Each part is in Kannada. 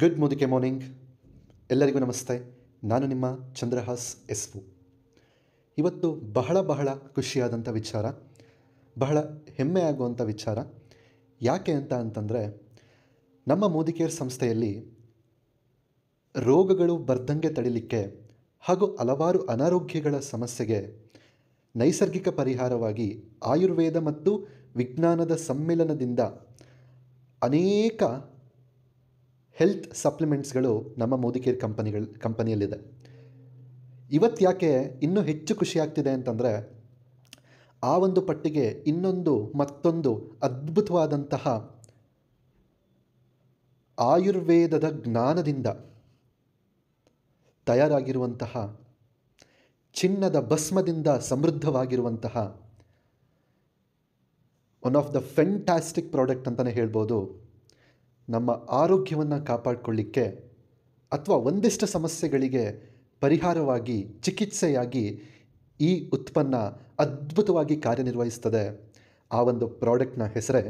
ಗುಡ್ ಮುದಿಕೆ ಮಾರ್ನಿಂಗ್ ಎಲ್ಲರಿಗೂ ನಮಸ್ತೆ ನಾನು ನಿಮ್ಮ ಚಂದ್ರಹಾಸ್ ಎಸ್ ಪು ಇವತ್ತು ಬಹಳ ಬಹಳ ಖುಷಿಯಾದಂಥ ವಿಚಾರ ಬಹಳ ಹೆಮ್ಮೆ ಆಗುವಂಥ ವಿಚಾರ ಯಾಕೆ ಅಂತ ಅಂತಂದರೆ ನಮ್ಮ ಮೋದಿ ಸಂಸ್ಥೆಯಲ್ಲಿ ರೋಗಗಳು ಬರ್ದಂಗೆ ತಡಿಲಿಕ್ಕೆ ಹಾಗೂ ಹಲವಾರು ಅನಾರೋಗ್ಯಗಳ ಸಮಸ್ಯೆಗೆ ನೈಸರ್ಗಿಕ ಪರಿಹಾರವಾಗಿ ಆಯುರ್ವೇದ ಮತ್ತು ವಿಜ್ಞಾನದ ಸಮ್ಮಿಲನದಿಂದ ಅನೇಕ ಹೆಲ್ತ್ ಸಪ್ಲಿಮೆಂಟ್ಸ್ಗಳು ನಮ್ಮ ಮೋದಿಕೇರ್ ಕಂಪನಿಗಳ ಕಂಪನಿಯಲ್ಲಿದೆ ಇವತ್ತು ಯಾಕೆ ಇನ್ನೂ ಹೆಚ್ಚು ಖುಷಿಯಾಗ್ತಿದೆ ಅಂತಂದರೆ ಆ ಒಂದು ಪಟ್ಟಿಗೆ ಇನ್ನೊಂದು ಮತ್ತೊಂದು ಅದ್ಭುತವಾದಂತಹ ಆಯುರ್ವೇದದ ಜ್ಞಾನದಿಂದ ತಯಾರಾಗಿರುವಂತಹ ಚಿನ್ನದ ಭಸ್ಮದಿಂದ ಸಮೃದ್ಧವಾಗಿರುವಂತಹ one of the fantastic product ಅಂತಲೇ ಹೇಳ್ಬೋದು ನಮ್ಮ ಆರೋಗ್ಯವನ್ನು ಕಾಪಾಡಿಕೊಳ್ಳಿಕ್ಕೆ ಅಥವಾ ಒಂದಿಷ್ಟು ಸಮಸ್ಯೆಗಳಿಗೆ ಪರಿಹಾರವಾಗಿ ಚಿಕಿತ್ಸೆಯಾಗಿ ಈ ಉತ್ಪನ್ನ ಅದ್ಭುತವಾಗಿ ಕಾರ್ಯನಿರ್ವಹಿಸ್ತದೆ ಆ ಒಂದು ಪ್ರಾಡಕ್ಟ್ನ ಹೆಸರೇ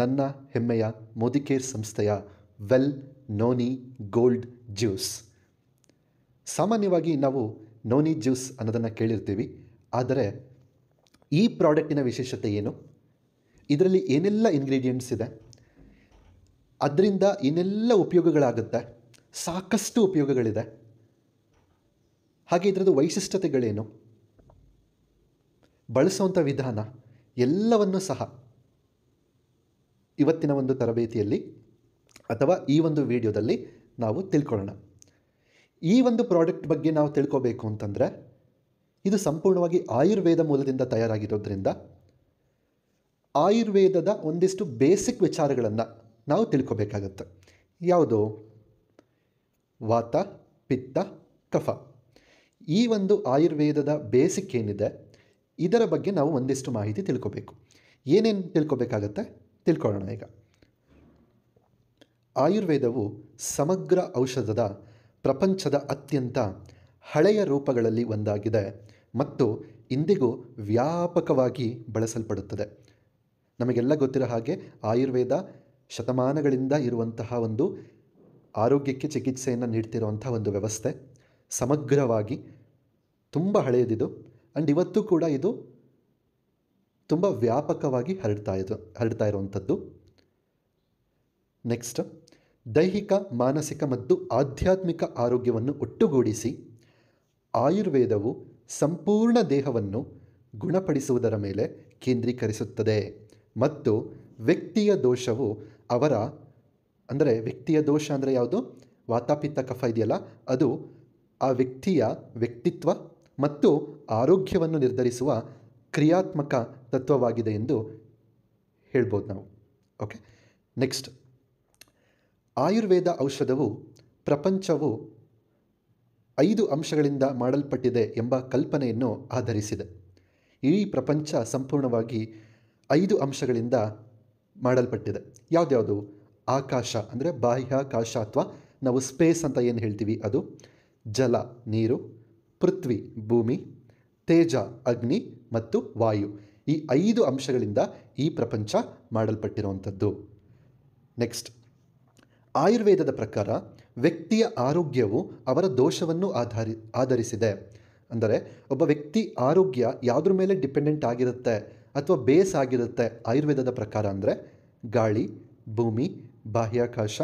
ನನ್ನ ಹೆಮ್ಮೆಯ ಮೋದಿಕೇರ್ ಸಂಸ್ಥೆಯ ವೆಲ್ ನೋನಿ ಗೋಲ್ಡ್ ಜ್ಯೂಸ್ ಸಾಮಾನ್ಯವಾಗಿ ನಾವು ನೋನಿ ಜ್ಯೂಸ್ ಅನ್ನೋದನ್ನು ಕೇಳಿರ್ತೀವಿ ಆದರೆ ಈ ಪ್ರಾಡಕ್ಟಿನ ವಿಶೇಷತೆ ಏನು ಇದರಲ್ಲಿ ಏನೆಲ್ಲ ಇಂಗ್ರೀಡಿಯೆಂಟ್ಸ್ ಇದೆ ಅದರಿಂದ ಏನೆಲ್ಲ ಉಪಯೋಗಗಳಾಗುತ್ತೆ ಸಾಕಷ್ಟು ಉಪಯೋಗಗಳಿದೆ ಹಾಗೆ ಇದರದ್ದು ವೈಶಿಷ್ಟ್ಯತೆಗಳೇನು ಬಳಸುವಂಥ ವಿಧಾನ ಎಲ್ಲವನ್ನೂ ಸಹ ಇವತ್ತಿನ ಒಂದು ತರಬೇತಿಯಲ್ಲಿ ಅಥವಾ ಈ ಒಂದು ವಿಡಿಯೋದಲ್ಲಿ ನಾವು ತಿಳ್ಕೊಳ್ಳೋಣ ಈ ಒಂದು ಪ್ರಾಡಕ್ಟ್ ಬಗ್ಗೆ ನಾವು ತಿಳ್ಕೋಬೇಕು ಅಂತಂದರೆ ಇದು ಸಂಪೂರ್ಣವಾಗಿ ಆಯುರ್ವೇದ ಮೂಲದಿಂದ ತಯಾರಾಗಿರೋದ್ರಿಂದ ಆಯುರ್ವೇದದ ಒಂದಿಷ್ಟು ಬೇಸಿಕ್ ವಿಚಾರಗಳನ್ನು ನಾವು ತಿಳ್ಕೊಬೇಕಾಗತ್ತೆ ಯಾವುದು ವಾತ ಪಿತ್ತ ಕಫ ಈ ಒಂದು ಆಯುರ್ವೇದದ ಬೇಸಿಕ್ ಏನಿದೆ ಇದರ ಬಗ್ಗೆ ನಾವು ಒಂದಿಷ್ಟು ಮಾಹಿತಿ ತಿಳ್ಕೊಬೇಕು ಏನೇನು ತಿಳ್ಕೊಬೇಕಾಗತ್ತೆ ತಿಳ್ಕೊಳ್ಳೋಣ ಈಗ ಆಯುರ್ವೇದವು ಸಮಗ್ರ ಔಷಧದ ಪ್ರಪಂಚದ ಅತ್ಯಂತ ಹಳೆಯ ರೂಪಗಳಲ್ಲಿ ಒಂದಾಗಿದೆ ಮತ್ತು ಇಂದಿಗೂ ವ್ಯಾಪಕವಾಗಿ ಬಳಸಲ್ಪಡುತ್ತದೆ ನಮಗೆಲ್ಲ ಗೊತ್ತಿರೋ ಹಾಗೆ ಆಯುರ್ವೇದ ಶತಮಾನಗಳಿಂದ ಇರುವಂತಹ ಒಂದು ಆರೋಗ್ಯಕ್ಕೆ ಚಿಕಿತ್ಸೆಯನ್ನು ನೀಡ್ತಿರುವಂಥ ಒಂದು ವ್ಯವಸ್ಥೆ ಸಮಗ್ರವಾಗಿ ತುಂಬ ಹಳೆಯದಿದು ಆ್ಯಂಡ್ ಇವತ್ತು ಕೂಡ ಇದು ತುಂಬ ವ್ಯಾಪಕವಾಗಿ ಹರಡ್ತಾ ಇದು ಹರಡ್ತಾ ಇರುವಂಥದ್ದು ನೆಕ್ಸ್ಟ್ ದೈಹಿಕ ಮಾನಸಿಕ ಮತ್ತು ಆಧ್ಯಾತ್ಮಿಕ ಆರೋಗ್ಯವನ್ನು ಒಟ್ಟುಗೂಡಿಸಿ ಆಯುರ್ವೇದವು ಸಂಪೂರ್ಣ ದೇಹವನ್ನು ಗುಣಪಡಿಸುವುದರ ಮೇಲೆ ಕೇಂದ್ರೀಕರಿಸುತ್ತದೆ ಮತ್ತು ವ್ಯಕ್ತಿಯ ದೋಷವು ಅವರ ಅಂದರೆ ವ್ಯಕ್ತಿಯ ದೋಷ ಅಂದರೆ ಯಾವುದು ವಾತಾಪಿತ್ತ ಕಫ ಇದೆಯಲ್ಲ ಅದು ಆ ವ್ಯಕ್ತಿಯ ವ್ಯಕ್ತಿತ್ವ ಮತ್ತು ಆರೋಗ್ಯವನ್ನು ನಿರ್ಧರಿಸುವ ಕ್ರಿಯಾತ್ಮಕ ತತ್ವವಾಗಿದೆ ಎಂದು ಹೇಳ್ಬೋದು ನಾವು ಓಕೆ ನೆಕ್ಸ್ಟ್ ಆಯುರ್ವೇದ ಔಷಧವು ಪ್ರಪಂಚವು ಐದು ಅಂಶಗಳಿಂದ ಮಾಡಲ್ಪಟ್ಟಿದೆ ಎಂಬ ಕಲ್ಪನೆಯನ್ನು ಆಧರಿಸಿದೆ ಈ ಪ್ರಪಂಚ ಸಂಪೂರ್ಣವಾಗಿ ಐದು ಅಂಶಗಳಿಂದ ಮಾಡಲ್ಪಟ್ಟಿದೆ ಯಾವುದ್ಯಾವುದು ಆಕಾಶ ಅಂದರೆ ಬಾಹ್ಯಾಕಾಶ ಅಥವಾ ನಾವು ಸ್ಪೇಸ್ ಅಂತ ಏನು ಹೇಳ್ತೀವಿ ಅದು ಜಲ ನೀರು ಪೃಥ್ವಿ ಭೂಮಿ ತೇಜ ಅಗ್ನಿ ಮತ್ತು ವಾಯು ಈ ಐದು ಅಂಶಗಳಿಂದ ಈ ಪ್ರಪಂಚ ಮಾಡಲ್ಪಟ್ಟಿರುವಂಥದ್ದು ನೆಕ್ಸ್ಟ್ ಆಯುರ್ವೇದದ ಪ್ರಕಾರ ವ್ಯಕ್ತಿಯ ಆರೋಗ್ಯವು ಅವರ ದೋಷವನ್ನು ಆಧಾರಿ ಆಧರಿಸಿದೆ ಅಂದರೆ ಒಬ್ಬ ವ್ಯಕ್ತಿ ಆರೋಗ್ಯ ಯಾವುದ್ರ ಮೇಲೆ ಡಿಪೆಂಡೆಂಟ್ ಆಗಿರುತ್ತೆ ಅಥವಾ ಬೇಸ್ ಆಗಿರುತ್ತೆ ಆಯುರ್ವೇದದ ಪ್ರಕಾರ ಅಂದರೆ ಗಾಳಿ ಭೂಮಿ ಬಾಹ್ಯಾಕಾಶ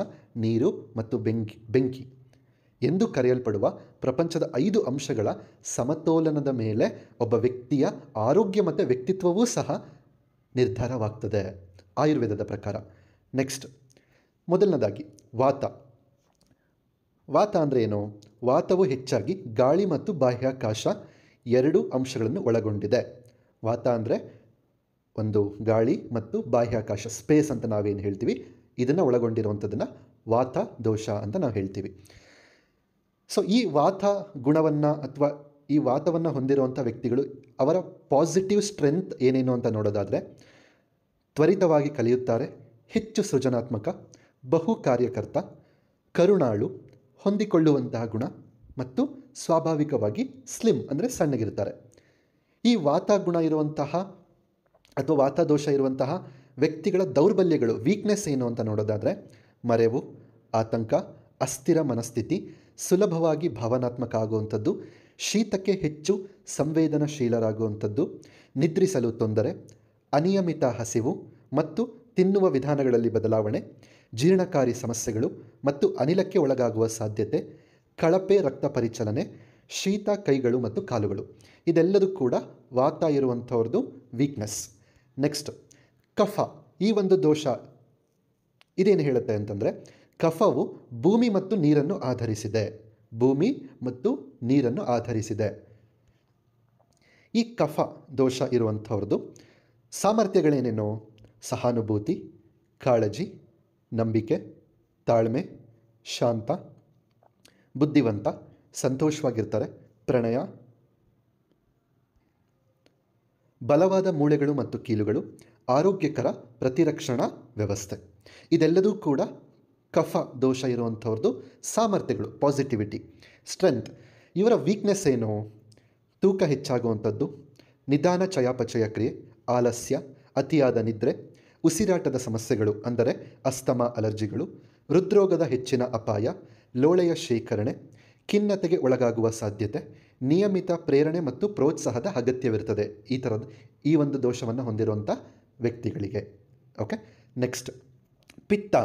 ನೀರು ಮತ್ತು ಬೆಂಕಿ ಬೆಂಕಿ ಎಂದು ಕರೆಯಲ್ಪಡುವ ಪ್ರಪಂಚದ ಐದು ಅಂಶಗಳ ಸಮತೋಲನದ ಮೇಲೆ ಒಬ್ಬ ವ್ಯಕ್ತಿಯ ಆರೋಗ್ಯ ಮತ್ತು ವ್ಯಕ್ತಿತ್ವವೂ ಸಹ ನಿರ್ಧಾರವಾಗ್ತದೆ ಆಯುರ್ವೇದದ ಪ್ರಕಾರ ನೆಕ್ಸ್ಟ್ ಮೊದಲನೇದಾಗಿ ವಾತ ವಾತ ಅಂದರೆ ಏನು ವಾತವು ಹೆಚ್ಚಾಗಿ ಗಾಳಿ ಮತ್ತು ಬಾಹ್ಯಾಕಾಶ ಎರಡು ಅಂಶಗಳನ್ನು ಒಳಗೊಂಡಿದೆ ವಾತ ಅಂದರೆ ಒಂದು ಗಾಳಿ ಮತ್ತು ಬಾಹ್ಯಾಕಾಶ ಸ್ಪೇಸ್ ಅಂತ ನಾವೇನು ಹೇಳ್ತೀವಿ ಇದನ್ನು ಒಳಗೊಂಡಿರುವಂಥದ್ದನ್ನು ವಾತ ದೋಷ ಅಂತ ನಾವು ಹೇಳ್ತೀವಿ ಸೊ ಈ ವಾತ ಗುಣವನ್ನು ಅಥವಾ ಈ ವಾತವನ್ನು ಹೊಂದಿರುವಂಥ ವ್ಯಕ್ತಿಗಳು ಅವರ ಪಾಸಿಟಿವ್ ಸ್ಟ್ರೆಂತ್ ಏನೇನು ಅಂತ ನೋಡೋದಾದರೆ ತ್ವರಿತವಾಗಿ ಕಲಿಯುತ್ತಾರೆ ಹೆಚ್ಚು ಸೃಜನಾತ್ಮಕ ಬಹು ಕಾರ್ಯಕರ್ತ ಕರುಣಾಳು ಹೊಂದಿಕೊಳ್ಳುವಂತಹ ಗುಣ ಮತ್ತು ಸ್ವಾಭಾವಿಕವಾಗಿ ಸ್ಲಿಮ್ ಅಂದರೆ ಸಣ್ಣಗಿರ್ತಾರೆ ಈ ವಾತ ಗುಣ ಇರುವಂತಹ ಅಥವಾ ವಾತದೋಷ ಇರುವಂತಹ ವ್ಯಕ್ತಿಗಳ ದೌರ್ಬಲ್ಯಗಳು ವೀಕ್ನೆಸ್ ಏನು ಅಂತ ನೋಡೋದಾದರೆ ಮರೆವು ಆತಂಕ ಅಸ್ಥಿರ ಮನಸ್ಥಿತಿ ಸುಲಭವಾಗಿ ಭಾವನಾತ್ಮಕ ಆಗುವಂಥದ್ದು ಶೀತಕ್ಕೆ ಹೆಚ್ಚು ಸಂವೇದನಾಶೀಲರಾಗುವಂಥದ್ದು ನಿದ್ರಿಸಲು ತೊಂದರೆ ಅನಿಯಮಿತ ಹಸಿವು ಮತ್ತು ತಿನ್ನುವ ವಿಧಾನಗಳಲ್ಲಿ ಬದಲಾವಣೆ ಜೀರ್ಣಕಾರಿ ಸಮಸ್ಯೆಗಳು ಮತ್ತು ಅನಿಲಕ್ಕೆ ಒಳಗಾಗುವ ಸಾಧ್ಯತೆ ಕಳಪೆ ರಕ್ತ ಪರಿಚಲನೆ ಶೀತ ಕೈಗಳು ಮತ್ತು ಕಾಲುಗಳು ಇದೆಲ್ಲದೂ ಕೂಡ ವಾತ ಇರುವಂಥವ್ರದ್ದು ವೀಕ್ನೆಸ್ ನೆಕ್ಸ್ಟ್ ಕಫ ಈ ಒಂದು ದೋಷ ಇದೇನು ಹೇಳುತ್ತೆ ಅಂತಂದರೆ ಕಫವು ಭೂಮಿ ಮತ್ತು ನೀರನ್ನು ಆಧರಿಸಿದೆ ಭೂಮಿ ಮತ್ತು ನೀರನ್ನು ಆಧರಿಸಿದೆ ಈ ಕಫ ದೋಷ ಇರುವಂಥವ್ರದ್ದು ಸಾಮರ್ಥ್ಯಗಳೇನೇನು ಸಹಾನುಭೂತಿ ಕಾಳಜಿ ನಂಬಿಕೆ ತಾಳ್ಮೆ ಶಾಂತ ಬುದ್ಧಿವಂತ ಸಂತೋಷವಾಗಿರ್ತಾರೆ ಪ್ರಣಯ ಬಲವಾದ ಮೂಳೆಗಳು ಮತ್ತು ಕೀಲುಗಳು ಆರೋಗ್ಯಕರ ಪ್ರತಿರಕ್ಷಣಾ ವ್ಯವಸ್ಥೆ ಇದೆಲ್ಲದೂ ಕೂಡ ಕಫ ದೋಷ ಇರುವಂಥವ್ರದ್ದು ಸಾಮರ್ಥ್ಯಗಳು ಪಾಸಿಟಿವಿಟಿ ಸ್ಟ್ರೆಂತ್ ಇವರ ವೀಕ್ನೆಸ್ ಏನು ತೂಕ ಹೆಚ್ಚಾಗುವಂಥದ್ದು ನಿಧಾನ ಚಯಾಪಚಯ ಕ್ರಿಯೆ ಆಲಸ್ಯ ಅತಿಯಾದ ನಿದ್ರೆ ಉಸಿರಾಟದ ಸಮಸ್ಯೆಗಳು ಅಂದರೆ ಅಸ್ತಮ ಅಲರ್ಜಿಗಳು ಹೃದ್ರೋಗದ ಹೆಚ್ಚಿನ ಅಪಾಯ ಲೋಳೆಯ ಶೇಖರಣೆ ಖಿನ್ನತೆಗೆ ಒಳಗಾಗುವ ಸಾಧ್ಯತೆ ನಿಯಮಿತ ಪ್ರೇರಣೆ ಮತ್ತು ಪ್ರೋತ್ಸಾಹದ ಅಗತ್ಯವಿರುತ್ತದೆ ಈ ಥರದ ಈ ಒಂದು ದೋಷವನ್ನು ಹೊಂದಿರುವಂಥ ವ್ಯಕ್ತಿಗಳಿಗೆ ಓಕೆ ನೆಕ್ಸ್ಟ್ ಪಿತ್ತ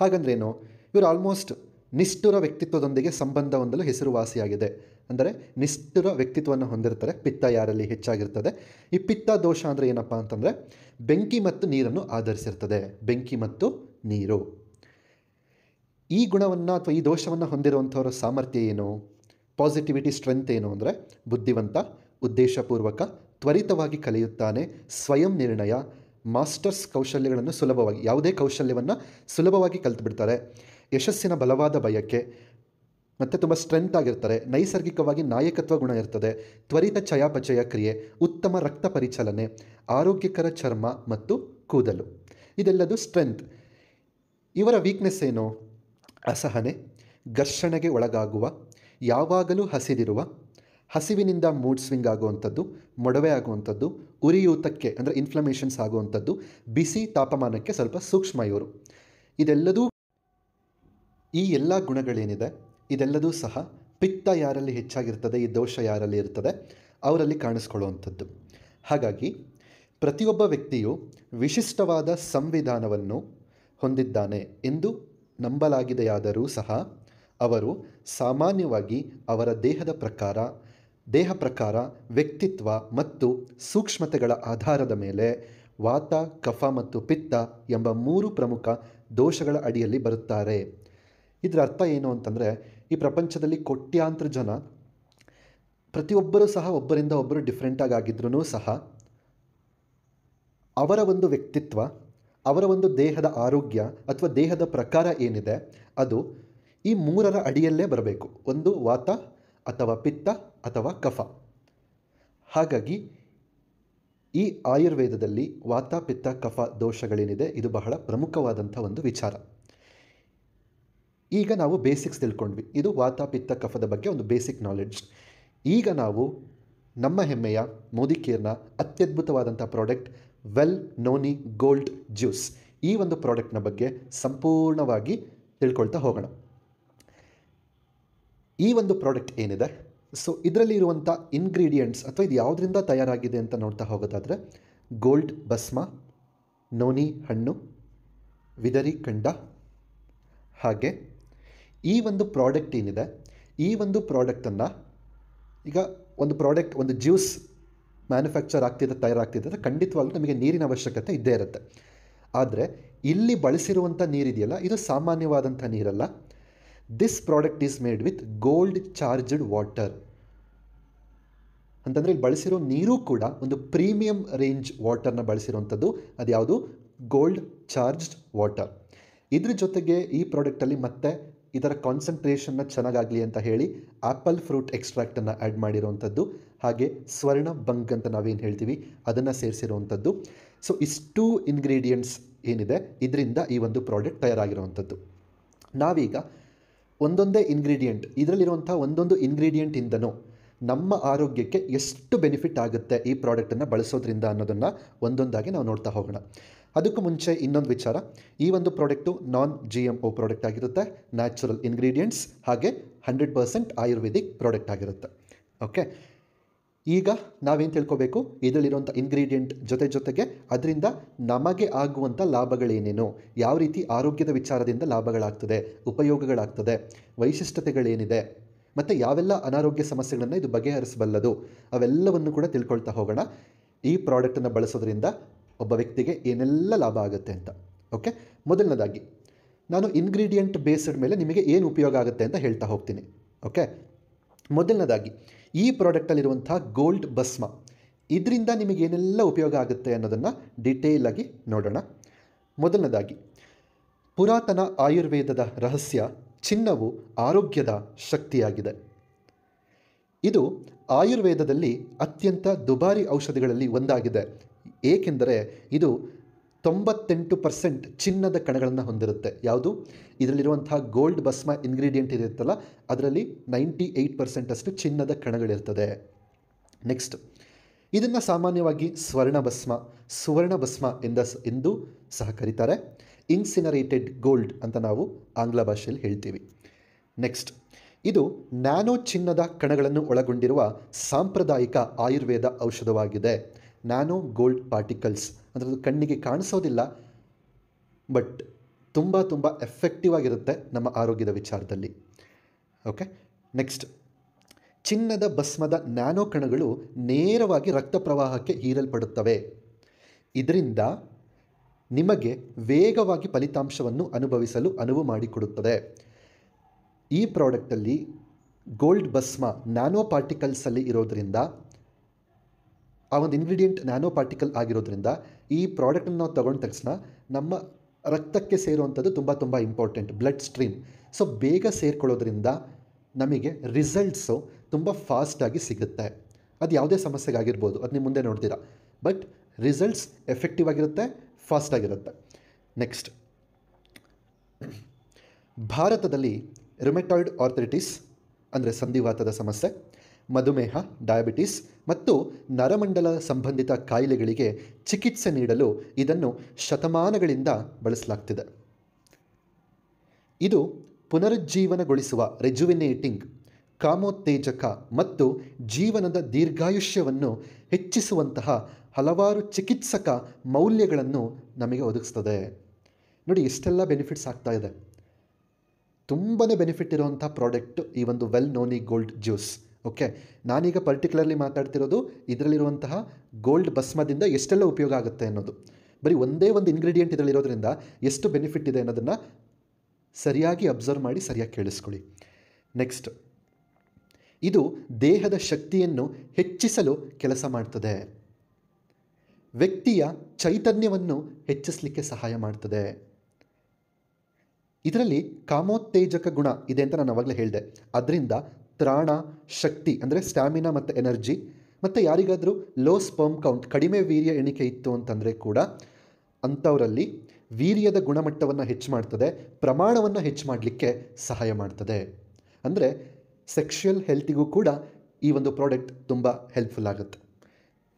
ಹಾಗಂದ್ರೇನು ಇವರು ಆಲ್ಮೋಸ್ಟ್ ನಿಷ್ಠುರ ವ್ಯಕ್ತಿತ್ವದೊಂದಿಗೆ ಸಂಬಂಧ ಹೊಂದಲು ಹೆಸರುವಾಸಿಯಾಗಿದೆ ಅಂದರೆ ನಿಷ್ಠುರ ವ್ಯಕ್ತಿತ್ವವನ್ನು ಹೊಂದಿರ್ತಾರೆ ಪಿತ್ತ ಯಾರಲ್ಲಿ ಹೆಚ್ಚಾಗಿರ್ತದೆ ಈ ಪಿತ್ತ ದೋಷ ಅಂದರೆ ಏನಪ್ಪ ಅಂತಂದರೆ ಬೆಂಕಿ ಮತ್ತು ನೀರನ್ನು ಆಧರಿಸಿರ್ತದೆ ಬೆಂಕಿ ಮತ್ತು ನೀರು ಈ ಗುಣವನ್ನು ಅಥವಾ ಈ ದೋಷವನ್ನು ಹೊಂದಿರುವಂಥವರ ಸಾಮರ್ಥ್ಯ ಏನು ಪಾಸಿಟಿವಿಟಿ ಸ್ಟ್ರೆಂತ್ ಏನು ಅಂದರೆ ಬುದ್ಧಿವಂತ ಉದ್ದೇಶಪೂರ್ವಕ ತ್ವರಿತವಾಗಿ ಕಲಿಯುತ್ತಾನೆ ಸ್ವಯಂ ನಿರ್ಣಯ ಮಾಸ್ಟರ್ಸ್ ಕೌಶಲ್ಯಗಳನ್ನು ಸುಲಭವಾಗಿ ಯಾವುದೇ ಕೌಶಲ್ಯವನ್ನು ಸುಲಭವಾಗಿ ಕಲ್ತುಬಿಡ್ತಾರೆ ಯಶಸ್ಸಿನ ಬಲವಾದ ಬಯಕೆ ಮತ್ತು ತುಂಬ ಸ್ಟ್ರೆಂತ್ ಆಗಿರ್ತಾರೆ ನೈಸರ್ಗಿಕವಾಗಿ ನಾಯಕತ್ವ ಗುಣ ಇರ್ತದೆ ತ್ವರಿತ ಚಯಾಪಚಯ ಕ್ರಿಯೆ ಉತ್ತಮ ರಕ್ತ ಪರಿಚಲನೆ ಆರೋಗ್ಯಕರ ಚರ್ಮ ಮತ್ತು ಕೂದಲು ಇದೆಲ್ಲದು ಸ್ಟ್ರೆಂತ್ ಇವರ ವೀಕ್ನೆಸ್ ಏನು ಅಸಹನೆ ಘರ್ಷಣೆಗೆ ಒಳಗಾಗುವ ಯಾವಾಗಲೂ ಹಸಿದಿರುವ ಹಸಿವಿನಿಂದ ಮೂಡ್ ಸ್ವಿಂಗ್ ಆಗುವಂಥದ್ದು ಮೊಡವೆ ಆಗುವಂಥದ್ದು ಉರಿಯೂತಕ್ಕೆ ಅಂದರೆ ಇನ್ಫ್ಲಮೇಷನ್ಸ್ ಆಗುವಂಥದ್ದು ಬಿಸಿ ತಾಪಮಾನಕ್ಕೆ ಸ್ವಲ್ಪ ಸೂಕ್ಷ್ಮ ಇವರು ಇದೆಲ್ಲದೂ ಈ ಎಲ್ಲ ಗುಣಗಳೇನಿದೆ ಇದೆಲ್ಲದೂ ಸಹ ಪಿತ್ತ ಯಾರಲ್ಲಿ ಹೆಚ್ಚಾಗಿರ್ತದೆ ಈ ದೋಷ ಯಾರಲ್ಲಿ ಇರ್ತದೆ ಅವರಲ್ಲಿ ಕಾಣಿಸ್ಕೊಳ್ಳುವಂಥದ್ದು ಹಾಗಾಗಿ ಪ್ರತಿಯೊಬ್ಬ ವ್ಯಕ್ತಿಯು ವಿಶಿಷ್ಟವಾದ ಸಂವಿಧಾನವನ್ನು ಹೊಂದಿದ್ದಾನೆ ಎಂದು ನಂಬಲಾಗಿದೆಯಾದರೂ ಸಹ ಅವರು ಸಾಮಾನ್ಯವಾಗಿ ಅವರ ದೇಹದ ಪ್ರಕಾರ ದೇಹ ಪ್ರಕಾರ ವ್ಯಕ್ತಿತ್ವ ಮತ್ತು ಸೂಕ್ಷ್ಮತೆಗಳ ಆಧಾರದ ಮೇಲೆ ವಾತ ಕಫ ಮತ್ತು ಪಿತ್ತ ಎಂಬ ಮೂರು ಪ್ರಮುಖ ದೋಷಗಳ ಅಡಿಯಲ್ಲಿ ಬರುತ್ತಾರೆ ಇದರ ಅರ್ಥ ಏನು ಅಂತಂದರೆ ಈ ಪ್ರಪಂಚದಲ್ಲಿ ಕೋಟ್ಯಾಂತರ ಜನ ಪ್ರತಿಯೊಬ್ಬರೂ ಸಹ ಒಬ್ಬರಿಂದ ಒಬ್ಬರು ಡಿಫ್ರೆಂಟಾಗಿ ಆಗಿದ್ರೂ ಸಹ ಅವರ ಒಂದು ವ್ಯಕ್ತಿತ್ವ ಅವರ ಒಂದು ದೇಹದ ಆರೋಗ್ಯ ಅಥವಾ ದೇಹದ ಪ್ರಕಾರ ಏನಿದೆ ಅದು ಈ ಮೂರರ ಅಡಿಯಲ್ಲೇ ಬರಬೇಕು ಒಂದು ವಾತ ಅಥವಾ ಪಿತ್ತ ಅಥವಾ ಕಫ ಹಾಗಾಗಿ ಈ ಆಯುರ್ವೇದದಲ್ಲಿ ವಾತ ಪಿತ್ತ ಕಫ ದೋಷಗಳೇನಿದೆ ಇದು ಬಹಳ ಪ್ರಮುಖವಾದಂಥ ಒಂದು ವಿಚಾರ ಈಗ ನಾವು ಬೇಸಿಕ್ಸ್ ತಿಳ್ಕೊಂಡ್ವಿ ಇದು ವಾತ ಪಿತ್ತ ಕಫದ ಬಗ್ಗೆ ಒಂದು ಬೇಸಿಕ್ ನಾಲೆಡ್ಜ್ ಈಗ ನಾವು ನಮ್ಮ ಹೆಮ್ಮೆಯ ಮೋದಿ ಅತ್ಯದ್ಭುತವಾದಂಥ product Well noni gold Juice ಈ ಒಂದು ಪ್ರಾಡಕ್ಟ್ನ ಬಗ್ಗೆ ಸಂಪೂರ್ಣವಾಗಿ ತಿಳ್ಕೊಳ್ತಾ ಹೋಗೋಣ ಈ ಒಂದು ಪ್ರಾಡಕ್ಟ್ ಏನಿದೆ ಸೊ ಇದರಲ್ಲಿ ಇರುವಂಥ ಇಂಗ್ರೀಡಿಯೆಂಟ್ಸ್ ಅಥವಾ ಇದು ಯಾವುದರಿಂದ ತಯಾರಾಗಿದೆ ಅಂತ ನೋಡ್ತಾ ಹೋಗೋದಾದರೆ ಗೋಲ್ಡ್ ಭಸ್ಮ ನೋನಿ ಹಣ್ಣು ವಿದರಿ ಖಂಡ ಹಾಗೆ ಈ ಒಂದು ಪ್ರಾಡಕ್ಟ್ ಏನಿದೆ ಈ ಒಂದು ಪ್ರಾಡಕ್ಟನ್ನು ಈಗ ಒಂದು ಪ್ರಾಡಕ್ಟ್ ಒಂದು ಜ್ಯೂಸ್ ಮ್ಯಾನುಫ್ಯಾಕ್ಚರ್ ಆಗ್ತಿದೆ ತಯಾರಾಗ್ತಿದ್ರೆ ಖಂಡಿತವಾಗ್ಲೂ ನಮಗೆ ನೀರಿನ ಅವಶ್ಯಕತೆ ಇದ್ದೇ ಇರುತ್ತೆ ಆದರೆ ಇಲ್ಲಿ ಬಳಸಿರುವಂಥ ನೀರಿದೆಯಲ್ಲ ಇದು ಸಾಮಾನ್ಯವಾದಂಥ ನೀರಲ್ಲ this product is made with gold charged water ಅಂತಂದರೆ ಇಲ್ಲಿ ಬಳಸಿರೋ ನೀರು ಕೂಡ ಒಂದು ಪ್ರೀಮಿಯಂ ರೇಂಜ್ ವಾಟರ್ನ ಬಳಸಿರುವಂಥದ್ದು ಅದು ಯಾವುದು ಗೋಲ್ಡ್ ಚಾರ್ಜ್ಡ್ ವಾಟರ್ ಇದ್ರ ಜೊತೆಗೆ ಈ ಪ್ರಾಡಕ್ಟಲ್ಲಿ ಮತ್ತೆ ಇದರ ಕಾನ್ಸಂಟ್ರೇಷನ್ನ ಚೆನ್ನಾಗಾಗಲಿ ಅಂತ ಹೇಳಿ ಆ್ಯಪಲ್ ಫ್ರೂಟ್ ಎಕ್ಸ್ಟ್ರಾಕ್ಟನ್ನು ಆ್ಯಡ್ ಮಾಡಿರೋವಂಥದ್ದು ಹಾಗೆ ಸ್ವರ್ಣ ಬಂಕ್ ಅಂತ ನಾವೇನು ಹೇಳ್ತೀವಿ ಅದನ್ನು ಸೇರಿಸಿರುವಂಥದ್ದು ಸೊ ಇಷ್ಟು ಇಂಗ್ರೀಡಿಯೆಂಟ್ಸ್ ಏನಿದೆ ಇದರಿಂದ ಈ ಒಂದು ಪ್ರಾಡಕ್ಟ್ ತಯಾರಾಗಿರುವಂಥದ್ದು ನಾವೀಗ ಒಂದೊಂದೇ ಇಂಗ್ರೀಡಿಯೆಂಟ್ ಇದರಲ್ಲಿರುವಂಥ ಒಂದೊಂದು ಇಂಗ್ರೀಡಿಯೆಂಟಿಂದನೂ ನಮ್ಮ ಆರೋಗ್ಯಕ್ಕೆ ಎಷ್ಟು ಬೆನಿಫಿಟ್ ಆಗುತ್ತೆ ಈ ಪ್ರಾಡಕ್ಟನ್ನು ಬಳಸೋದ್ರಿಂದ ಅನ್ನೋದನ್ನು ಒಂದೊಂದಾಗಿ ನಾವು ನೋಡ್ತಾ ಹೋಗೋಣ ಅದಕ್ಕೂ ಮುಂಚೆ ಇನ್ನೊಂದು ವಿಚಾರ ಈ ಒಂದು product non G M O product ಆಗಿರುತ್ತೆ ನ್ಯಾಚುರಲ್ ಇಂಗ್ರೀಡಿಯೆಂಟ್ಸ್ ಹಾಗೆ ಹಂಡ್ರೆಡ್ ಪರ್ಸೆಂಟ್ ಆಯುರ್ವೇದಿಕ್ ಪ್ರಾಡಕ್ಟ್ ಆಗಿರುತ್ತೆ ಓಕೆ ಈಗ ನಾವೇನು ತಿಳ್ಕೊಬೇಕು ಇದರಲ್ಲಿರುವಂಥ ಇಂಗ್ರೀಡಿಯೆಂಟ್ ಜೊತೆ ಜೊತೆಗೆ ಅದರಿಂದ ನಮಗೆ ಆಗುವಂಥ ಲಾಭಗಳೇನೇನು ಯಾವ ರೀತಿ ಆರೋಗ್ಯದ ವಿಚಾರದಿಂದ ಲಾಭಗಳಾಗ್ತದೆ ಉಪಯೋಗಗಳಾಗ್ತದೆ ವೈಶಿಷ್ಟ್ಯತೆಗಳೇನಿದೆ ಮತ್ತು ಯಾವೆಲ್ಲ ಅನಾರೋಗ್ಯ ಸಮಸ್ಯೆಗಳನ್ನು ಇದು ಬಗೆಹರಿಸಬಲ್ಲದು ಅವೆಲ್ಲವನ್ನು ಕೂಡ ತಿಳ್ಕೊಳ್ತಾ ಹೋಗೋಣ ಈ ಪ್ರಾಡಕ್ಟನ್ನು ಬಳಸೋದ್ರಿಂದ ಒಬ್ಬ ವ್ಯಕ್ತಿಗೆ ಏನೆಲ್ಲ ಲಾಭ ಆಗುತ್ತೆ ಅಂತ ಓಕೆ ಮೊದಲನೇದಾಗಿ ನಾನು ಇಂಗ್ರೀಡಿಯೆಂಟ್ ಬೇಸ್ಡ್ ಮೇಲೆ ನಿಮಗೆ ಏನು ಉಪಯೋಗ ಆಗುತ್ತೆ ಅಂತ ಹೇಳ್ತಾ ಹೋಗ್ತೀನಿ ಓಕೆ ಮೊದಲನೇದಾಗಿ ಈ ಪ್ರಾಡಕ್ಟಲ್ಲಿರುವಂಥ ಗೋಲ್ಡ್ ಭಸ್ಮ ಇದರಿಂದ ಏನೆಲ್ಲ ಉಪಯೋಗ ಆಗುತ್ತೆ ಅನ್ನೋದನ್ನು ಆಗಿ ನೋಡೋಣ ಮೊದಲನೇದಾಗಿ ಪುರಾತನ ಆಯುರ್ವೇದದ ರಹಸ್ಯ ಚಿನ್ನವು ಆರೋಗ್ಯದ ಶಕ್ತಿಯಾಗಿದೆ ಇದು ಆಯುರ್ವೇದದಲ್ಲಿ ಅತ್ಯಂತ ದುಬಾರಿ ಔಷಧಿಗಳಲ್ಲಿ ಒಂದಾಗಿದೆ ಏಕೆಂದರೆ ಇದು ತೊಂಬತ್ತೆಂಟು ಪರ್ಸೆಂಟ್ ಚಿನ್ನದ ಕಣಗಳನ್ನು ಹೊಂದಿರುತ್ತೆ ಯಾವುದು ಇದರಲ್ಲಿರುವಂತಹ ಗೋಲ್ಡ್ ಭಸ್ಮ ಇಂಗ್ರೀಡಿಯೆಂಟ್ ಇರುತ್ತಲ್ಲ ಅದರಲ್ಲಿ ನೈಂಟಿ ಏಯ್ಟ್ ಪರ್ಸೆಂಟ್ ಅಷ್ಟು ಚಿನ್ನದ ಕಣಗಳಿರ್ತದೆ ನೆಕ್ಸ್ಟ್ ಇದನ್ನು ಸಾಮಾನ್ಯವಾಗಿ ಸ್ವರ್ಣ ಭಸ್ಮ ಸುವರ್ಣ ಭಸ್ಮ ಎಂದ ಎಂದು ಸಹ ಕರೀತಾರೆ ಇನ್ಸಿನರೇಟೆಡ್ ಗೋಲ್ಡ್ ಅಂತ ನಾವು ಆಂಗ್ಲ ಭಾಷೆಯಲ್ಲಿ ಹೇಳ್ತೀವಿ ನೆಕ್ಸ್ಟ್ ಇದು ನ್ಯಾನೋ ಚಿನ್ನದ ಕಣಗಳನ್ನು ಒಳಗೊಂಡಿರುವ ಸಾಂಪ್ರದಾಯಿಕ ಆಯುರ್ವೇದ ಔಷಧವಾಗಿದೆ ನ್ಯಾನೋ ಗೋಲ್ಡ್ ಪಾರ್ಟಿಕಲ್ಸ್ ಅದು ಕಣ್ಣಿಗೆ ಕಾಣಿಸೋದಿಲ್ಲ ಬಟ್ ತುಂಬ ತುಂಬ ಎಫೆಕ್ಟಿವ್ ಆಗಿರುತ್ತೆ ನಮ್ಮ ಆರೋಗ್ಯದ ವಿಚಾರದಲ್ಲಿ ಓಕೆ ನೆಕ್ಸ್ಟ್ ಚಿನ್ನದ ಭಸ್ಮದ ನ್ಯಾನೋ ಕಣಗಳು ನೇರವಾಗಿ ರಕ್ತ ಪ್ರವಾಹಕ್ಕೆ ಹೀರಲ್ಪಡುತ್ತವೆ ಇದರಿಂದ ನಿಮಗೆ ವೇಗವಾಗಿ ಫಲಿತಾಂಶವನ್ನು ಅನುಭವಿಸಲು ಅನುವು ಮಾಡಿಕೊಡುತ್ತದೆ ಈ ಪ್ರಾಡಕ್ಟಲ್ಲಿ ಗೋಲ್ಡ್ ಭಸ್ಮ ನ್ಯಾನೋ ಪಾರ್ಟಿಕಲ್ಸಲ್ಲಿ ಇರೋದರಿಂದ ಆ ಒಂದು ಇಂಗ್ರೀಡಿಯೆಂಟ್ ನ್ಯಾನೋ ಪಾರ್ಟಿಕಲ್ ಆಗಿರೋದ್ರಿಂದ ಈ ಪ್ರಾಡಕ್ಟನ್ನು ನಾವು ತಗೊಂಡ ತಕ್ಷಣ ನಮ್ಮ ರಕ್ತಕ್ಕೆ ಸೇರುವಂಥದ್ದು ತುಂಬ ತುಂಬ ಇಂಪಾರ್ಟೆಂಟ್ ಬ್ಲಡ್ ಸ್ಟ್ರೀಮ್ ಸೊ ಬೇಗ ಸೇರಿಕೊಳ್ಳೋದ್ರಿಂದ ನಮಗೆ ರಿಸಲ್ಟ್ಸು ತುಂಬ ಫಾಸ್ಟಾಗಿ ಸಿಗುತ್ತೆ ಅದು ಯಾವುದೇ ಸಮಸ್ಯೆಗಾಗಿರ್ಬೋದು ಅದು ನಿಮ್ಮ ಮುಂದೆ ನೋಡ್ತೀರಾ ಬಟ್ ರಿಸಲ್ಟ್ಸ್ ಎಫೆಕ್ಟಿವ್ ಆಗಿರುತ್ತೆ ಫಾಸ್ಟಾಗಿರುತ್ತೆ ನೆಕ್ಸ್ಟ್ ಭಾರತದಲ್ಲಿ ರುಮೆಟಾಯ್ಡ್ ಆರ್ಥರಿಟಿಸ್ ಅಂದರೆ ಸಂಧಿವಾತದ ಸಮಸ್ಯೆ ಮಧುಮೇಹ ಡಯಾಬಿಟಿಸ್ ಮತ್ತು ನರಮಂಡಲ ಸಂಬಂಧಿತ ಕಾಯಿಲೆಗಳಿಗೆ ಚಿಕಿತ್ಸೆ ನೀಡಲು ಇದನ್ನು ಶತಮಾನಗಳಿಂದ ಬಳಸಲಾಗ್ತಿದೆ ಇದು ಪುನರುಜ್ಜೀವನಗೊಳಿಸುವ ರೆಜುವಿನೇಟಿಂಗ್ ಕಾಮೋತ್ತೇಜಕ ಮತ್ತು ಜೀವನದ ದೀರ್ಘಾಯುಷ್ಯವನ್ನು ಹೆಚ್ಚಿಸುವಂತಹ ಹಲವಾರು ಚಿಕಿತ್ಸಕ ಮೌಲ್ಯಗಳನ್ನು ನಮಗೆ ಒದಗಿಸ್ತದೆ ನೋಡಿ ಇಷ್ಟೆಲ್ಲ ಬೆನಿಫಿಟ್ಸ್ ಆಗ್ತಾ ಇದೆ ತುಂಬಾ ಬೆನಿಫಿಟ್ ಇರುವಂಥ ಪ್ರಾಡಕ್ಟ್ ಈ ಒಂದು well noni gold juice okay ನಾನೀಗ ಪರ್ಟಿಕ್ಯುಲರ್ಲಿ ಮಾತಾಡ್ತಿರೋದು ಇದರಲ್ಲಿರುವಂತಹ ಗೋಲ್ಡ್ ಭಸ್ಮದಿಂದ ಎಷ್ಟೆಲ್ಲ ಉಪಯೋಗ ಆಗುತ್ತೆ ಅನ್ನೋದು ಬರೀ ಒಂದೇ ಒಂದು ಇಂಗ್ರೀಡಿಯೆಂಟ್ ಇದರಲ್ಲಿರೋದ್ರಿಂದ ಎಷ್ಟು ಬೆನಿಫಿಟ್ ಇದೆ ಅನ್ನೋದನ್ನು ಸರಿಯಾಗಿ ಅಬ್ಸರ್ವ್ ಮಾಡಿ ಸರಿಯಾಗಿ ಕೇಳಿಸ್ಕೊಳ್ಳಿ ನೆಕ್ಸ್ಟ್ ಇದು ದೇಹದ ಶಕ್ತಿಯನ್ನು ಹೆಚ್ಚಿಸಲು ಕೆಲಸ ಮಾಡ್ತದೆ ವ್ಯಕ್ತಿಯ ಚೈತನ್ಯವನ್ನು ಹೆಚ್ಚಿಸಲಿಕ್ಕೆ ಸಹಾಯ ಮಾಡ್ತದೆ ಇದರಲ್ಲಿ ಕಾಮೋತ್ತೇಜಕ ಗುಣ ಇದೆ ಅಂತ ನಾನು ಅವಾಗಲೇ ಹೇಳಿದೆ ಅದರಿಂದ ತ್ರಾಣ ಶಕ್ತಿ ಅಂದರೆ ಸ್ಟ್ಯಾಮಿನಾ ಮತ್ತು ಎನರ್ಜಿ ಮತ್ತು ಯಾರಿಗಾದರೂ ಲೋ ಸ್ಪರ್ಮ್ ಕೌಂಟ್ ಕಡಿಮೆ ವೀರ್ಯ ಎಣಿಕೆ ಇತ್ತು ಅಂತಂದರೆ ಕೂಡ ಅಂಥವರಲ್ಲಿ ವೀರ್ಯದ ಗುಣಮಟ್ಟವನ್ನು ಹೆಚ್ಚು ಮಾಡ್ತದೆ ಪ್ರಮಾಣವನ್ನು ಹೆಚ್ಚು ಮಾಡಲಿಕ್ಕೆ ಸಹಾಯ ಮಾಡ್ತದೆ ಅಂದರೆ ಸೆಕ್ಷುಯಲ್ ಹೆಲ್ತಿಗೂ ಕೂಡ ಈ ಒಂದು ಪ್ರಾಡಕ್ಟ್ ತುಂಬ ಹೆಲ್ಪ್ಫುಲ್ ಆಗುತ್ತೆ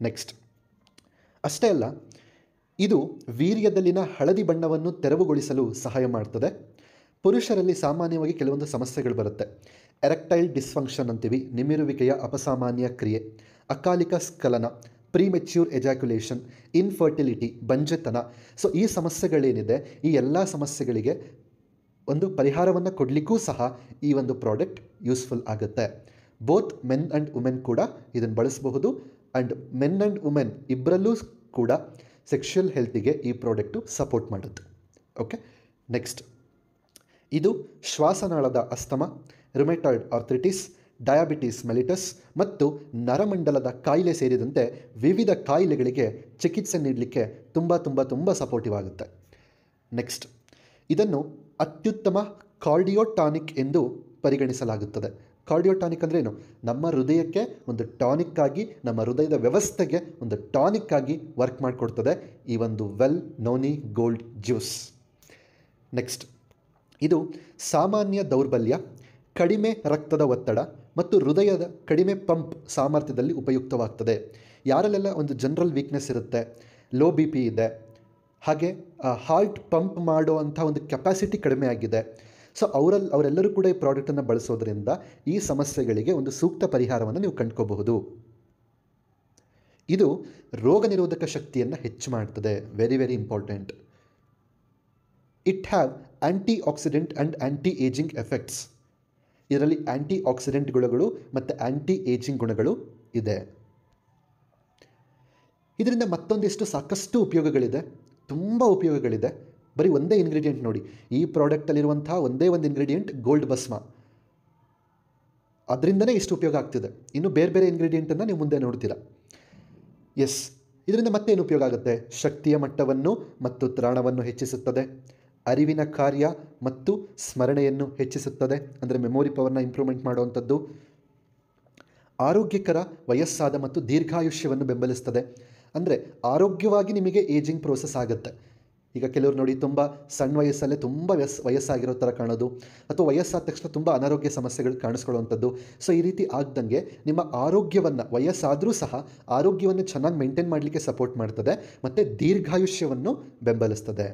ನೆಕ್ಸ್ಟ್ ಅಷ್ಟೇ ಅಲ್ಲ ಇದು ವೀರ್ಯದಲ್ಲಿನ ಹಳದಿ ಬಣ್ಣವನ್ನು ತೆರವುಗೊಳಿಸಲು ಸಹಾಯ ಮಾಡ್ತದೆ ಪುರುಷರಲ್ಲಿ ಸಾಮಾನ್ಯವಾಗಿ ಕೆಲವೊಂದು ಸಮಸ್ಯೆಗಳು ಬರುತ್ತೆ ಎರೆಕ್ಟೈಲ್ ಡಿಸ್ಫಂಕ್ಷನ್ ಅಂತೀವಿ ನಿಮಿರುವಿಕೆಯ ಅಪಸಾಮಾನ್ಯ ಕ್ರಿಯೆ ಅಕಾಲಿಕ ಸ್ಖಲನ ಪ್ರಿಮೆಚ್ಯೂರ್ ಎಜಾಕ್ಯುಲೇಷನ್ ಇನ್ಫರ್ಟಿಲಿಟಿ ಬಂಜೆತನ ಸೊ ಈ ಸಮಸ್ಯೆಗಳೇನಿದೆ ಈ ಎಲ್ಲ ಸಮಸ್ಯೆಗಳಿಗೆ ಒಂದು ಪರಿಹಾರವನ್ನು ಕೊಡಲಿಕ್ಕೂ ಸಹ ಈ ಒಂದು ಪ್ರಾಡಕ್ಟ್ ಯೂಸ್ಫುಲ್ ಆಗುತ್ತೆ ಬೋತ್ ಮೆನ್ ಆ್ಯಂಡ್ ವುಮೆನ್ ಕೂಡ ಇದನ್ನು ಬಳಸಬಹುದು ಆ್ಯಂಡ್ ಮೆನ್ ಆ್ಯಂಡ್ ವುಮೆನ್ ಇಬ್ಬರಲ್ಲೂ ಕೂಡ ಸೆಕ್ಷುಯಲ್ ಹೆಲ್ತಿಗೆ ಈ ಪ್ರಾಡಕ್ಟು ಸಪೋರ್ಟ್ ಮಾಡುತ್ತೆ ಓಕೆ ನೆಕ್ಸ್ಟ್ ಇದು ಶ್ವಾಸನಾಳದ asthma rheumatoid arthritis diabetes mellitus ಮತ್ತು ನರಮಂಡಲದ ಕಾಯಿಲೆ ಸೇರಿದಂತೆ ವಿವಿಧ ಕಾಯಿಲೆಗಳಿಗೆ ಚಿಕಿತ್ಸೆ ನೀಡಲಿಕ್ಕೆ ತುಂಬ ತುಂಬ ತುಂಬ ಸಪೋರ್ಟಿವ್ ಆಗುತ್ತೆ ನೆಕ್ಸ್ಟ್ ಇದನ್ನು ಅತ್ಯುತ್ತಮ ಕಾರ್ಡಿಯೋಟಾನಿಕ್ ಎಂದು ಪರಿಗಣಿಸಲಾಗುತ್ತದೆ ಕಾರ್ಡಿಯೋಟಾನಿಕ್ ಏನು ನಮ್ಮ ಹೃದಯಕ್ಕೆ ಒಂದು ಟಾನಿಕ್ ಆಗಿ ನಮ್ಮ ಹೃದಯದ ವ್ಯವಸ್ಥೆಗೆ ಒಂದು ಟಾನಿಕ್ ಆಗಿ ವರ್ಕ್ ಮಾಡಿಕೊಡ್ತದೆ ಈ ಒಂದು well noni gold juice next ಇದು ಸಾಮಾನ್ಯ ದೌರ್ಬಲ್ಯ ಕಡಿಮೆ ರಕ್ತದ ಒತ್ತಡ ಮತ್ತು ಹೃದಯದ ಕಡಿಮೆ ಪಂಪ್ ಸಾಮರ್ಥ್ಯದಲ್ಲಿ ಉಪಯುಕ್ತವಾಗ್ತದೆ ಯಾರಲ್ಲೆಲ್ಲ ಒಂದು ಜನರಲ್ ವೀಕ್ನೆಸ್ ಇರುತ್ತೆ ಲೋ ಬಿ ಪಿ ಇದೆ ಹಾಗೆ ಹಾರ್ಟ್ ಪಂಪ್ ಮಾಡುವಂಥ ಒಂದು ಕೆಪಾಸಿಟಿ ಕಡಿಮೆ ಆಗಿದೆ ಸೊ ಅವರಲ್ಲಿ ಅವರೆಲ್ಲರೂ ಕೂಡ ಈ ಪ್ರಾಡಕ್ಟನ್ನು ಬಳಸೋದ್ರಿಂದ ಈ ಸಮಸ್ಯೆಗಳಿಗೆ ಒಂದು ಸೂಕ್ತ ಪರಿಹಾರವನ್ನು ನೀವು ಕಂಡ್ಕೋಬಹುದು ಇದು ರೋಗ ನಿರೋಧಕ ಶಕ್ತಿಯನ್ನು ಹೆಚ್ಚು ಮಾಡ್ತದೆ very very important it have antioxidant and anti ageing effects ಇದರಲ್ಲಿ ಆ್ಯಂಟಿ ಆಕ್ಸಿಡೆಂಟ್ ಗುಣಗಳು ಮತ್ತು ಆ್ಯಂಟಿ ಏಜಿಂಗ್ ಗುಣಗಳು ಇದೆ ಇದರಿಂದ ಮತ್ತೊಂದಿಷ್ಟು ಸಾಕಷ್ಟು ಉಪಯೋಗಗಳಿದೆ ತುಂಬ ಉಪಯೋಗಗಳಿದೆ ಬರೀ ಒಂದೇ ಇಂಗ್ರೀಡಿಯೆಂಟ್ ನೋಡಿ ಈ ಪ್ರಾಡಕ್ಟಲ್ಲಿರುವಂತಹ ಒಂದೇ ಒಂದು ಇಂಗ್ರೀಡಿಯೆಂಟ್ ಗೋಲ್ಡ್ ಬಸ್ಮ ಅದರಿಂದನೇ ಇಷ್ಟು ಉಪಯೋಗ ಆಗ್ತಿದೆ ಇನ್ನು ಬೇರೆ ಬೇರೆ ಇಂಗ್ರೀಡಿಯೆಂಟನ್ನು ನೀವು ಮುಂದೆ ನೋಡ್ತೀರಾ ಎಸ್ ಇದರಿಂದ ಮತ್ತೇನು ಉಪಯೋಗ ಆಗುತ್ತೆ ಶಕ್ತಿಯ ಮಟ್ಟವನ್ನು ಮತ್ತು ತ್ರಾಣವನ್ನು ಹೆಚ್ಚಿಸುತ್ತದೆ ಅರಿವಿನ ಕಾರ್ಯ ಮತ್ತು ಸ್ಮರಣೆಯನ್ನು ಹೆಚ್ಚಿಸುತ್ತದೆ ಅಂದರೆ ಮೆಮೊರಿ ಪವರ್ನ ಇಂಪ್ರೂವ್ಮೆಂಟ್ ಮಾಡುವಂಥದ್ದು ಆರೋಗ್ಯಕರ ವಯಸ್ಸಾದ ಮತ್ತು ದೀರ್ಘಾಯುಷ್ಯವನ್ನು ಬೆಂಬಲಿಸ್ತದೆ ಅಂದರೆ ಆರೋಗ್ಯವಾಗಿ ನಿಮಗೆ ಏಜಿಂಗ್ ಪ್ರೋಸೆಸ್ ಆಗುತ್ತೆ ಈಗ ಕೆಲವರು ನೋಡಿ ತುಂಬ ಸಣ್ಣ ವಯಸ್ಸಲ್ಲೇ ತುಂಬ ವ್ಯಸ್ ವಯಸ್ಸಾಗಿರೋ ಥರ ಕಾಣೋದು ಅಥವಾ ವಯಸ್ಸಾದ ತಕ್ಷಣ ತುಂಬ ಅನಾರೋಗ್ಯ ಸಮಸ್ಯೆಗಳು ಕಾಣಿಸ್ಕೊಳ್ಳುವಂಥದ್ದು ಸೊ ಈ ರೀತಿ ಆಗ್ದಂಗೆ ನಿಮ್ಮ ಆರೋಗ್ಯವನ್ನು ವಯಸ್ಸಾದರೂ ಸಹ ಆರೋಗ್ಯವನ್ನು ಚೆನ್ನಾಗಿ ಮೇಂಟೈನ್ ಮಾಡಲಿಕ್ಕೆ ಸಪೋರ್ಟ್ ಮಾಡ್ತದೆ ಮತ್ತು ದೀರ್ಘಾಯುಷ್ಯವನ್ನು ಬೆಂಬಲಿಸ್ತದೆ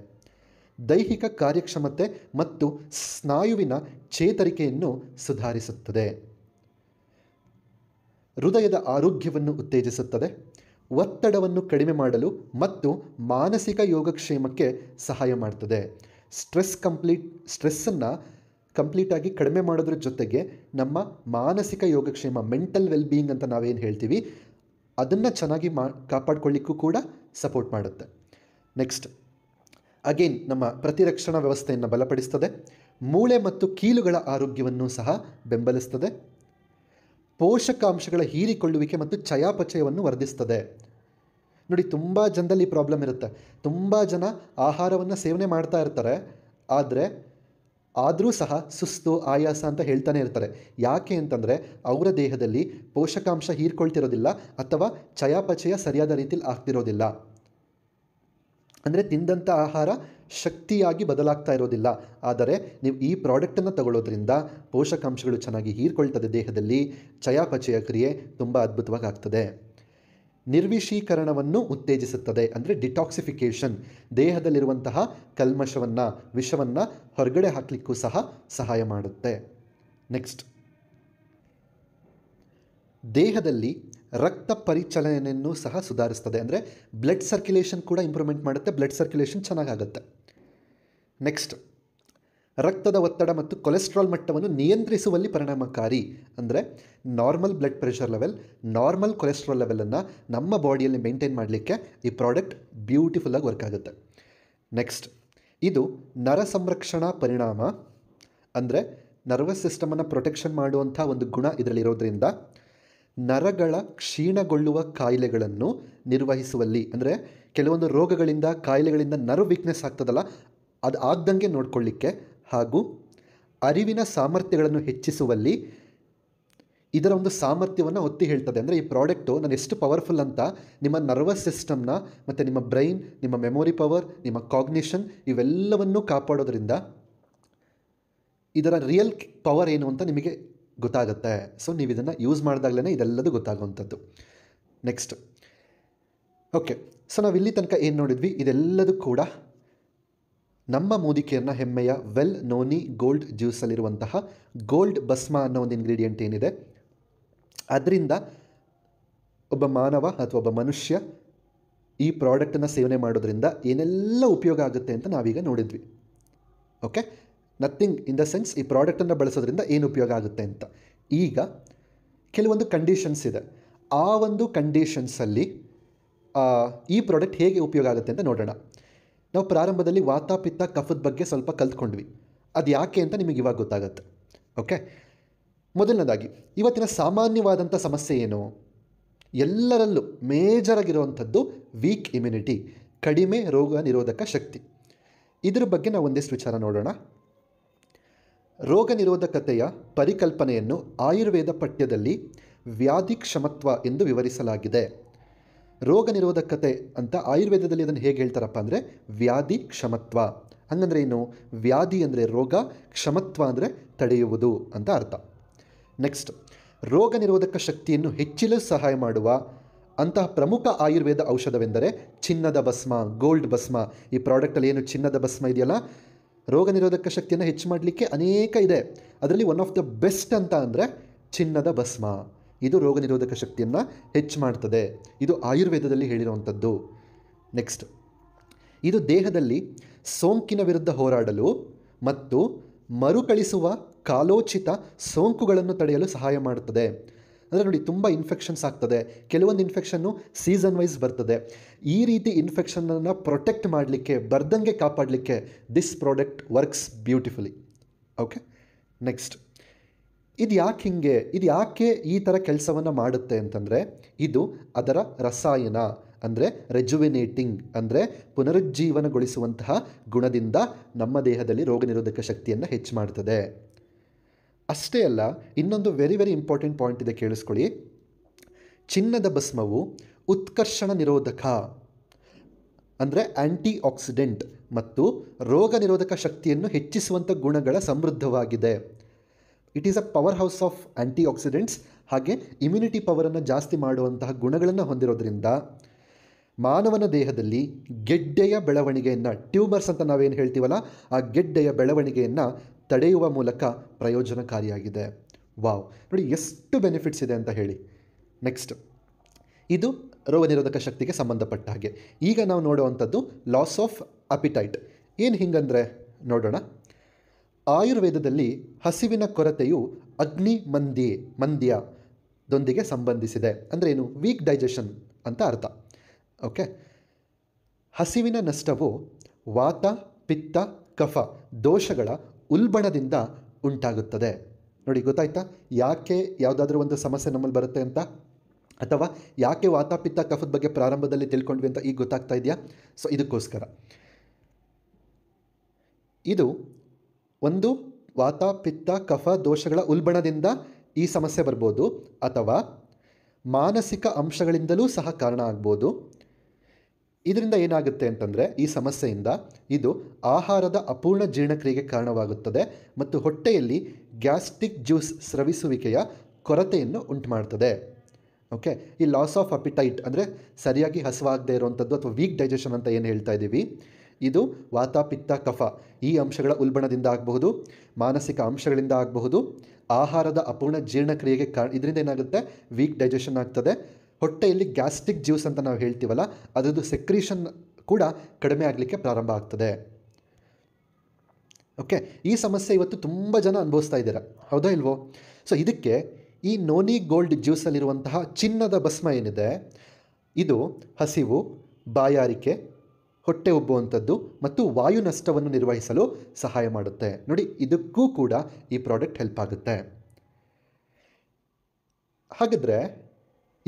ದೈಹಿಕ ಕಾರ್ಯಕ್ಷಮತೆ ಮತ್ತು ಸ್ನಾಯುವಿನ ಚೇತರಿಕೆಯನ್ನು ಸುಧಾರಿಸುತ್ತದೆ ಹೃದಯದ ಆರೋಗ್ಯವನ್ನು ಉತ್ತೇಜಿಸುತ್ತದೆ ಒತ್ತಡವನ್ನು ಕಡಿಮೆ ಮಾಡಲು ಮತ್ತು ಮಾನಸಿಕ ಯೋಗಕ್ಷೇಮಕ್ಕೆ ಸಹಾಯ ಮಾಡ್ತದೆ ಸ್ಟ್ರೆಸ್ ಕಂಪ್ಲೀಟ್ ಸ್ಟ್ರೆಸ್ಸನ್ನು ಕಂಪ್ಲೀಟಾಗಿ ಕಡಿಮೆ ಮಾಡೋದ್ರ ಜೊತೆಗೆ ನಮ್ಮ ಮಾನಸಿಕ ಯೋಗಕ್ಷೇಮ ಮೆಂಟಲ್ ವೆಲ್ಬೀಯಿಂಗ್ ಅಂತ ನಾವೇನು ಹೇಳ್ತೀವಿ ಅದನ್ನು ಚೆನ್ನಾಗಿ ಮಾ ಕಾಪಾಡ್ಕೊಳ್ಳಿಕ್ಕೂ ಕೂಡ ಸಪೋರ್ಟ್ ಮಾಡುತ್ತೆ ನೆಕ್ಸ್ಟ್ ಅಗೇನ್ ನಮ್ಮ ಪ್ರತಿರಕ್ಷಣಾ ವ್ಯವಸ್ಥೆಯನ್ನು ಬಲಪಡಿಸ್ತದೆ ಮೂಳೆ ಮತ್ತು ಕೀಲುಗಳ ಆರೋಗ್ಯವನ್ನು ಸಹ ಬೆಂಬಲಿಸ್ತದೆ ಪೋಷಕಾಂಶಗಳ ಹೀರಿಕೊಳ್ಳುವಿಕೆ ಮತ್ತು ಚಯಾಪಚಯವನ್ನು ವರ್ಧಿಸ್ತದೆ ನೋಡಿ ತುಂಬ ಜನದಲ್ಲಿ ಪ್ರಾಬ್ಲಮ್ ಇರುತ್ತೆ ತುಂಬ ಜನ ಆಹಾರವನ್ನು ಸೇವನೆ ಮಾಡ್ತಾ ಇರ್ತಾರೆ ಆದರೆ ಆದರೂ ಸಹ ಸುಸ್ತು ಆಯಾಸ ಅಂತ ಹೇಳ್ತಾನೆ ಇರ್ತಾರೆ ಯಾಕೆ ಅಂತಂದರೆ ಅವರ ದೇಹದಲ್ಲಿ ಪೋಷಕಾಂಶ ಹೀರ್ಕೊಳ್ತಿರೋದಿಲ್ಲ ಅಥವಾ ಚಯಾಪಚಯ ಸರಿಯಾದ ರೀತಿಯಲ್ಲಿ ಆಗ್ತಿರೋದಿಲ್ಲ ಅಂದರೆ ತಿಂದಂಥ ಆಹಾರ ಶಕ್ತಿಯಾಗಿ ಬದಲಾಗ್ತಾ ಇರೋದಿಲ್ಲ ಆದರೆ ನೀವು ಈ ಪ್ರಾಡಕ್ಟನ್ನು ತಗೊಳ್ಳೋದ್ರಿಂದ ಪೋಷಕಾಂಶಗಳು ಚೆನ್ನಾಗಿ ಹೀರ್ಕೊಳ್ತದೆ ದೇಹದಲ್ಲಿ ಚಯಾಪಚಯ ಕ್ರಿಯೆ ತುಂಬ ಅದ್ಭುತವಾಗಿ ಆಗ್ತದೆ ನಿರ್ವಿಷೀಕರಣವನ್ನು ಉತ್ತೇಜಿಸುತ್ತದೆ ಅಂದರೆ ಡಿಟಾಕ್ಸಿಫಿಕೇಷನ್ ದೇಹದಲ್ಲಿರುವಂತಹ ಕಲ್ಮಶವನ್ನು ವಿಷವನ್ನು ಹೊರಗಡೆ ಹಾಕಲಿಕ್ಕೂ ಸಹ ಸಹಾಯ ಮಾಡುತ್ತೆ ನೆಕ್ಸ್ಟ್ ದೇಹದಲ್ಲಿ ರಕ್ತ ಪರಿಚಲನೆಯನ್ನು ಸಹ ಸುಧಾರಿಸ್ತದೆ ಅಂದರೆ ಬ್ಲಡ್ ಸರ್ಕ್ಯುಲೇಷನ್ ಕೂಡ ಇಂಪ್ರೂವ್ಮೆಂಟ್ ಮಾಡುತ್ತೆ ಬ್ಲಡ್ ಸರ್ಕ್ಯುಲೇಷನ್ ಚೆನ್ನಾಗಾಗುತ್ತೆ ನೆಕ್ಸ್ಟ್ ರಕ್ತದ ಒತ್ತಡ ಮತ್ತು ಕೊಲೆಸ್ಟ್ರಾಲ್ ಮಟ್ಟವನ್ನು ನಿಯಂತ್ರಿಸುವಲ್ಲಿ ಪರಿಣಾಮಕಾರಿ ಅಂದರೆ normal blood pressure level normal cholesterol ಲೆವೆಲನ್ನು ನಮ್ಮ ಬಾಡಿಯಲ್ಲಿ ಮೇಂಟೈನ್ ಮಾಡಲಿಕ್ಕೆ ಈ ಪ್ರಾಡಕ್ಟ್ ಬ್ಯೂಟಿಫುಲ್ಲಾಗಿ ವರ್ಕ್ ಆಗುತ್ತೆ ನೆಕ್ಸ್ಟ್ ಇದು ನರ ಸಂರಕ್ಷಣಾ ಪರಿಣಾಮ ಅಂದರೆ ನರ್ವಸ್ ಸಿಸ್ಟಮನ್ನು ಪ್ರೊಟೆಕ್ಷನ್ ಮಾಡುವಂಥ ಒಂದು ಗುಣ ಇದರಲ್ಲಿರೋದ್ರಿಂದ ನರಗಳ ಕ್ಷೀಣಗೊಳ್ಳುವ ಕಾಯಿಲೆಗಳನ್ನು ನಿರ್ವಹಿಸುವಲ್ಲಿ ಅಂದರೆ ಕೆಲವೊಂದು ರೋಗಗಳಿಂದ ಕಾಯಿಲೆಗಳಿಂದ ನರ ವೀಕ್ನೆಸ್ ಆಗ್ತದಲ್ಲ ಅದು ಆಗ್ದಂಗೆ ನೋಡಿಕೊಳ್ಳಿಕ್ಕೆ ಹಾಗೂ ಅರಿವಿನ ಸಾಮರ್ಥ್ಯಗಳನ್ನು ಹೆಚ್ಚಿಸುವಲ್ಲಿ ಇದರ ಒಂದು ಸಾಮರ್ಥ್ಯವನ್ನು ಒತ್ತಿ ಹೇಳ್ತದೆ ಅಂದರೆ ಈ ಪ್ರಾಡಕ್ಟು ನಾನು ಎಷ್ಟು ಪವರ್ಫುಲ್ ಅಂತ ನಿಮ್ಮ ನರ್ವಸ್ ಸಿಸ್ಟಮ್ನ ಮತ್ತು ನಿಮ್ಮ ಬ್ರೈನ್ ನಿಮ್ಮ ಮೆಮೊರಿ ಪವರ್ ನಿಮ್ಮ ಕಾಗ್ನಿಷನ್ ಇವೆಲ್ಲವನ್ನೂ ಕಾಪಾಡೋದ್ರಿಂದ ಇದರ ರಿಯಲ್ ಪವರ್ ಏನು ಅಂತ ನಿಮಗೆ ಗೊತ್ತಾಗುತ್ತೆ ಸೊ ನೀವು ಇದನ್ನು ಯೂಸ್ ಮಾಡಿದಾಗಲೇ ಇದೆಲ್ಲದೂ ಗೊತ್ತಾಗುವಂಥದ್ದು ನೆಕ್ಸ್ಟ್ ಓಕೆ ಸೊ ನಾವು ಇಲ್ಲಿ ತನಕ ಏನು ನೋಡಿದ್ವಿ ಇದೆಲ್ಲದೂ ಕೂಡ ನಮ್ಮ ಮೂದಿಕೆಯನ್ನ ಹೆಮ್ಮೆಯ ವೆಲ್ ನೋನಿ ಗೋಲ್ಡ್ ಜ್ಯೂಸಲ್ಲಿರುವಂತಹ ಗೋಲ್ಡ್ ಬಸ್ಮಾ ಅನ್ನೋ ಒಂದು ಇಂಗ್ರೀಡಿಯೆಂಟ್ ಏನಿದೆ ಅದರಿಂದ ಒಬ್ಬ ಮಾನವ ಅಥವಾ ಒಬ್ಬ ಮನುಷ್ಯ ಈ ಪ್ರಾಡಕ್ಟನ್ನು ಸೇವನೆ ಮಾಡೋದ್ರಿಂದ ಏನೆಲ್ಲ ಉಪಯೋಗ ಆಗುತ್ತೆ ಅಂತ ನಾವೀಗ ನೋಡಿದ್ವಿ okay nothing in the sense ಈ ಪ್ರಾಡಕ್ಟನ್ನು ಬಳಸೋದ್ರಿಂದ ಏನು ಉಪಯೋಗ ಆಗುತ್ತೆ ಅಂತ ಈಗ ಕೆಲವೊಂದು ಕಂಡೀಷನ್ಸ್ ಇದೆ ಆ ಒಂದು ಕಂಡೀಷನ್ಸಲ್ಲಿ ಈ ಪ್ರಾಡಕ್ಟ್ ಹೇಗೆ ಉಪಯೋಗ ಆಗುತ್ತೆ ಅಂತ ನೋಡೋಣ ನಾವು ಪ್ರಾರಂಭದಲ್ಲಿ ವಾತಾಪಿತ್ತ ಕಫದ ಬಗ್ಗೆ ಸ್ವಲ್ಪ ಕಲ್ತ್ಕೊಂಡ್ವಿ ಅದು ಯಾಕೆ ಅಂತ ನಿಮಗೆ ಇವಾಗ ಗೊತ್ತಾಗುತ್ತೆ ಓಕೆ ಮೊದಲನೇದಾಗಿ ಇವತ್ತಿನ ಸಾಮಾನ್ಯವಾದಂಥ ಸಮಸ್ಯೆ ಏನು ಎಲ್ಲರಲ್ಲೂ ಮೇಜರಾಗಿರುವಂಥದ್ದು ವೀಕ್ ಇಮ್ಯುನಿಟಿ ಕಡಿಮೆ ರೋಗ ನಿರೋಧಕ ಶಕ್ತಿ ಇದ್ರ ಬಗ್ಗೆ ನಾವು ಒಂದಿಷ್ಟು ವಿಚಾರ ನೋಡೋಣ ರೋಗ ನಿರೋಧಕತೆಯ ಪರಿಕಲ್ಪನೆಯನ್ನು ಆಯುರ್ವೇದ ಪಠ್ಯದಲ್ಲಿ ವ್ಯಾಧಿ ಕ್ಷಮತ್ವ ಎಂದು ವಿವರಿಸಲಾಗಿದೆ ರೋಗ ನಿರೋಧಕತೆ ಅಂತ ಆಯುರ್ವೇದದಲ್ಲಿ ಅದನ್ನು ಹೇಗೆ ಹೇಳ್ತಾರಪ್ಪ ಅಂದರೆ ವ್ಯಾಧಿ ಕ್ಷಮತ್ವ ಹಂಗಂದ್ರೆ ಏನು ವ್ಯಾಧಿ ಅಂದರೆ ರೋಗ ಕ್ಷಮತ್ವ ಅಂದರೆ ತಡೆಯುವುದು ಅಂತ ಅರ್ಥ ನೆಕ್ಸ್ಟ್ ರೋಗ ನಿರೋಧಕ ಶಕ್ತಿಯನ್ನು ಹೆಚ್ಚಲು ಸಹಾಯ ಮಾಡುವ ಅಂತಹ ಪ್ರಮುಖ ಆಯುರ್ವೇದ ಔಷಧವೆಂದರೆ ಚಿನ್ನದ ಭಸ್ಮ ಗೋಲ್ಡ್ ಭಸ್ಮ ಈ ಪ್ರಾಡಕ್ಟಲ್ಲಿ ಏನು ಚಿನ್ನದ ಭಸ್ಮ ಇದೆಯಲ್ಲ ರೋಗ ನಿರೋಧಕ ಶಕ್ತಿಯನ್ನು ಹೆಚ್ಚು ಮಾಡಲಿಕ್ಕೆ ಅನೇಕ ಇದೆ ಅದರಲ್ಲಿ ಒನ್ ಆಫ್ ದ ಬೆಸ್ಟ್ ಅಂತ ಅಂದರೆ ಚಿನ್ನದ ಭಸ್ಮ ಇದು ರೋಗ ನಿರೋಧಕ ಶಕ್ತಿಯನ್ನು ಹೆಚ್ಚು ಮಾಡ್ತದೆ ಇದು ಆಯುರ್ವೇದದಲ್ಲಿ ಹೇಳಿರುವಂಥದ್ದು ನೆಕ್ಸ್ಟ್ ಇದು ದೇಹದಲ್ಲಿ ಸೋಂಕಿನ ವಿರುದ್ಧ ಹೋರಾಡಲು ಮತ್ತು ಮರುಕಳಿಸುವ ಕಾಲೋಚಿತ ಸೋಂಕುಗಳನ್ನು ತಡೆಯಲು ಸಹಾಯ ಮಾಡುತ್ತದೆ ಅಂದರೆ ನೋಡಿ ತುಂಬ ಇನ್ಫೆಕ್ಷನ್ಸ್ ಆಗ್ತದೆ ಕೆಲವೊಂದು ಇನ್ಫೆಕ್ಷನ್ನು ಸೀಸನ್ ವೈಸ್ ಬರ್ತದೆ ಈ ರೀತಿ ಇನ್ಫೆಕ್ಷನನ್ನು ಪ್ರೊಟೆಕ್ಟ್ ಮಾಡಲಿಕ್ಕೆ ಬರ್ದಂಗೆ ಕಾಪಾಡಲಿಕ್ಕೆ this product works beautifully okay next ಇದು ಯಾಕೆ ಹಿಂಗೆ ಇದು ಯಾಕೆ ಈ ಥರ ಕೆಲಸವನ್ನು ಮಾಡುತ್ತೆ ಅಂತಂದರೆ ಇದು ಅದರ ರಸಾಯನ ಅಂದರೆ ರೆಜುವಿನೇಟಿಂಗ್ ಅಂದರೆ ಪುನರುಜ್ಜೀವನಗೊಳಿಸುವಂತಹ ಗುಣದಿಂದ ನಮ್ಮ ದೇಹದಲ್ಲಿ ರೋಗ ನಿರೋಧಕ ಶಕ್ತಿಯನ್ನು ಹೆಚ್ಚು ಮಾಡ್ತದೆ ಅಷ್ಟೇ ಅಲ್ಲ ಇನ್ನೊಂದು ವೆರಿ ವೆರಿ ಇಂಪಾರ್ಟೆಂಟ್ ಪಾಯಿಂಟ್ ಇದೆ ಕೇಳಿಸ್ಕೊಳ್ಳಿ ಚಿನ್ನದ ಭಸ್ಮವು ಉತ್ಕರ್ಷಣ ನಿರೋಧಕ ಅಂದರೆ ಆ್ಯಂಟಿ ಆಕ್ಸಿಡೆಂಟ್ ಮತ್ತು ರೋಗ ನಿರೋಧಕ ಶಕ್ತಿಯನ್ನು ಹೆಚ್ಚಿಸುವಂಥ ಗುಣಗಳ ಸಮೃದ್ಧವಾಗಿದೆ it is a powerhouse of antioxidants ಹಾಗೆ ಇಮ್ಯುನಿಟಿ ಪವರನ್ನು ಜಾಸ್ತಿ ಮಾಡುವಂತಹ ಗುಣಗಳನ್ನು ಹೊಂದಿರೋದ್ರಿಂದ ಮಾನವನ ದೇಹದಲ್ಲಿ ಗೆಡ್ಡೆಯ ಬೆಳವಣಿಗೆಯನ್ನು ಟ್ಯೂಮರ್ಸ್ ಅಂತ ನಾವೇನು ಹೇಳ್ತೀವಲ್ಲ ಆ ಗೆಡ್ಡೆಯ ಬೆಳವಣಿಗೆಯನ್ನು ತಡೆಯುವ ಮೂಲಕ ಪ್ರಯೋಜನಕಾರಿಯಾಗಿದೆ ವಾವ್ ನೋಡಿ ಎಷ್ಟು ಬೆನಿಫಿಟ್ಸ್ ಇದೆ ಅಂತ ಹೇಳಿ ನೆಕ್ಸ್ಟ್ ಇದು ರೋಗನಿರೋಧಕ ಶಕ್ತಿಗೆ ಸಂಬಂಧಪಟ್ಟ ಹಾಗೆ ಈಗ ನಾವು ನೋಡುವಂಥದ್ದು ಲಾಸ್ ಆಫ್ ಅಪಿಟೈಟ್ ಏನು ಹಿಂಗಂದರೆ ನೋಡೋಣ ಆಯುರ್ವೇದದಲ್ಲಿ ಹಸಿವಿನ ಕೊರತೆಯು ಅಗ್ನಿ ಮಂದಿ ಮಂದ್ಯದೊಂದಿಗೆ ಸಂಬಂಧಿಸಿದೆ ಅಂದರೆ ಏನು ವೀಕ್ ಡೈಜೆಷನ್ ಅಂತ ಅರ್ಥ ಓಕೆ ಹಸಿವಿನ ನಷ್ಟವು ವಾತ ಪಿತ್ತ ಕಫ ದೋಷಗಳ ಉಲ್ಬಣದಿಂದ ಉಂಟಾಗುತ್ತದೆ ನೋಡಿ ಗೊತ್ತಾಯ್ತಾ ಯಾಕೆ ಯಾವುದಾದ್ರೂ ಒಂದು ಸಮಸ್ಯೆ ನಮ್ಮಲ್ಲಿ ಬರುತ್ತೆ ಅಂತ ಅಥವಾ ಯಾಕೆ ವಾತಾಪಿತ್ತ ಕಫದ ಬಗ್ಗೆ ಪ್ರಾರಂಭದಲ್ಲಿ ತಿಳ್ಕೊಂಡ್ವಿ ಅಂತ ಈಗ ಗೊತ್ತಾಗ್ತಾ ಇದೆಯಾ ಸೊ ಇದಕ್ಕೋಸ್ಕರ ಇದು ಒಂದು ವಾತಪಿತ್ತ ಕಫ ದೋಷಗಳ ಉಲ್ಬಣದಿಂದ ಈ ಸಮಸ್ಯೆ ಬರ್ಬೋದು ಅಥವಾ ಮಾನಸಿಕ ಅಂಶಗಳಿಂದಲೂ ಸಹ ಕಾರಣ ಆಗ್ಬೋದು ಇದರಿಂದ ಏನಾಗುತ್ತೆ ಅಂತಂದರೆ ಈ ಸಮಸ್ಯೆಯಿಂದ ಇದು ಆಹಾರದ ಅಪೂರ್ಣ ಜೀರ್ಣಕ್ರಿಯೆಗೆ ಕಾರಣವಾಗುತ್ತದೆ ಮತ್ತು ಹೊಟ್ಟೆಯಲ್ಲಿ ಗ್ಯಾಸ್ಟ್ರಿಕ್ ಜ್ಯೂಸ್ ಸ್ರವಿಸುವಿಕೆಯ ಕೊರತೆಯನ್ನು ಉಂಟು ಮಾಡ್ತದೆ ಓಕೆ ಈ ಲಾಸ್ ಆಫ್ ಅಪಿಟೈಟ್ ಅಂದರೆ ಸರಿಯಾಗಿ ಹಸುವಾಗದೇ ಇರುವಂಥದ್ದು ಅಥವಾ ವೀಕ್ ಡೈಜೆಷನ್ ಅಂತ ಏನು ಹೇಳ್ತಾ ಇದ್ದೀವಿ ಇದು ವಾತ ಪಿತ್ತ ಕಫ ಈ ಅಂಶಗಳ ಉಲ್ಬಣದಿಂದ ಆಗಬಹುದು ಮಾನಸಿಕ ಅಂಶಗಳಿಂದ ಆಗಬಹುದು ಆಹಾರದ ಅಪೂರ್ಣ ಜೀರ್ಣಕ್ರಿಯೆಗೆ ಕಾ ಇದರಿಂದ ಏನಾಗುತ್ತೆ ವೀಕ್ ಡೈಜೆಷನ್ ಆಗ್ತದೆ ಹೊಟ್ಟೆಯಲ್ಲಿ ಗ್ಯಾಸ್ಟ್ರಿಕ್ ಜ್ಯೂಸ್ ಅಂತ ನಾವು ಹೇಳ್ತೀವಲ್ಲ ಅದರದ್ದು ಸೆಕ್ರೀಷನ್ ಕೂಡ ಕಡಿಮೆ ಆಗಲಿಕ್ಕೆ ಪ್ರಾರಂಭ ಆಗ್ತದೆ ಓಕೆ ಈ ಸಮಸ್ಯೆ ಇವತ್ತು ತುಂಬ ಜನ ಅನುಭವಿಸ್ತಾ ಇದ್ದಾರೆ ಹೌದಾ ಇಲ್ವೋ ಸೊ ಇದಕ್ಕೆ ಈ ನೋನಿ ಗೋಲ್ಡ್ ಜ್ಯೂಸಲ್ಲಿರುವಂತಹ ಚಿನ್ನದ ಭಸ್ಮ ಏನಿದೆ ಇದು ಹಸಿವು ಬಾಯಾರಿಕೆ ಹೊಟ್ಟೆ ಉಬ್ಬುವಂಥದ್ದು ಮತ್ತು ವಾಯು ನಷ್ಟವನ್ನು ನಿರ್ವಹಿಸಲು ಸಹಾಯ ಮಾಡುತ್ತೆ ನೋಡಿ ಇದಕ್ಕೂ ಕೂಡ ಈ ಪ್ರಾಡಕ್ಟ್ ಹೆಲ್ಪ್ ಆಗುತ್ತೆ ಹಾಗಿದ್ರೆ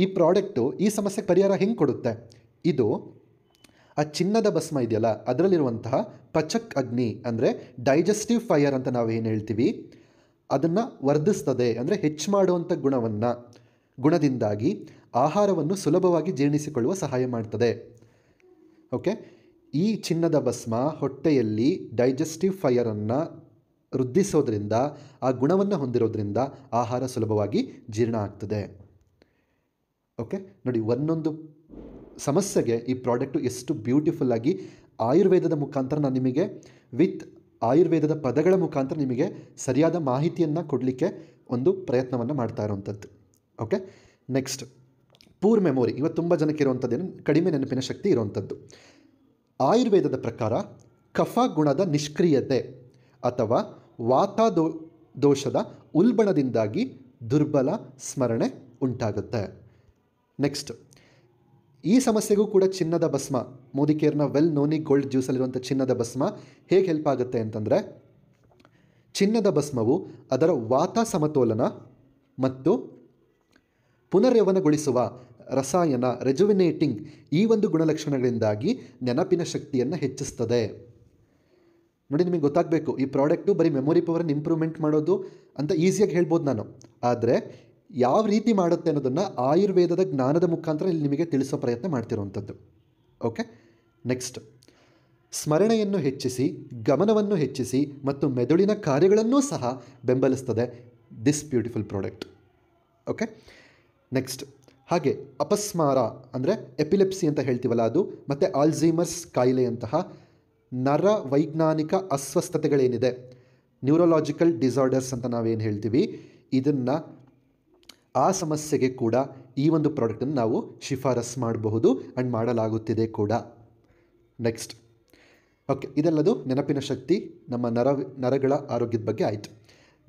ಈ ಪ್ರಾಡಕ್ಟು ಈ ಸಮಸ್ಯೆಗೆ ಪರಿಹಾರ ಹೆಂಗೆ ಕೊಡುತ್ತೆ ಇದು ಆ ಚಿನ್ನದ ಭಸ್ಮ ಇದೆಯಲ್ಲ ಅದರಲ್ಲಿರುವಂತಹ ಪಚಕ್ ಅಗ್ನಿ ಅಂದರೆ ಡೈಜೆಸ್ಟಿವ್ ಫೈಯರ್ ಅಂತ ನಾವು ಏನು ಹೇಳ್ತೀವಿ ಅದನ್ನು ವರ್ಧಿಸ್ತದೆ ಅಂದರೆ ಹೆಚ್ಚು ಮಾಡುವಂಥ ಗುಣವನ್ನು ಗುಣದಿಂದಾಗಿ ಆಹಾರವನ್ನು ಸುಲಭವಾಗಿ ಜೀರ್ಣಿಸಿಕೊಳ್ಳುವ ಸಹಾಯ ಮಾಡ್ತದೆ ಓಕೆ ಈ ಚಿನ್ನದ ಭಸ್ಮ ಹೊಟ್ಟೆಯಲ್ಲಿ ಡೈಜೆಸ್ಟಿವ್ ಫೈಯರನ್ನು ವೃದ್ಧಿಸೋದ್ರಿಂದ ಆ ಗುಣವನ್ನು ಹೊಂದಿರೋದ್ರಿಂದ ಆಹಾರ ಸುಲಭವಾಗಿ ಜೀರ್ಣ ಆಗ್ತದೆ ಓಕೆ ನೋಡಿ ಒಂದೊಂದು ಸಮಸ್ಯೆಗೆ ಈ ಪ್ರಾಡಕ್ಟು ಎಷ್ಟು ಬ್ಯೂಟಿಫುಲ್ಲಾಗಿ ಆಯುರ್ವೇದದ ಮುಖಾಂತರ ನಾನು ನಿಮಗೆ ವಿತ್ ಆಯುರ್ವೇದದ ಪದಗಳ ಮುಖಾಂತರ ನಿಮಗೆ ಸರಿಯಾದ ಮಾಹಿತಿಯನ್ನು ಕೊಡಲಿಕ್ಕೆ ಒಂದು ಪ್ರಯತ್ನವನ್ನು ಮಾಡ್ತಾ ಇರುವಂಥದ್ದು ಓಕೆ ನೆಕ್ಸ್ಟ್ ಪೂರ್ ಮೆಮೊರಿ ಇವತ್ತು ತುಂಬ ಜನಕ್ಕೆ ಇರುವಂಥದ್ದೇನು ಕಡಿಮೆ ನೆನಪಿನ ಶಕ್ತಿ ಇರುವಂಥದ್ದು ಆಯುರ್ವೇದದ ಪ್ರಕಾರ ಕಫ ಗುಣದ ನಿಷ್ಕ್ರಿಯತೆ ಅಥವಾ ವಾತಾದೋ ದೋಷದ ಉಲ್ಬಣದಿಂದಾಗಿ ದುರ್ಬಲ ಸ್ಮರಣೆ ಉಂಟಾಗುತ್ತೆ ನೆಕ್ಸ್ಟ್ ಈ ಸಮಸ್ಯೆಗೂ ಕೂಡ ಚಿನ್ನದ ಭಸ್ಮ ಮೋದಿಕೇರ್ನ ವೆಲ್ ನೋನಿ ಗೋಲ್ಡ್ ಜ್ಯೂಸಲ್ಲಿರುವಂಥ ಚಿನ್ನದ ಭಸ್ಮ ಹೇಗೆ ಹೆಲ್ಪ್ ಆಗುತ್ತೆ ಅಂತಂದರೆ ಚಿನ್ನದ ಭಸ್ಮವು ಅದರ ವಾತ ಸಮತೋಲನ ಮತ್ತು ಪುನರ್ಯೌವನಗೊಳಿಸುವ ರಸಾಯನ ರೆಜುವಿನೇಟಿಂಗ್ ಈ ಒಂದು ಗುಣಲಕ್ಷಣಗಳಿಂದಾಗಿ ನೆನಪಿನ ಶಕ್ತಿಯನ್ನು ಹೆಚ್ಚಿಸ್ತದೆ ನೋಡಿ ನಿಮಗೆ ಗೊತ್ತಾಗಬೇಕು ಈ ಪ್ರಾಡಕ್ಟು ಬರೀ ಮೆಮೊರಿ ಪವರನ್ನು ಇಂಪ್ರೂವ್ಮೆಂಟ್ ಮಾಡೋದು ಅಂತ ಈಸಿಯಾಗಿ ಹೇಳ್ಬೋದು ನಾನು ಆದರೆ ಯಾವ ರೀತಿ ಮಾಡುತ್ತೆ ಅನ್ನೋದನ್ನು ಆಯುರ್ವೇದದ ಜ್ಞಾನದ ಮುಖಾಂತರ ಇಲ್ಲಿ ನಿಮಗೆ ತಿಳಿಸೋ ಪ್ರಯತ್ನ ಮಾಡ್ತಿರುವಂಥದ್ದು ಓಕೆ ನೆಕ್ಸ್ಟ್ ಸ್ಮರಣೆಯನ್ನು ಹೆಚ್ಚಿಸಿ ಗಮನವನ್ನು ಹೆಚ್ಚಿಸಿ ಮತ್ತು ಮೆದುಳಿನ ಕಾರ್ಯಗಳನ್ನೂ ಸಹ ಬೆಂಬಲಿಸ್ತದೆ this beautiful product okay next ಹಾಗೆ ಅಪಸ್ಮಾರ ಅಂದರೆ ಎಪಿಲೆಪ್ಸಿ ಅಂತ ಹೇಳ್ತೀವಲ್ಲ ಅದು ಮತ್ತು ಆಲ್ಝೀಮರ್ಸ್ ಕಾಯಿಲೆಯಂತಹ ನರ ವೈಜ್ಞಾನಿಕ ಅಸ್ವಸ್ಥತೆಗಳೇನಿದೆ ನ್ಯೂರೋಲಾಜಿಕಲ್ ಡಿಸಾರ್ಡರ್ಸ್ ಅಂತ ನಾವೇನು ಹೇಳ್ತೀವಿ ಇದನ್ನು ಆ ಸಮಸ್ಯೆಗೆ ಕೂಡ ಈ ಒಂದು ಪ್ರಾಡಕ್ಟನ್ನು ನಾವು ಶಿಫಾರಸ್ ಮಾಡಬಹುದು ಆ್ಯಂಡ್ ಮಾಡಲಾಗುತ್ತಿದೆ ಕೂಡ ನೆಕ್ಸ್ಟ್ ಓಕೆ ಇದೆಲ್ಲದು ನೆನಪಿನ ಶಕ್ತಿ ನಮ್ಮ ನರ ನರಗಳ ಆರೋಗ್ಯದ ಬಗ್ಗೆ ಆಯಿತು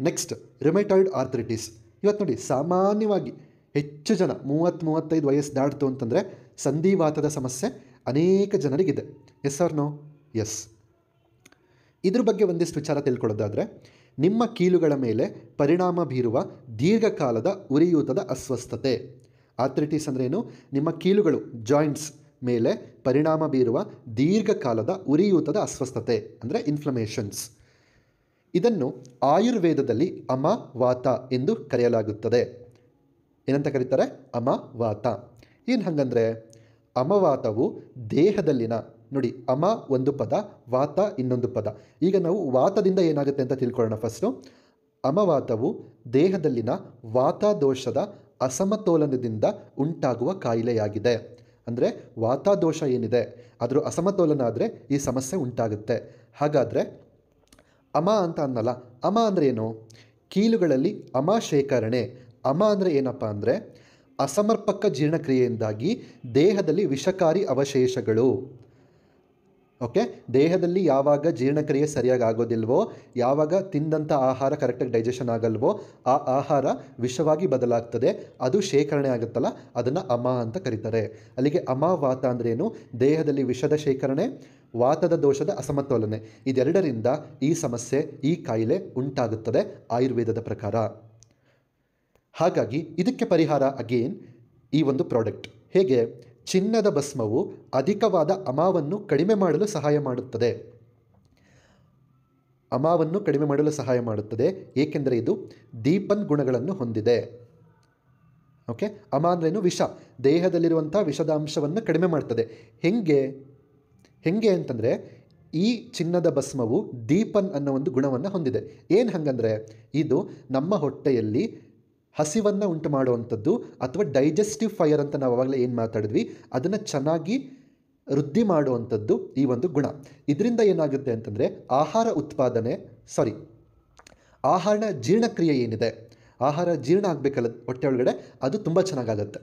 ನೆಕ್ಸ್ಟ್ ರಿಮೆಟಾಯ್ಡ್ ಆರ್ಥರಿಟಿಸ್ ಇವತ್ತು ನೋಡಿ ಸಾಮಾನ್ಯವಾಗಿ ಹೆಚ್ಚು ಜನ ಮೂವತ್ತು ಮೂವತ್ತೈದು ವಯಸ್ಸು ದಾಡ್ತು ಅಂತಂದರೆ ಸಂಧಿವಾತದ ಸಮಸ್ಯೆ ಅನೇಕ ಜನರಿಗಿದೆ ಎಸ್ ಆರ್ ನೋ ಎಸ್ ಇದ್ರ ಬಗ್ಗೆ ಒಂದಿಷ್ಟು ವಿಚಾರ ತಿಳ್ಕೊಳ್ಳೋದಾದರೆ ನಿಮ್ಮ ಕೀಲುಗಳ ಮೇಲೆ ಪರಿಣಾಮ ಬೀರುವ ದೀರ್ಘಕಾಲದ ಉರಿಯೂತದ ಅಸ್ವಸ್ಥತೆ ಆಥ್ರಿಟಿಸ್ ಅಂದ್ರೇನು ನಿಮ್ಮ ಕೀಲುಗಳು ಜಾಯಿಂಟ್ಸ್ ಮೇಲೆ ಪರಿಣಾಮ ಬೀರುವ ದೀರ್ಘಕಾಲದ ಉರಿಯೂತದ ಅಸ್ವಸ್ಥತೆ ಅಂದರೆ ಇನ್ಫ್ಲಮೇಷನ್ಸ್ ಇದನ್ನು ಆಯುರ್ವೇದದಲ್ಲಿ ಅಮವಾತ ಎಂದು ಕರೆಯಲಾಗುತ್ತದೆ ಏನಂತ ಕರೀತಾರೆ ಅಮವಾತ ಏನು ಹಾಗಂದರೆ ಅಮವಾತವು ದೇಹದಲ್ಲಿನ ನೋಡಿ ಅಮ ಒಂದು ಪದ ವಾತ ಇನ್ನೊಂದು ಪದ ಈಗ ನಾವು ವಾತದಿಂದ ಏನಾಗುತ್ತೆ ಅಂತ ತಿಳ್ಕೊಳ್ಳೋಣ ಫಸ್ಟು ಅಮವಾತವು ದೇಹದಲ್ಲಿನ ವಾತಾದೋಷದ ಅಸಮತೋಲನದಿಂದ ಉಂಟಾಗುವ ಕಾಯಿಲೆಯಾಗಿದೆ ಅಂದರೆ ವಾತಾದೋಷ ಏನಿದೆ ಅದರ ಅಸಮತೋಲನ ಆದರೆ ಈ ಸಮಸ್ಯೆ ಉಂಟಾಗುತ್ತೆ ಹಾಗಾದರೆ ಅಮ ಅಂತ ಅನ್ನಲ್ಲ ಅಮ ಅಂದರೆ ಏನು ಕೀಲುಗಳಲ್ಲಿ ಅಮ ಶೇಖರಣೆ ಅಮ ಅಂದರೆ ಏನಪ್ಪ ಅಂದರೆ ಅಸಮರ್ಪಕ ಜೀರ್ಣಕ್ರಿಯೆಯಿಂದಾಗಿ ದೇಹದಲ್ಲಿ ವಿಷಕಾರಿ ಅವಶೇಷಗಳು ಓಕೆ ದೇಹದಲ್ಲಿ ಯಾವಾಗ ಜೀರ್ಣಕ್ರಿಯೆ ಸರಿಯಾಗಿ ಆಗೋದಿಲ್ವೋ ಯಾವಾಗ ತಿಂದಂಥ ಆಹಾರ ಕರೆಕ್ಟಾಗಿ ಡೈಜೆಷನ್ ಆಗಲ್ವೋ ಆ ಆಹಾರ ವಿಷವಾಗಿ ಬದಲಾಗ್ತದೆ ಅದು ಶೇಖರಣೆ ಆಗುತ್ತಲ್ಲ ಅದನ್ನು ಅಮ ಅಂತ ಕರೀತಾರೆ ಅಲ್ಲಿಗೆ ಅಮ ವಾತ ಅಂದ್ರೇನು ದೇಹದಲ್ಲಿ ವಿಷದ ಶೇಖರಣೆ ವಾತದ ದೋಷದ ಅಸಮತೋಲನೆ ಇದೆರಡರಿಂದ ಈ ಸಮಸ್ಯೆ ಈ ಕಾಯಿಲೆ ಉಂಟಾಗುತ್ತದೆ ಆಯುರ್ವೇದದ ಪ್ರಕಾರ ಹಾಗಾಗಿ ಇದಕ್ಕೆ ಪರಿಹಾರ ಅಗೇನ್ ಈ ಒಂದು ಪ್ರಾಡಕ್ಟ್ ಹೇಗೆ ಚಿನ್ನದ ಭಸ್ಮವು ಅಧಿಕವಾದ ಅಮಾವನ್ನು ಕಡಿಮೆ ಮಾಡಲು ಸಹಾಯ ಮಾಡುತ್ತದೆ ಅಮಾವನ್ನು ಕಡಿಮೆ ಮಾಡಲು ಸಹಾಯ ಮಾಡುತ್ತದೆ ಏಕೆಂದರೆ ಇದು ದೀಪನ್ ಗುಣಗಳನ್ನು ಹೊಂದಿದೆ ಓಕೆ ಅಮ ಅಂದ್ರೇನು ವಿಷ ದೇಹದಲ್ಲಿರುವಂಥ ವಿಷದ ಅಂಶವನ್ನು ಕಡಿಮೆ ಮಾಡ್ತದೆ ಹೆಂಗೆ ಹೆಂಗೆ ಅಂತಂದರೆ ಈ ಚಿನ್ನದ ಭಸ್ಮವು ದೀಪನ್ ಅನ್ನೋ ಒಂದು ಗುಣವನ್ನು ಹೊಂದಿದೆ ಏನು ಹಂಗಂದರೆ ಇದು ನಮ್ಮ ಹೊಟ್ಟೆಯಲ್ಲಿ ಹಸಿವನ್ನು ಉಂಟು ಮಾಡುವಂಥದ್ದು ಅಥವಾ ಡೈಜೆಸ್ಟಿವ್ ಫೈರ್ ಅಂತ ನಾವು ಆವಾಗಲೇ ಏನು ಮಾತಾಡಿದ್ವಿ ಅದನ್ನು ಚೆನ್ನಾಗಿ ವೃದ್ಧಿ ಮಾಡುವಂಥದ್ದು ಈ ಒಂದು ಗುಣ ಇದರಿಂದ ಏನಾಗುತ್ತೆ ಅಂತಂದರೆ ಆಹಾರ ಉತ್ಪಾದನೆ ಸಾರಿ ಆಹಾರನ ಜೀರ್ಣಕ್ರಿಯೆ ಏನಿದೆ ಆಹಾರ ಜೀರ್ಣ ಆಗಬೇಕಲ್ಲ ಹೊಟ್ಟೆ ಒಳಗಡೆ ಅದು ತುಂಬ ಚೆನ್ನಾಗಾಗತ್ತೆ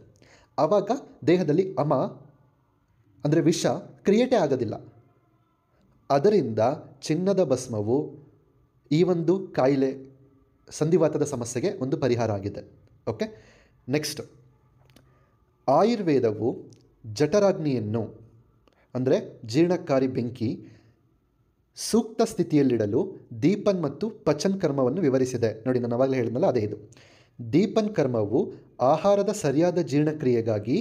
ಆವಾಗ ದೇಹದಲ್ಲಿ ಅಮ ಅಂದರೆ ವಿಷ ಕ್ರಿಯೇಟೇ ಆಗೋದಿಲ್ಲ ಅದರಿಂದ ಚಿನ್ನದ ಭಸ್ಮವು ಈ ಒಂದು ಕಾಯಿಲೆ ಸಂಧಿವಾತದ ಸಮಸ್ಯೆಗೆ ಒಂದು ಪರಿಹಾರ ಆಗಿದೆ ಓಕೆ ನೆಕ್ಸ್ಟ್ ಆಯುರ್ವೇದವು ಜಠರಾಗ್ನಿಯನ್ನು ಅಂದರೆ ಜೀರ್ಣಕಾರಿ ಬೆಂಕಿ ಸೂಕ್ತ ಸ್ಥಿತಿಯಲ್ಲಿಡಲು ದೀಪನ್ ಮತ್ತು ಪಚನ್ ಕರ್ಮವನ್ನು ವಿವರಿಸಿದೆ ನೋಡಿ ನಾನು ಅವಾಗಲೇ ಹೇಳಿದ್ನಲ್ಲ ಅದೇ ಇದು ದೀಪನ್ ಕರ್ಮವು ಆಹಾರದ ಸರಿಯಾದ ಜೀರ್ಣಕ್ರಿಯೆಗಾಗಿ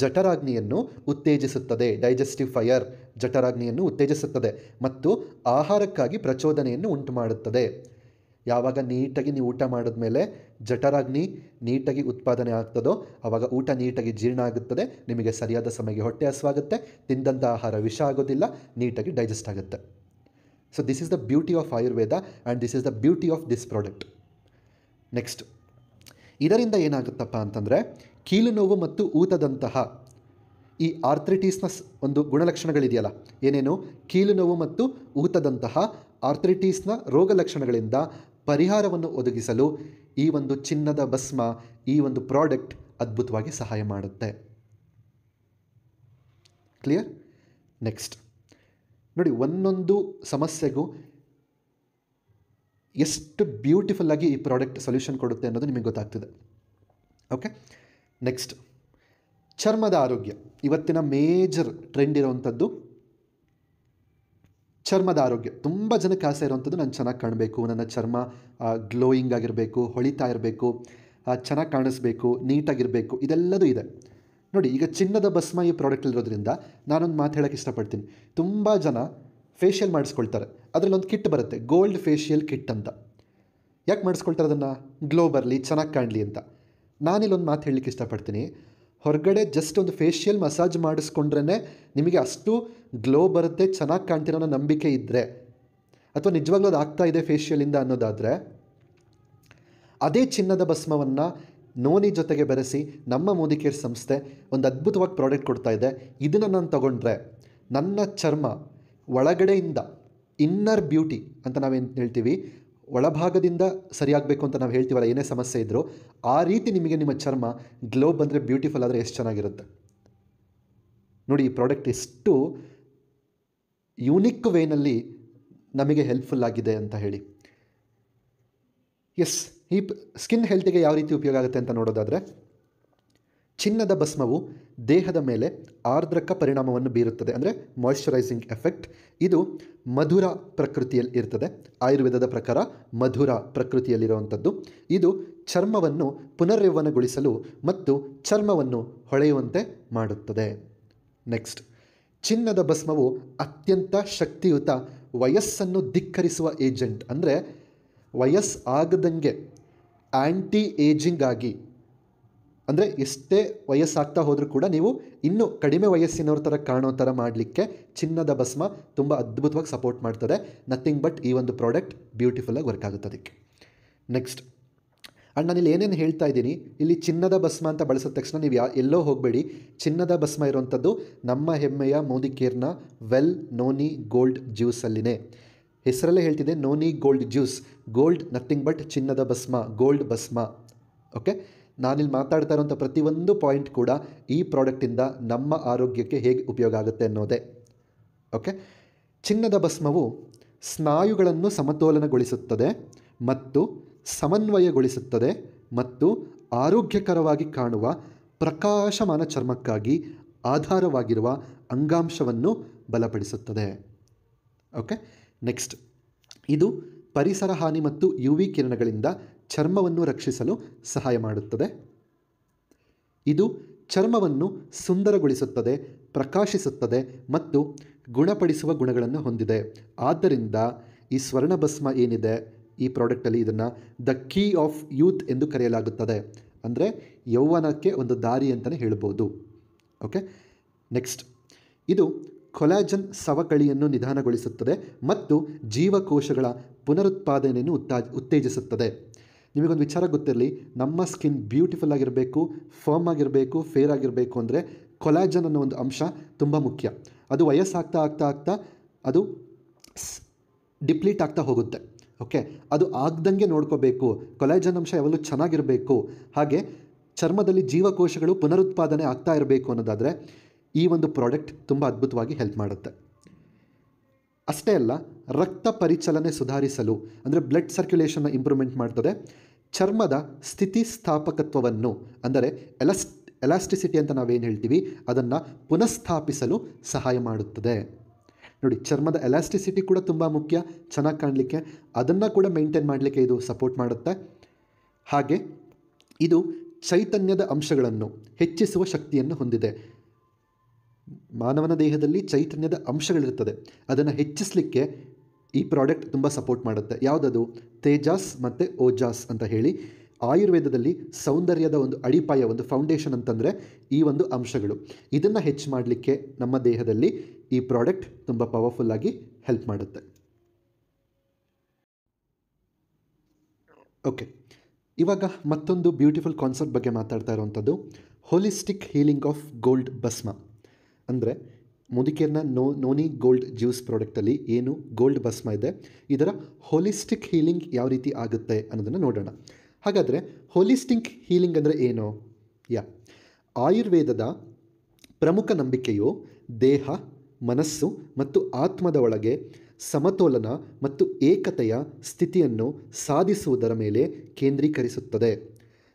ಜಠರಾಗ್ನಿಯನ್ನು ಉತ್ತೇಜಿಸುತ್ತದೆ ಡೈಜೆಸ್ಟಿವ್ ಫೈರ್ ಜಠರಾಗ್ನಿಯನ್ನು ಉತ್ತೇಜಿಸುತ್ತದೆ ಮತ್ತು ಆಹಾರಕ್ಕಾಗಿ ಪ್ರಚೋದನೆಯನ್ನು ಉಂಟುಮಾಡುತ್ತದೆ ಯಾವಾಗ ನೀಟಾಗಿ ನೀವು ಊಟ ಮಾಡಿದ ಮೇಲೆ ಜಠರಾಗ್ನಿ ನೀಟಾಗಿ ಉತ್ಪಾದನೆ ಆಗ್ತದೋ ಆವಾಗ ಊಟ ನೀಟಾಗಿ ಜೀರ್ಣ ಆಗುತ್ತದೆ ನಿಮಗೆ ಸರಿಯಾದ ಸಮಯಕ್ಕೆ ಹೊಟ್ಟೆ ಹಸುವಾಗುತ್ತೆ ತಿಂದಂಥ ಆಹಾರ ವಿಷ ಆಗೋದಿಲ್ಲ ನೀಟಾಗಿ ಡೈಜೆಸ್ಟ್ ಆಗುತ್ತೆ so this is the beauty of Ayurveda and this is the beauty of this product next ಇದರಿಂದ ಏನಾಗುತ್ತಪ್ಪ ಅಂತಂದರೆ ಕೀಲು ನೋವು ಮತ್ತು ಊತದಂತಹ ಈ ಆರ್ಥ್ರಿಟೀಸ್ನ ಒಂದು ಗುಣಲಕ್ಷಣಗಳಿದೆಯಲ್ಲ ಏನೇನು ಕೀಲು ನೋವು ಮತ್ತು ಊತದಂತಹ ಆರ್ಥ್ರಿಟೀಸ್ನ ರೋಗ ಲಕ್ಷಣಗಳಿಂದ ಪರಿಹಾರವನ್ನು ಒದಗಿಸಲು ಈ ಒಂದು ಚಿನ್ನದ ಭಸ್ಮ ಈ ಒಂದು ಪ್ರಾಡಕ್ಟ್ ಅದ್ಭುತವಾಗಿ ಸಹಾಯ ಮಾಡುತ್ತೆ ಕ್ಲಿಯರ್ ನೆಕ್ಸ್ಟ್ ನೋಡಿ ಒಂದೊಂದು ಸಮಸ್ಯೆಗೂ ಎಷ್ಟು ಬ್ಯೂಟಿಫುಲ್ ಆಗಿ ಈ ಪ್ರಾಡಕ್ಟ್ ಸೊಲ್ಯೂಷನ್ ಕೊಡುತ್ತೆ ಅನ್ನೋದು ನಿಮಗೆ ಗೊತ್ತಾಗ್ತದೆ ಓಕೆ ನೆಕ್ಸ್ಟ್ ಚರ್ಮದ ಆರೋಗ್ಯ ಇವತ್ತಿನ ಮೇಜರ್ ಟ್ರೆಂಡ್ ಇರುವಂಥದ್ದು ಚರ್ಮದ ಆರೋಗ್ಯ ತುಂಬ ಜನಕ್ಕೆ ಆಸೆ ಇರುವಂಥದ್ದು ನಾನು ಚೆನ್ನಾಗಿ ಕಾಣಬೇಕು ನನ್ನ ಚರ್ಮ ಗ್ಲೋಯಿಂಗ್ ಆಗಿರಬೇಕು ಹೊಳಿತಾ ಇರಬೇಕು ಚೆನ್ನಾಗಿ ಕಾಣಿಸ್ಬೇಕು ನೀಟಾಗಿರಬೇಕು ಇದೆಲ್ಲದೂ ಇದೆ ನೋಡಿ ಈಗ ಚಿನ್ನದ ಭಸ್ಮ ಈ ಪ್ರಾಡಕ್ಟಲ್ಲಿರೋದ್ರಿಂದ ನಾನೊಂದು ಮಾತು ಹೇಳೋಕ್ಕೆ ಇಷ್ಟಪಡ್ತೀನಿ ತುಂಬ ಜನ ಫೇಶಿಯಲ್ ಮಾಡಿಸ್ಕೊಳ್ತಾರೆ ಒಂದು ಕಿಟ್ ಬರುತ್ತೆ ಗೋಲ್ಡ್ ಫೇಶಿಯಲ್ ಕಿಟ್ ಅಂತ ಯಾಕೆ ಮಾಡಿಸ್ಕೊಳ್ತಾರೆ ಅದನ್ನು ಗ್ಲೋ ಬರಲಿ ಚೆನ್ನಾಗಿ ಕಾಣಲಿ ಅಂತ ನಾನಿಲ್ಲೊಂದು ಮಾತು ಹೇಳಲಿಕ್ಕೆ ಇಷ್ಟಪಡ್ತೀನಿ ಹೊರಗಡೆ ಜಸ್ಟ್ ಒಂದು ಫೇಶಿಯಲ್ ಮಸಾಜ್ ಮಾಡಿಸ್ಕೊಂಡ್ರೇ ನಿಮಗೆ ಅಷ್ಟು ಗ್ಲೋ ಬರುತ್ತೆ ಚೆನ್ನಾಗಿ ಕಾಣ್ತಿರೋ ಅನ್ನೋ ನಂಬಿಕೆ ಇದ್ದರೆ ಅಥವಾ ನಿಜವಾಗ್ಲೂ ಅದು ಆಗ್ತಾ ಇದೆ ಫೇಷಿಯಲಿಂದ ಅನ್ನೋದಾದರೆ ಅದೇ ಚಿನ್ನದ ಭಸ್ಮವನ್ನು ನೋನಿ ಜೊತೆಗೆ ಬೆರೆಸಿ ನಮ್ಮ ಮೋದಿ ಕೇರ್ ಸಂಸ್ಥೆ ಒಂದು ಅದ್ಭುತವಾಗಿ ಪ್ರಾಡಕ್ಟ್ ಕೊಡ್ತಾ ಇದೆ ಇದನ್ನು ನಾನು ತಗೊಂಡ್ರೆ ನನ್ನ ಚರ್ಮ ಒಳಗಡೆಯಿಂದ ಇನ್ನರ್ ಬ್ಯೂಟಿ ಅಂತ ನಾವೇನು ಹೇಳ್ತೀವಿ ಒಳಭಾಗದಿಂದ ಸರಿಯಾಗಬೇಕು ಅಂತ ನಾವು ಹೇಳ್ತೀವಲ್ಲ ಏನೇ ಸಮಸ್ಯೆ ಇದ್ದರೂ ಆ ರೀತಿ ನಿಮಗೆ ನಿಮ್ಮ ಚರ್ಮ ಗ್ಲೋ ಬಂದರೆ ಬ್ಯೂಟಿಫುಲ್ ಆದರೆ ಎಷ್ಟು ಚೆನ್ನಾಗಿರುತ್ತೆ ನೋಡಿ ಈ ಪ್ರಾಡಕ್ಟ್ ಎಷ್ಟು ಯೂನಿಕ್ ವೇನಲ್ಲಿ ನಮಗೆ ಹೆಲ್ಪ್ಫುಲ್ ಆಗಿದೆ ಅಂತ ಹೇಳಿ ಎಸ್ ಈ ಸ್ಕಿನ್ ಹೆಲ್ತಿಗೆ ಯಾವ ರೀತಿ ಉಪಯೋಗ ಆಗುತ್ತೆ ಅಂತ ನೋಡೋದಾದರೆ ಚಿನ್ನದ ಭಸ್ಮವು ದೇಹದ ಮೇಲೆ ಆರ್ದ್ರಕ ಪರಿಣಾಮವನ್ನು ಬೀರುತ್ತದೆ ಅಂದರೆ ಮಾಯಿಶ್ಚರೈಸಿಂಗ್ ಎಫೆಕ್ಟ್ ಇದು ಮಧುರ ಪ್ರಕೃತಿಯಲ್ಲಿ ಇರ್ತದೆ ಆಯುರ್ವೇದದ ಪ್ರಕಾರ ಮಧುರ ಪ್ರಕೃತಿಯಲ್ಲಿರುವಂಥದ್ದು ಇದು ಚರ್ಮವನ್ನು ಪುನರ್ಯೌವನಗೊಳಿಸಲು ಮತ್ತು ಚರ್ಮವನ್ನು ಹೊಳೆಯುವಂತೆ ಮಾಡುತ್ತದೆ ನೆಕ್ಸ್ಟ್ ಚಿನ್ನದ ಭಸ್ಮವು ಅತ್ಯಂತ ಶಕ್ತಿಯುತ ವಯಸ್ಸನ್ನು ಧಿಕ್ಕರಿಸುವ ಏಜೆಂಟ್ ಅಂದರೆ ವಯಸ್ಸು ಆಗದಂಗೆ ಆ್ಯಂಟಿ ಏಜಿಂಗ್ ಆಗಿ ಅಂದರೆ ಎಷ್ಟೇ ವಯಸ್ಸಾಗ್ತಾ ಹೋದರೂ ಕೂಡ ನೀವು ಇನ್ನೂ ಕಡಿಮೆ ವಯಸ್ಸಿನವ್ರ ಥರ ಕಾಣೋ ಥರ ಮಾಡಲಿಕ್ಕೆ ಚಿನ್ನದ ಭಸ್ಮ ತುಂಬ ಅದ್ಭುತವಾಗಿ ಸಪೋರ್ಟ್ ಮಾಡ್ತದೆ ನಥಿಂಗ್ ಬಟ್ ಈ ಒಂದು ಪ್ರಾಡಕ್ಟ್ ಬ್ಯೂಟಿಫುಲ್ಲಾಗಿ ವರ್ಕ್ ಆಗುತ್ತೆ ಅದಕ್ಕೆ ನೆಕ್ಸ್ಟ್ ಆ್ಯಂಡ್ ನಾನು ಇಲ್ಲಿ ಏನೇನು ಹೇಳ್ತಾ ಇದ್ದೀನಿ ಇಲ್ಲಿ ಚಿನ್ನದ ಭಸ್ಮ ಅಂತ ಬಳಸಿದ ತಕ್ಷಣ ನೀವು ಯಾ ಎಲ್ಲೋ ಹೋಗಬೇಡಿ ಚಿನ್ನದ ಭಸ್ಮ ಇರುವಂಥದ್ದು ನಮ್ಮ ಹೆಮ್ಮೆಯ ಮೋದಿ ಕೇರ್ನ ವೆಲ್ ನೋನಿ ಗೋಲ್ಡ್ ಜ್ಯೂಸಲ್ಲಿನೇ ಹೆಸರಲ್ಲೇ ಹೇಳ್ತಿದೆ noni gold juice gold nothing but ಚಿನ್ನದ ಭಸ್ಮ ಗೋಲ್ಡ್ ಭಸ್ಮ ಓಕೆ ನಾನಿಲ್ಲಿ ಮಾತಾಡ್ತಾ ಇರೋಂಥ ಪ್ರತಿಯೊಂದು ಪಾಯಿಂಟ್ ಕೂಡ ಈ ಪ್ರಾಡಕ್ಟಿಂದ ನಮ್ಮ ಆರೋಗ್ಯಕ್ಕೆ ಹೇಗೆ ಉಪಯೋಗ ಆಗುತ್ತೆ ಅನ್ನೋದೇ ಓಕೆ ಚಿನ್ನದ ಭಸ್ಮವು ಸ್ನಾಯುಗಳನ್ನು ಸಮತೋಲನಗೊಳಿಸುತ್ತದೆ ಮತ್ತು ಸಮನ್ವಯಗೊಳಿಸುತ್ತದೆ ಮತ್ತು ಆರೋಗ್ಯಕರವಾಗಿ ಕಾಣುವ ಪ್ರಕಾಶಮಾನ ಚರ್ಮಕ್ಕಾಗಿ ಆಧಾರವಾಗಿರುವ ಅಂಗಾಂಶವನ್ನು ಬಲಪಡಿಸುತ್ತದೆ ಓಕೆ ನೆಕ್ಸ್ಟ್ ಇದು ಪರಿಸರ ಹಾನಿ ಮತ್ತು ಯು ವಿ ಕಿರಣಗಳಿಂದ ಚರ್ಮವನ್ನು ರಕ್ಷಿಸಲು ಸಹಾಯ ಮಾಡುತ್ತದೆ ಇದು ಚರ್ಮವನ್ನು ಸುಂದರಗೊಳಿಸುತ್ತದೆ ಪ್ರಕಾಶಿಸುತ್ತದೆ ಮತ್ತು ಗುಣಪಡಿಸುವ ಗುಣಗಳನ್ನು ಹೊಂದಿದೆ ಆದ್ದರಿಂದ ಈ ಸ್ವರ್ಣಭಸ್ಮ ಏನಿದೆ ಈ ಪ್ರಾಡಕ್ಟಲ್ಲಿ ಇದನ್ನು ದ ಕೀ ಆಫ್ ಯೂತ್ ಎಂದು ಕರೆಯಲಾಗುತ್ತದೆ ಅಂದರೆ ಯೌವನಕ್ಕೆ ಒಂದು ದಾರಿ ಅಂತಲೇ ಹೇಳ್ಬೋದು ಓಕೆ ನೆಕ್ಸ್ಟ್ ಇದು ಕೊಲಾಜನ್ ಸವಕಳಿಯನ್ನು ನಿಧಾನಗೊಳಿಸುತ್ತದೆ ಮತ್ತು ಜೀವಕೋಶಗಳ ಪುನರುತ್ಪಾದನೆಯನ್ನು ಉತ್ತಾ ಉತ್ತೇಜಿಸುತ್ತದೆ ನಿಮಗೊಂದು ವಿಚಾರ ಗೊತ್ತಿರಲಿ ನಮ್ಮ ಸ್ಕಿನ್ ಬ್ಯೂಟಿಫುಲ್ ಆಗಿರಬೇಕು ಫರ್ಮ್ ಆಗಿರಬೇಕು ಫೇರ್ ಆಗಿರಬೇಕು ಅಂದರೆ ಕೊಲಾಜನ್ ಅನ್ನೋ ಒಂದು ಅಂಶ ತುಂಬ ಮುಖ್ಯ ಅದು ವಯಸ್ಸಾಗ್ತಾ ಆಗ್ತಾ ಆಗ್ತಾ ಅದು ಡಿಪ್ಲೀಟ್ ಆಗ್ತಾ ಹೋಗುತ್ತೆ ಓಕೆ ಅದು ಆಗ್ದಂಗೆ ನೋಡ್ಕೋಬೇಕು ಕೊಲಾಜನ್ ಅಂಶ ಯಾವಾಗಲೂ ಚೆನ್ನಾಗಿರಬೇಕು ಹಾಗೆ ಚರ್ಮದಲ್ಲಿ ಜೀವಕೋಶಗಳು ಪುನರುತ್ಪಾದನೆ ಆಗ್ತಾ ಇರಬೇಕು ಅನ್ನೋದಾದರೆ ಈ ಒಂದು ಪ್ರಾಡಕ್ಟ್ ತುಂಬ ಅದ್ಭುತವಾಗಿ ಹೆಲ್ಪ್ ಮಾಡುತ್ತೆ ಅಷ್ಟೇ ಅಲ್ಲ ರಕ್ತ ಪರಿಚಲನೆ ಸುಧಾರಿಸಲು ಅಂದರೆ ಬ್ಲಡ್ ಸರ್ಕ್ಯುಲೇಷನ್ನ ಇಂಪ್ರೂವ್ಮೆಂಟ್ ಮಾಡ್ತದೆ ಚರ್ಮದ ಸ್ಥಿತಿಸ್ಥಾಪಕತ್ವವನ್ನು ಅಂದರೆ ಎಲಸ್ ಎಲಾಸ್ಟಿಸಿಟಿ ಅಂತ ನಾವೇನು ಹೇಳ್ತೀವಿ ಅದನ್ನು ಪುನಃಸ್ಥಾಪಿಸಲು ಸಹಾಯ ಮಾಡುತ್ತದೆ ನೋಡಿ ಚರ್ಮದ ಎಲಾಸ್ಟಿಸಿಟಿ ಕೂಡ ತುಂಬ ಮುಖ್ಯ ಚೆನ್ನಾಗಿ ಕಾಣಲಿಕ್ಕೆ ಅದನ್ನು ಕೂಡ ಮೇಂಟೈನ್ ಮಾಡಲಿಕ್ಕೆ ಇದು ಸಪೋರ್ಟ್ ಮಾಡುತ್ತೆ ಹಾಗೆ ಇದು ಚೈತನ್ಯದ ಅಂಶಗಳನ್ನು ಹೆಚ್ಚಿಸುವ ಶಕ್ತಿಯನ್ನು ಹೊಂದಿದೆ ಮಾನವನ ದೇಹದಲ್ಲಿ ಚೈತನ್ಯದ ಅಂಶಗಳಿರ್ತದೆ ಅದನ್ನು ಹೆಚ್ಚಿಸಲಿಕ್ಕೆ ಈ ಪ್ರಾಡಕ್ಟ್ ತುಂಬ ಸಪೋರ್ಟ್ ಮಾಡುತ್ತೆ ಯಾವುದದು ತೇಜಾಸ್ ಮತ್ತು ಓಜಾಸ್ ಅಂತ ಹೇಳಿ ಆಯುರ್ವೇದದಲ್ಲಿ ಸೌಂದರ್ಯದ ಒಂದು ಅಡಿಪಾಯ ಒಂದು ಫೌಂಡೇಶನ್ ಅಂತಂದರೆ ಈ ಒಂದು ಅಂಶಗಳು ಇದನ್ನು ಹೆಚ್ಚು ಮಾಡಲಿಕ್ಕೆ ನಮ್ಮ ದೇಹದಲ್ಲಿ ಈ ಪ್ರಾಡಕ್ಟ್ ತುಂಬ ಪವರ್ಫುಲ್ಲಾಗಿ ಹೆಲ್ಪ್ ಮಾಡುತ್ತೆ ಓಕೆ ಇವಾಗ ಮತ್ತೊಂದು ಬ್ಯೂಟಿಫುಲ್ ಕಾನ್ಸೆಪ್ಟ್ ಬಗ್ಗೆ ಮಾತಾಡ್ತಾ ಇರುವಂಥದ್ದು ಹೋಲಿಸ್ಟಿಕ್ ಹೀಲಿಂಗ್ ಆಫ್ ಗೋಲ್ಡ್ ಬಸ್ಮ ಅಂದರೆ ಮುದುಕೇರ್ನ ನೋ ನೋನಿ ಗೋಲ್ಡ್ ಜ್ಯೂಸ್ ಪ್ರಾಡಕ್ಟಲ್ಲಿ ಏನು ಗೋಲ್ಡ್ ಬಸ್ಮ ಇದೆ ಇದರ ಹೋಲಿಸ್ಟಿಕ್ ಹೀಲಿಂಗ್ ಯಾವ ರೀತಿ ಆಗುತ್ತೆ ಅನ್ನೋದನ್ನು ನೋಡೋಣ ಹಾಗಾದರೆ ಹೋಲಿಸ್ಟಿಕ್ ಹೀಲಿಂಗ್ ಅಂದರೆ ಏನು ಯಾ ಆಯುರ್ವೇದದ ಪ್ರಮುಖ ನಂಬಿಕೆಯು ದೇಹ ಮನಸ್ಸು ಮತ್ತು ಆತ್ಮದ ಒಳಗೆ ಸಮತೋಲನ ಮತ್ತು ಏಕತೆಯ ಸ್ಥಿತಿಯನ್ನು ಸಾಧಿಸುವುದರ ಮೇಲೆ ಕೇಂದ್ರೀಕರಿಸುತ್ತದೆ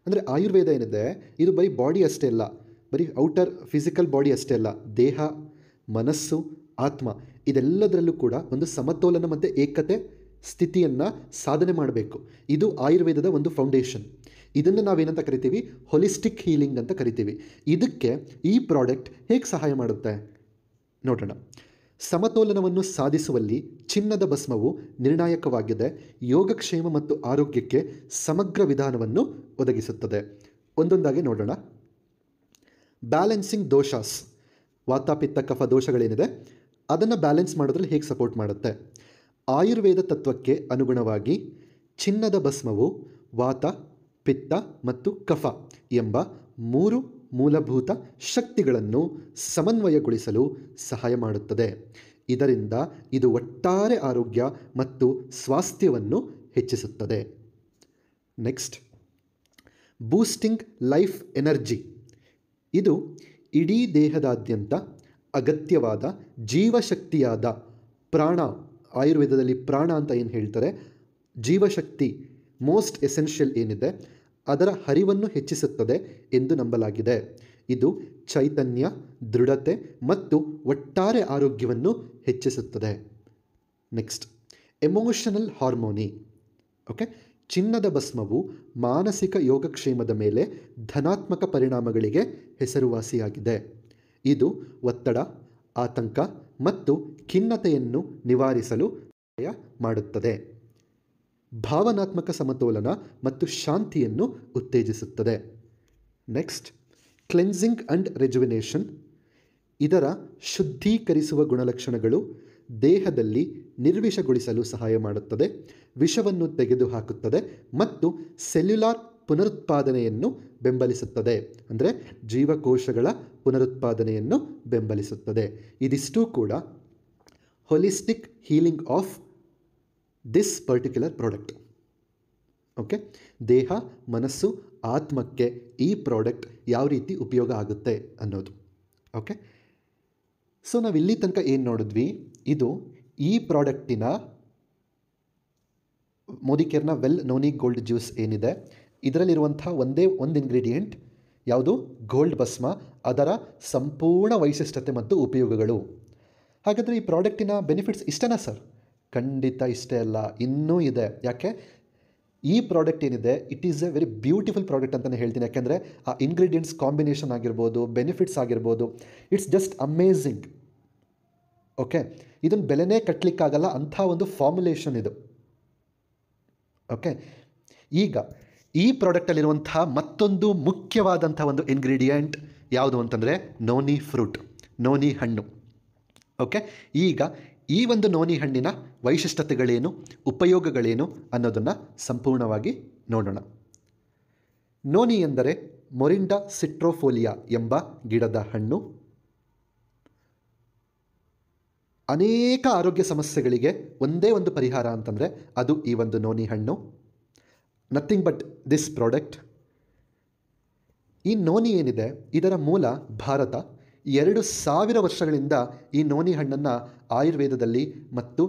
ಅಂದರೆ ಆಯುರ್ವೇದ ಏನಿದೆ ಇದು ಬರೀ ಬಾಡಿ ಅಷ್ಟೇ ಅಲ್ಲ ಬರೀ ಔಟರ್ ಫಿಸಿಕಲ್ ಬಾಡಿ ಅಷ್ಟೇ ಅಲ್ಲ ದೇಹ ಮನಸ್ಸು ಆತ್ಮ ಇದೆಲ್ಲದರಲ್ಲೂ ಕೂಡ ಒಂದು ಸಮತೋಲನ ಮತ್ತು ಏಕತೆ ಸ್ಥಿತಿಯನ್ನು ಸಾಧನೆ ಮಾಡಬೇಕು ಇದು ಆಯುರ್ವೇದದ ಒಂದು ಫೌಂಡೇಶನ್ ಇದನ್ನು ನಾವೇನಂತ ಕರಿತೀವಿ ಹೊಲಿಸ್ಟಿಕ್ ಹೀಲಿಂಗ್ ಅಂತ ಕರಿತೀವಿ ಇದಕ್ಕೆ ಈ ಪ್ರಾಡಕ್ಟ್ ಹೇಗೆ ಸಹಾಯ ಮಾಡುತ್ತೆ ನೋಡೋಣ ಸಮತೋಲನವನ್ನು ಸಾಧಿಸುವಲ್ಲಿ ಚಿನ್ನದ ಭಸ್ಮವು ನಿರ್ಣಾಯಕವಾಗಿದೆ ಯೋಗಕ್ಷೇಮ ಮತ್ತು ಆರೋಗ್ಯಕ್ಕೆ ಸಮಗ್ರ ವಿಧಾನವನ್ನು ಒದಗಿಸುತ್ತದೆ ಒಂದೊಂದಾಗಿ ನೋಡೋಣ ಬ್ಯಾಲೆನ್ಸಿಂಗ್ ದೋಷಾಸ್ ವಾತಾಪಿತ್ತ ಕಫ ದೋಷಗಳೇನಿದೆ ಅದನ್ನು ಬ್ಯಾಲೆನ್ಸ್ ಮಾಡೋದ್ರಲ್ಲಿ ಹೇಗೆ ಸಪೋರ್ಟ್ ಮಾಡುತ್ತೆ ಆಯುರ್ವೇದ ತತ್ವಕ್ಕೆ ಅನುಗುಣವಾಗಿ ಚಿನ್ನದ ಭಸ್ಮವು ವಾತ ಪಿತ್ತ ಮತ್ತು ಕಫ ಎಂಬ ಮೂರು ಮೂಲಭೂತ ಶಕ್ತಿಗಳನ್ನು ಸಮನ್ವಯಗೊಳಿಸಲು ಸಹಾಯ ಮಾಡುತ್ತದೆ ಇದರಿಂದ ಇದು ಒಟ್ಟಾರೆ ಆರೋಗ್ಯ ಮತ್ತು ಸ್ವಾಸ್ಥ್ಯವನ್ನು ಹೆಚ್ಚಿಸುತ್ತದೆ ನೆಕ್ಸ್ಟ್ ಬೂಸ್ಟಿಂಗ್ ಲೈಫ್ ಎನರ್ಜಿ ಇದು ಇಡೀ ದೇಹದಾದ್ಯಂತ ಅಗತ್ಯವಾದ ಜೀವಶಕ್ತಿಯಾದ ಪ್ರಾಣ ಆಯುರ್ವೇದದಲ್ಲಿ ಪ್ರಾಣ ಅಂತ ಏನು ಹೇಳ್ತಾರೆ ಜೀವಶಕ್ತಿ ಮೋಸ್ಟ್ ಎಸೆನ್ಷಿಯಲ್ ಏನಿದೆ ಅದರ ಹರಿವನ್ನು ಹೆಚ್ಚಿಸುತ್ತದೆ ಎಂದು ನಂಬಲಾಗಿದೆ ಇದು ಚೈತನ್ಯ ದೃಢತೆ ಮತ್ತು ಒಟ್ಟಾರೆ ಆರೋಗ್ಯವನ್ನು ಹೆಚ್ಚಿಸುತ್ತದೆ ನೆಕ್ಸ್ಟ್ ಎಮೋಷನಲ್ ಹಾರ್ಮೋನಿ ಓಕೆ ಚಿನ್ನದ ಭಸ್ಮವು ಮಾನಸಿಕ ಯೋಗಕ್ಷೇಮದ ಮೇಲೆ ಧನಾತ್ಮಕ ಪರಿಣಾಮಗಳಿಗೆ ಹೆಸರುವಾಸಿಯಾಗಿದೆ ಇದು ಒತ್ತಡ ಆತಂಕ ಮತ್ತು ಖಿನ್ನತೆಯನ್ನು ನಿವಾರಿಸಲು ಸಹಾಯ ಮಾಡುತ್ತದೆ ಭಾವನಾತ್ಮಕ ಸಮತೋಲನ ಮತ್ತು ಶಾಂತಿಯನ್ನು ಉತ್ತೇಜಿಸುತ್ತದೆ ನೆಕ್ಸ್ಟ್ ಕ್ಲೆನ್ಸಿಂಗ್ ಅಂಡ್ ರೆಜುವಿನೇಷನ್ ಇದರ ಶುದ್ಧೀಕರಿಸುವ ಗುಣಲಕ್ಷಣಗಳು ದೇಹದಲ್ಲಿ ನಿರ್ವಿಷಗೊಳಿಸಲು ಸಹಾಯ ಮಾಡುತ್ತದೆ ವಿಷವನ್ನು ತೆಗೆದುಹಾಕುತ್ತದೆ ಮತ್ತು ಸೆಲ್ಯುಲಾರ್ ಪುನರುತ್ಪಾದನೆಯನ್ನು ಬೆಂಬಲಿಸುತ್ತದೆ ಅಂದರೆ ಜೀವಕೋಶಗಳ ಪುನರುತ್ಪಾದನೆಯನ್ನು ಬೆಂಬಲಿಸುತ್ತದೆ ಇದಿಷ್ಟೂ ಕೂಡ holistic healing of this particular product okay ದೇಹ ಮನಸ್ಸು ಆತ್ಮಕ್ಕೆ ಈ ಪ್ರಾಡಕ್ಟ್ ಯಾವ ರೀತಿ ಉಪಯೋಗ ಆಗುತ್ತೆ ಅನ್ನೋದು ಓಕೆ ಸೊ ನಾವು ಇಲ್ಲಿ ತನಕ ಏನು ನೋಡಿದ್ವಿ ಇದು ಈ ಪ್ರಾಡಕ್ಟಿನ ಮೋದಿಕೇರ್ನ ವೆಲ್ ನೋನಿ ಗೋಲ್ಡ್ ಜ್ಯೂಸ್ ಏನಿದೆ ಇದರಲ್ಲಿರುವಂಥ ಒಂದೇ ಒಂದು ಇಂಗ್ರೀಡಿಯೆಂಟ್ ಯಾವುದು ಗೋಲ್ಡ್ ಭಸ್ಮ ಅದರ ಸಂಪೂರ್ಣ ವೈಶಿಷ್ಟ್ಯತೆ ಮತ್ತು ಉಪಯೋಗಗಳು ಹಾಗಾದರೆ ಈ ಪ್ರಾಡಕ್ಟಿನ ಬೆನಿಫಿಟ್ಸ್ ಇಷ್ಟನಾ ಸರ್ ಖಂಡಿತ ಇಷ್ಟೇ ಅಲ್ಲ ಇನ್ನೂ ಇದೆ ಯಾಕೆ ಈ ಪ್ರಾಡಕ್ಟ್ ಏನಿದೆ it is a very beautiful product ಅಂತಲೇ ಹೇಳ್ತೀನಿ ಯಾಕೆಂದರೆ ಆ ಇಂಗ್ರೀಡಿಯೆಂಟ್ಸ್ ಕಾಂಬಿನೇಷನ್ ಆಗಿರ್ಬೋದು ಬೆನಿಫಿಟ್ಸ್ ಆಗಿರ್ಬೋದು ಇಟ್ಸ್ ಜಸ್ಟ್ ಅಮೇಝಿಂಗ್ ಓಕೆ ಇದನ್ನು ಬೆಲೆನೇ ಕಟ್ಟಲಿಕ್ಕಾಗಲ್ಲ ಅಂಥ ಒಂದು ಫಾರ್ಮುಲೇಷನ್ ಇದು ಓಕೆ ಈಗ ಈ ಪ್ರಾಡಕ್ಟಲ್ಲಿರುವಂಥ ಮತ್ತೊಂದು ಮುಖ್ಯವಾದಂಥ ಒಂದು ಇಂಗ್ರೀಡಿಯೆಂಟ್ ಯಾವುದು ಅಂತಂದರೆ ನೋನಿ ಫ್ರೂಟ್ ನೋನಿ ಹಣ್ಣು ಓಕೆ ಈಗ ಈ ಒಂದು ನೋನಿ ಹಣ್ಣಿನ ವೈಶಿಷ್ಟ್ಯತೆಗಳೇನು ಉಪಯೋಗಗಳೇನು ಅನ್ನೋದನ್ನು ಸಂಪೂರ್ಣವಾಗಿ ನೋಡೋಣ ನೋನಿ ಎಂದರೆ ಮೊರಿಂಡಾ ಸಿಟ್ರೋಫೋಲಿಯಾ ಎಂಬ ಗಿಡದ ಹಣ್ಣು ಅನೇಕ ಆರೋಗ್ಯ ಸಮಸ್ಯೆಗಳಿಗೆ ಒಂದೇ ಒಂದು ಪರಿಹಾರ ಅಂತಂದರೆ ಅದು ಈ ಒಂದು ನೋನಿ ಹಣ್ಣು ನಥಿಂಗ್ ಬಟ್ ದಿಸ್ ಪ್ರಾಡಕ್ಟ್ ಈ ನೋನಿ ಏನಿದೆ ಇದರ ಮೂಲ ಭಾರತ ಎರಡು ಸಾವಿರ ವರ್ಷಗಳಿಂದ ಈ ನೋನಿ ಹಣ್ಣನ್ನು ಆಯುರ್ವೇದದಲ್ಲಿ ಮತ್ತು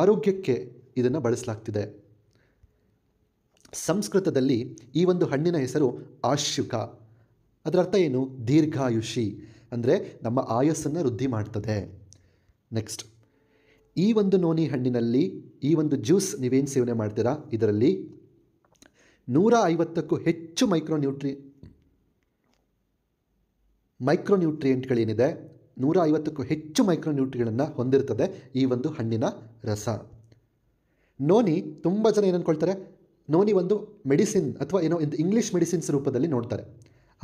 ಆರೋಗ್ಯಕ್ಕೆ ಇದನ್ನು ಬಳಸಲಾಗ್ತಿದೆ ಸಂಸ್ಕೃತದಲ್ಲಿ ಈ ಒಂದು ಹಣ್ಣಿನ ಹೆಸರು ಆಶುಕ ಅದರ ಅರ್ಥ ಏನು ದೀರ್ಘಾಯುಷಿ ಅಂದರೆ ನಮ್ಮ ಆಯಸ್ಸನ್ನು ವೃದ್ಧಿ ಮಾಡ್ತದೆ ನೆಕ್ಸ್ಟ್ ಈ ಒಂದು ನೋನಿ ಹಣ್ಣಿನಲ್ಲಿ ಈ ಒಂದು ಜ್ಯೂಸ್ ನೀವೇನು ಸೇವನೆ ಮಾಡ್ತೀರಾ ಇದರಲ್ಲಿ ನೂರ ಐವತ್ತಕ್ಕೂ ಹೆಚ್ಚು ಮೈಕ್ರೋನ್ಯೂಟ್ರಿ ಮೈಕ್ರೋನ್ಯೂಟ್ರಿಯೆಂಟ್ಗಳೇನಿದೆ ನೂರ ಐವತ್ತಕ್ಕೂ ಹೆಚ್ಚು ಮೈಕ್ರೋನ್ಯೂಟ್ರಿಗಳನ್ನು ಹೊಂದಿರ್ತದೆ ಈ ಒಂದು ಹಣ್ಣಿನ ರಸ ನೋನಿ ತುಂಬ ಜನ ಏನನ್ಕೊಳ್ತಾರೆ ನೋನಿ ಒಂದು ಮೆಡಿಸಿನ್ ಅಥವಾ ಏನೋ ಒಂದು ಇಂಗ್ಲೀಷ್ ಮೆಡಿಸಿನ್ಸ್ ರೂಪದಲ್ಲಿ ನೋಡ್ತಾರೆ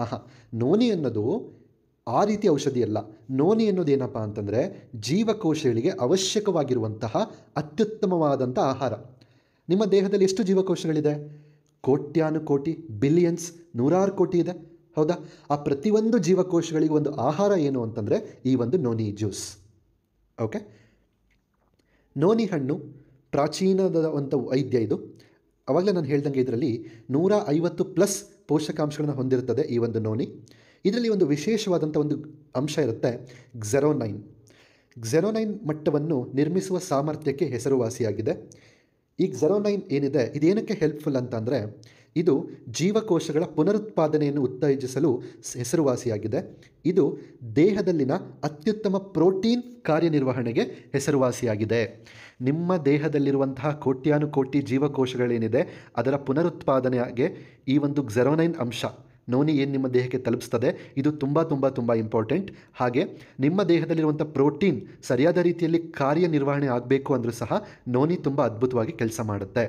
ಆಹಾ ನೋನಿ ಅನ್ನೋದು ಆ ರೀತಿ ಔಷಧಿ ಅಲ್ಲ ನೋನಿ ಅನ್ನೋದು ಏನಪ್ಪ ಅಂತಂದರೆ ಜೀವಕೋಶಗಳಿಗೆ ಅವಶ್ಯಕವಾಗಿರುವಂತಹ ಅತ್ಯುತ್ತಮವಾದಂಥ ಆಹಾರ ನಿಮ್ಮ ದೇಹದಲ್ಲಿ ಎಷ್ಟು ಜೀವಕೋಶಗಳಿದೆ ಕೋಟ್ಯಾನು ಕೋಟಿ ಬಿಲಿಯನ್ಸ್ ನೂರಾರು ಕೋಟಿ ಇದೆ ಹೌದಾ ಆ ಪ್ರತಿಯೊಂದು ಜೀವಕೋಶಗಳಿಗೆ ಒಂದು ಆಹಾರ ಏನು ಅಂತಂದರೆ ಈ ಒಂದು ನೋನಿ ಜ್ಯೂಸ್ ಓಕೆ ನೋನಿ ಹಣ್ಣು ಪ್ರಾಚೀನದ ಒಂದು ವೈದ್ಯ ಇದು ಅವಾಗಲೇ ನಾನು ಹೇಳ್ದಂಗೆ ಇದರಲ್ಲಿ ನೂರ ಐವತ್ತು ಪ್ಲಸ್ ಪೋಷಕಾಂಶಗಳನ್ನು ಹೊಂದಿರುತ್ತದೆ ಈ ಒಂದು ನೋನಿ ಇದರಲ್ಲಿ ಒಂದು ವಿಶೇಷವಾದಂಥ ಒಂದು ಅಂಶ ಇರುತ್ತೆ ಗ್ಝೆರೋನೈನ್ ಗ್ಝೆರೋನೈನ್ ಮಟ್ಟವನ್ನು ನಿರ್ಮಿಸುವ ಸಾಮರ್ಥ್ಯಕ್ಕೆ ಹೆಸರುವಾಸಿಯಾಗಿದೆ ಈ ಗ್ಝೆರೋನೈನ್ ಏನಿದೆ ಇದೇನಕ್ಕೆ ಹೆಲ್ಪ್ಫುಲ್ ಅಂತ ಅಂದರೆ ಇದು ಜೀವಕೋಶಗಳ ಪುನರುತ್ಪಾದನೆಯನ್ನು ಉತ್ತೇಜಿಸಲು ಹೆಸರುವಾಸಿಯಾಗಿದೆ ಇದು ದೇಹದಲ್ಲಿನ ಅತ್ಯುತ್ತಮ ಪ್ರೋಟೀನ್ ಕಾರ್ಯನಿರ್ವಹಣೆಗೆ ಹೆಸರುವಾಸಿಯಾಗಿದೆ ನಿಮ್ಮ ದೇಹದಲ್ಲಿರುವಂತಹ ಕೋಟ್ಯಾನುಕೋಟಿ ಜೀವಕೋಶಗಳೇನಿದೆ ಅದರ ಪುನರುತ್ಪಾದನೆಗೆ ಈ ಒಂದು ಝೆರೋನೈನ್ ಅಂಶ ನೋನಿ ಏನು ನಿಮ್ಮ ದೇಹಕ್ಕೆ ತಲುಪಿಸ್ತದೆ ಇದು ತುಂಬ ತುಂಬ ತುಂಬ ಇಂಪಾರ್ಟೆಂಟ್ ಹಾಗೆ ನಿಮ್ಮ ದೇಹದಲ್ಲಿರುವಂಥ ಪ್ರೋಟೀನ್ ಸರಿಯಾದ ರೀತಿಯಲ್ಲಿ ಕಾರ್ಯನಿರ್ವಹಣೆ ಆಗಬೇಕು ಅಂದರೂ ಸಹ ನೋನಿ ತುಂಬ ಅದ್ಭುತವಾಗಿ ಕೆಲಸ ಮಾಡುತ್ತೆ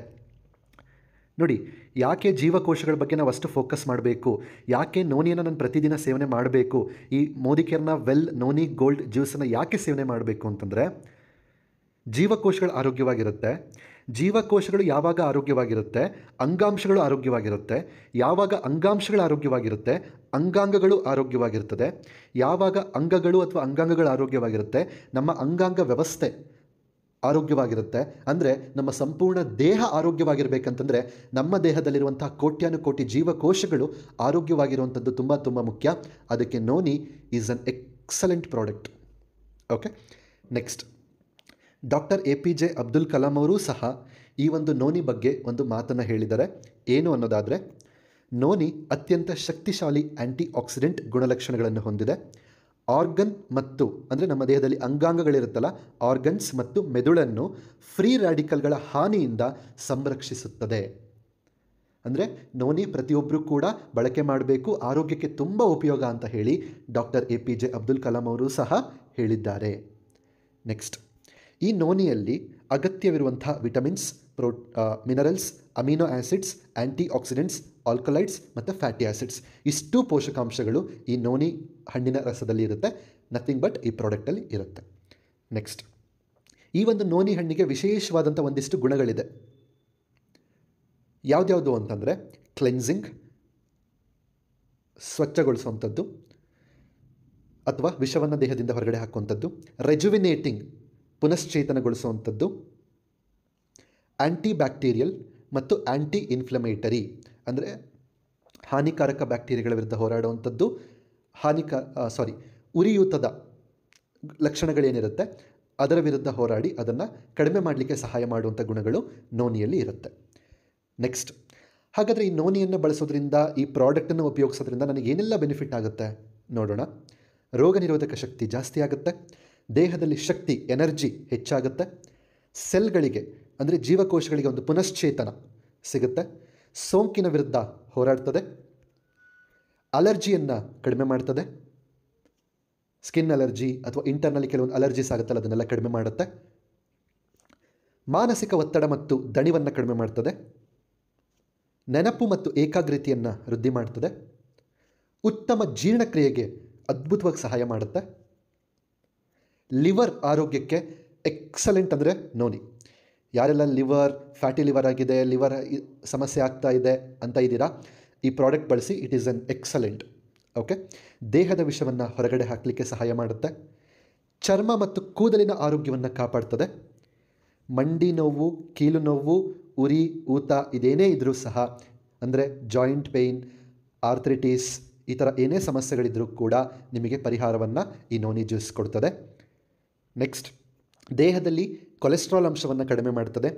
ನೋಡಿ ಯಾಕೆ ಜೀವಕೋಶಗಳ ಬಗ್ಗೆ ನಾವು ಅಷ್ಟು ಫೋಕಸ್ ಮಾಡಬೇಕು ಯಾಕೆ ನೋನಿಯನ್ನು ನಾನು ಪ್ರತಿದಿನ ಸೇವನೆ ಮಾಡಬೇಕು ಈ ಮೋದಿ ಕೇರ್ನ ವೆಲ್ ನೋನಿ ಗೋಲ್ಡ್ ಜ್ಯೂಸನ್ನು ಯಾಕೆ ಸೇವನೆ ಮಾಡಬೇಕು ಅಂತಂದರೆ ಜೀವಕೋಶಗಳು ಆರೋಗ್ಯವಾಗಿರುತ್ತೆ ಜೀವಕೋಶಗಳು ಯಾವಾಗ ಆರೋಗ್ಯವಾಗಿರುತ್ತೆ ಅಂಗಾಂಶಗಳು ಆರೋಗ್ಯವಾಗಿರುತ್ತೆ ಯಾವಾಗ ಅಂಗಾಂಶಗಳು ಆರೋಗ್ಯವಾಗಿರುತ್ತೆ ಅಂಗಾಂಗಗಳು ಆರೋಗ್ಯವಾಗಿರ್ತದೆ ಯಾವಾಗ ಅಂಗಗಳು ಅಥವಾ ಅಂಗಾಂಗಗಳು ಆರೋಗ್ಯವಾಗಿರುತ್ತೆ ನಮ್ಮ ಅಂಗಾಂಗ ವ್ಯವಸ್ಥೆ ಆರೋಗ್ಯವಾಗಿರುತ್ತೆ ಅಂದರೆ ನಮ್ಮ ಸಂಪೂರ್ಣ ದೇಹ ಆರೋಗ್ಯವಾಗಿರಬೇಕಂತಂದರೆ ನಮ್ಮ ದೇಹದಲ್ಲಿರುವಂಥ ಕೋಟಿ ಜೀವಕೋಶಗಳು ಆರೋಗ್ಯವಾಗಿರುವಂಥದ್ದು ತುಂಬ ತುಂಬ ಮುಖ್ಯ ಅದಕ್ಕೆ noni is an excellent product okay next doctor A P J Abdul Kalam ಅವರೂ ಸಹ ಈ ಒಂದು ನೋನಿ ಬಗ್ಗೆ ಒಂದು ಮಾತನ್ನು ಹೇಳಿದ್ದಾರೆ ಏನು ಅನ್ನೋದಾದರೆ ನೋನಿ ಅತ್ಯಂತ ಶಕ್ತಿಶಾಲಿ ಆ್ಯಂಟಿ ಆಕ್ಸಿಡೆಂಟ್ ಗುಣಲಕ್ಷಣಗಳನ್ನು ಹೊಂದಿದೆ ಆರ್ಗನ್ ಮತ್ತು ಅಂದರೆ ನಮ್ಮ ದೇಹದಲ್ಲಿ ಅಂಗಾಂಗಗಳಿರುತ್ತಲ್ಲ ಆರ್ಗನ್ಸ್ ಮತ್ತು ಮೆದುಳನ್ನು ಫ್ರೀ ರ್ಯಾಡಿಕಲ್ಗಳ ಹಾನಿಯಿಂದ ಸಂರಕ್ಷಿಸುತ್ತದೆ ಅಂದರೆ ನೋನಿ ಪ್ರತಿಯೊಬ್ಬರೂ ಕೂಡ ಬಳಕೆ ಮಾಡಬೇಕು ಆರೋಗ್ಯಕ್ಕೆ ತುಂಬ ಉಪಯೋಗ ಅಂತ ಹೇಳಿ doctor A P J Abdul Kalam ಅವರು ಸಹ ಹೇಳಿದ್ದಾರೆ ನೆಕ್ಸ್ಟ್ ಈ ನೋನಿಯಲ್ಲಿ ಅಗತ್ಯವಿರುವಂಥ vitamins pro minerals amino acids antioxidants alkaloids ಮತ್ತು ಫ್ಯಾಟಿ ಆ್ಯಸಿಡ್ಸ್ ಇಷ್ಟು ಪೋಷಕಾಂಶಗಳು ಈ ನೋನಿ ಹಣ್ಣಿನ ರಸದಲ್ಲಿ ಇರುತ್ತೆ ನಥಿಂಗ್ ಬಟ್ ಈ ಪ್ರಾಡಕ್ಟಲ್ಲಿ ಇರುತ್ತೆ ನೆಕ್ಸ್ಟ್ ಈ ಒಂದು ನೋನಿ ಹಣ್ಣಿಗೆ ವಿಶೇಷವಾದಂಥ ಒಂದಿಷ್ಟು ಗುಣಗಳಿದೆ ಯಾವುದ್ಯಾವುದು ಅಂತಂದರೆ ಕ್ಲೆನ್ಸಿಂಗ್ ಸ್ವಚ್ಛಗೊಳಿಸುವಂಥದ್ದು ಅಥವಾ ವಿಷವನ್ನು ದೇಹದಿಂದ ಹೊರಗಡೆ ಹಾಕುವಂಥದ್ದು ರೆಜುವಿನೇಟಿಂಗ್ ಪುನಶ್ಚೇತನಗೊಳಿಸುವಂಥದ್ದು ಆ್ಯಂಟಿ ಬ್ಯಾಕ್ಟೀರಿಯಲ್ ಮತ್ತು ಆ್ಯಂಟಿ ಇನ್ಫ್ಲಮೇಟರಿ ಅಂದರೆ ಹಾನಿಕಾರಕ ಬ್ಯಾಕ್ಟೀರಿಯಾಗಳ ವಿರುದ್ಧ ಹೋರಾಡುವಂಥದ್ದು ಹಾನಿಕ ಸಾರಿ ಉರಿಯೂತದ ಲಕ್ಷಣಗಳೇನಿರುತ್ತೆ ಅದರ ವಿರುದ್ಧ ಹೋರಾಡಿ ಅದನ್ನು ಕಡಿಮೆ ಮಾಡಲಿಕ್ಕೆ ಸಹಾಯ ಮಾಡುವಂಥ ಗುಣಗಳು ನೋನಿಯಲ್ಲಿ ಇರುತ್ತೆ ನೆಕ್ಸ್ಟ್ ಹಾಗಾದರೆ ಈ ನೋನಿಯನ್ನು ಬಳಸೋದ್ರಿಂದ ಈ ಪ್ರಾಡಕ್ಟನ್ನು ಉಪಯೋಗಿಸೋದ್ರಿಂದ ನನಗೇನೆಲ್ಲ ಬೆನಿಫಿಟ್ ಆಗುತ್ತೆ ನೋಡೋಣ ರೋಗ ನಿರೋಧಕ ಶಕ್ತಿ ಜಾಸ್ತಿ ಆಗುತ್ತೆ ದೇಹದಲ್ಲಿ ಶಕ್ತಿ ಎನರ್ಜಿ ಹೆಚ್ಚಾಗುತ್ತೆ ಸೆಲ್ಗಳಿಗೆ ಅಂದರೆ ಜೀವಕೋಶಗಳಿಗೆ ಒಂದು ಪುನಶ್ಚೇತನ ಸಿಗುತ್ತೆ ಸೋಂಕಿನ ವಿರುದ್ಧ ಹೋರಾಡ್ತದೆ ಅಲರ್ಜಿಯನ್ನು ಕಡಿಮೆ ಮಾಡ್ತದೆ ಸ್ಕಿನ್ ಅಲರ್ಜಿ ಅಥವಾ ಇಂಟರ್ನಲ್ಲಿ ಕೆಲವೊಂದು ಅಲರ್ಜೀಸ್ ಆಗುತ್ತಲ್ಲ ಅದನ್ನೆಲ್ಲ ಕಡಿಮೆ ಮಾಡುತ್ತೆ ಮಾನಸಿಕ ಒತ್ತಡ ಮತ್ತು ದಣಿವನ್ನು ಕಡಿಮೆ ಮಾಡ್ತದೆ ನೆನಪು ಮತ್ತು ಏಕಾಗ್ರತೆಯನ್ನು ವೃದ್ಧಿ ಮಾಡ್ತದೆ ಉತ್ತಮ ಜೀರ್ಣಕ್ರಿಯೆಗೆ ಅದ್ಭುತವಾಗಿ ಸಹಾಯ ಮಾಡುತ್ತೆ ಲಿವರ್ ಆರೋಗ್ಯಕ್ಕೆ ಎಕ್ಸಲೆಂಟ್ ಅಂದರೆ ನೋನಿ ಯಾರೆಲ್ಲ ಲಿವರ್ ಫ್ಯಾಟಿ ಲಿವರ್ ಆಗಿದೆ ಲಿವರ್ ಸಮಸ್ಯೆ ಆಗ್ತಾ ಇದೆ ಅಂತ ಇದ್ದೀರಾ ಈ ಪ್ರಾಡಕ್ಟ್ ಬಳಸಿ it is an excellent okay ದೇಹದ ವಿಷವನ್ನು ಹೊರಗಡೆ ಹಾಕಲಿಕ್ಕೆ ಸಹಾಯ ಮಾಡುತ್ತೆ ಚರ್ಮ ಮತ್ತು ಕೂದಲಿನ ಆರೋಗ್ಯವನ್ನು ಕಾಪಾಡ್ತದೆ ಮಂಡಿ ನೋವು ಕೀಲು ನೋವು ಉರಿ ಊತ ಇದೇನೇ ಇದ್ದರೂ ಸಹ ಅಂದರೆ ಜಾಯಿಂಟ್ ಪೇಯ್ನ್ ಆರ್ಥ್ರಿಟಿಸ್ ಈ ಥರ ಏನೇ ಸಮಸ್ಯೆಗಳಿದ್ದರೂ ಕೂಡ ನಿಮಗೆ ಪರಿಹಾರವನ್ನು ಈ ನೋನಿ ಜ್ಯೂಸ್ ಕೊಡ್ತದೆ ನೆಕ್ಸ್ಟ್ ದೇಹದಲ್ಲಿ ಕೊಲೆಸ್ಟ್ರಾಲ್ ಅಂಶವನ್ನು ಕಡಿಮೆ ಮಾಡುತ್ತದೆ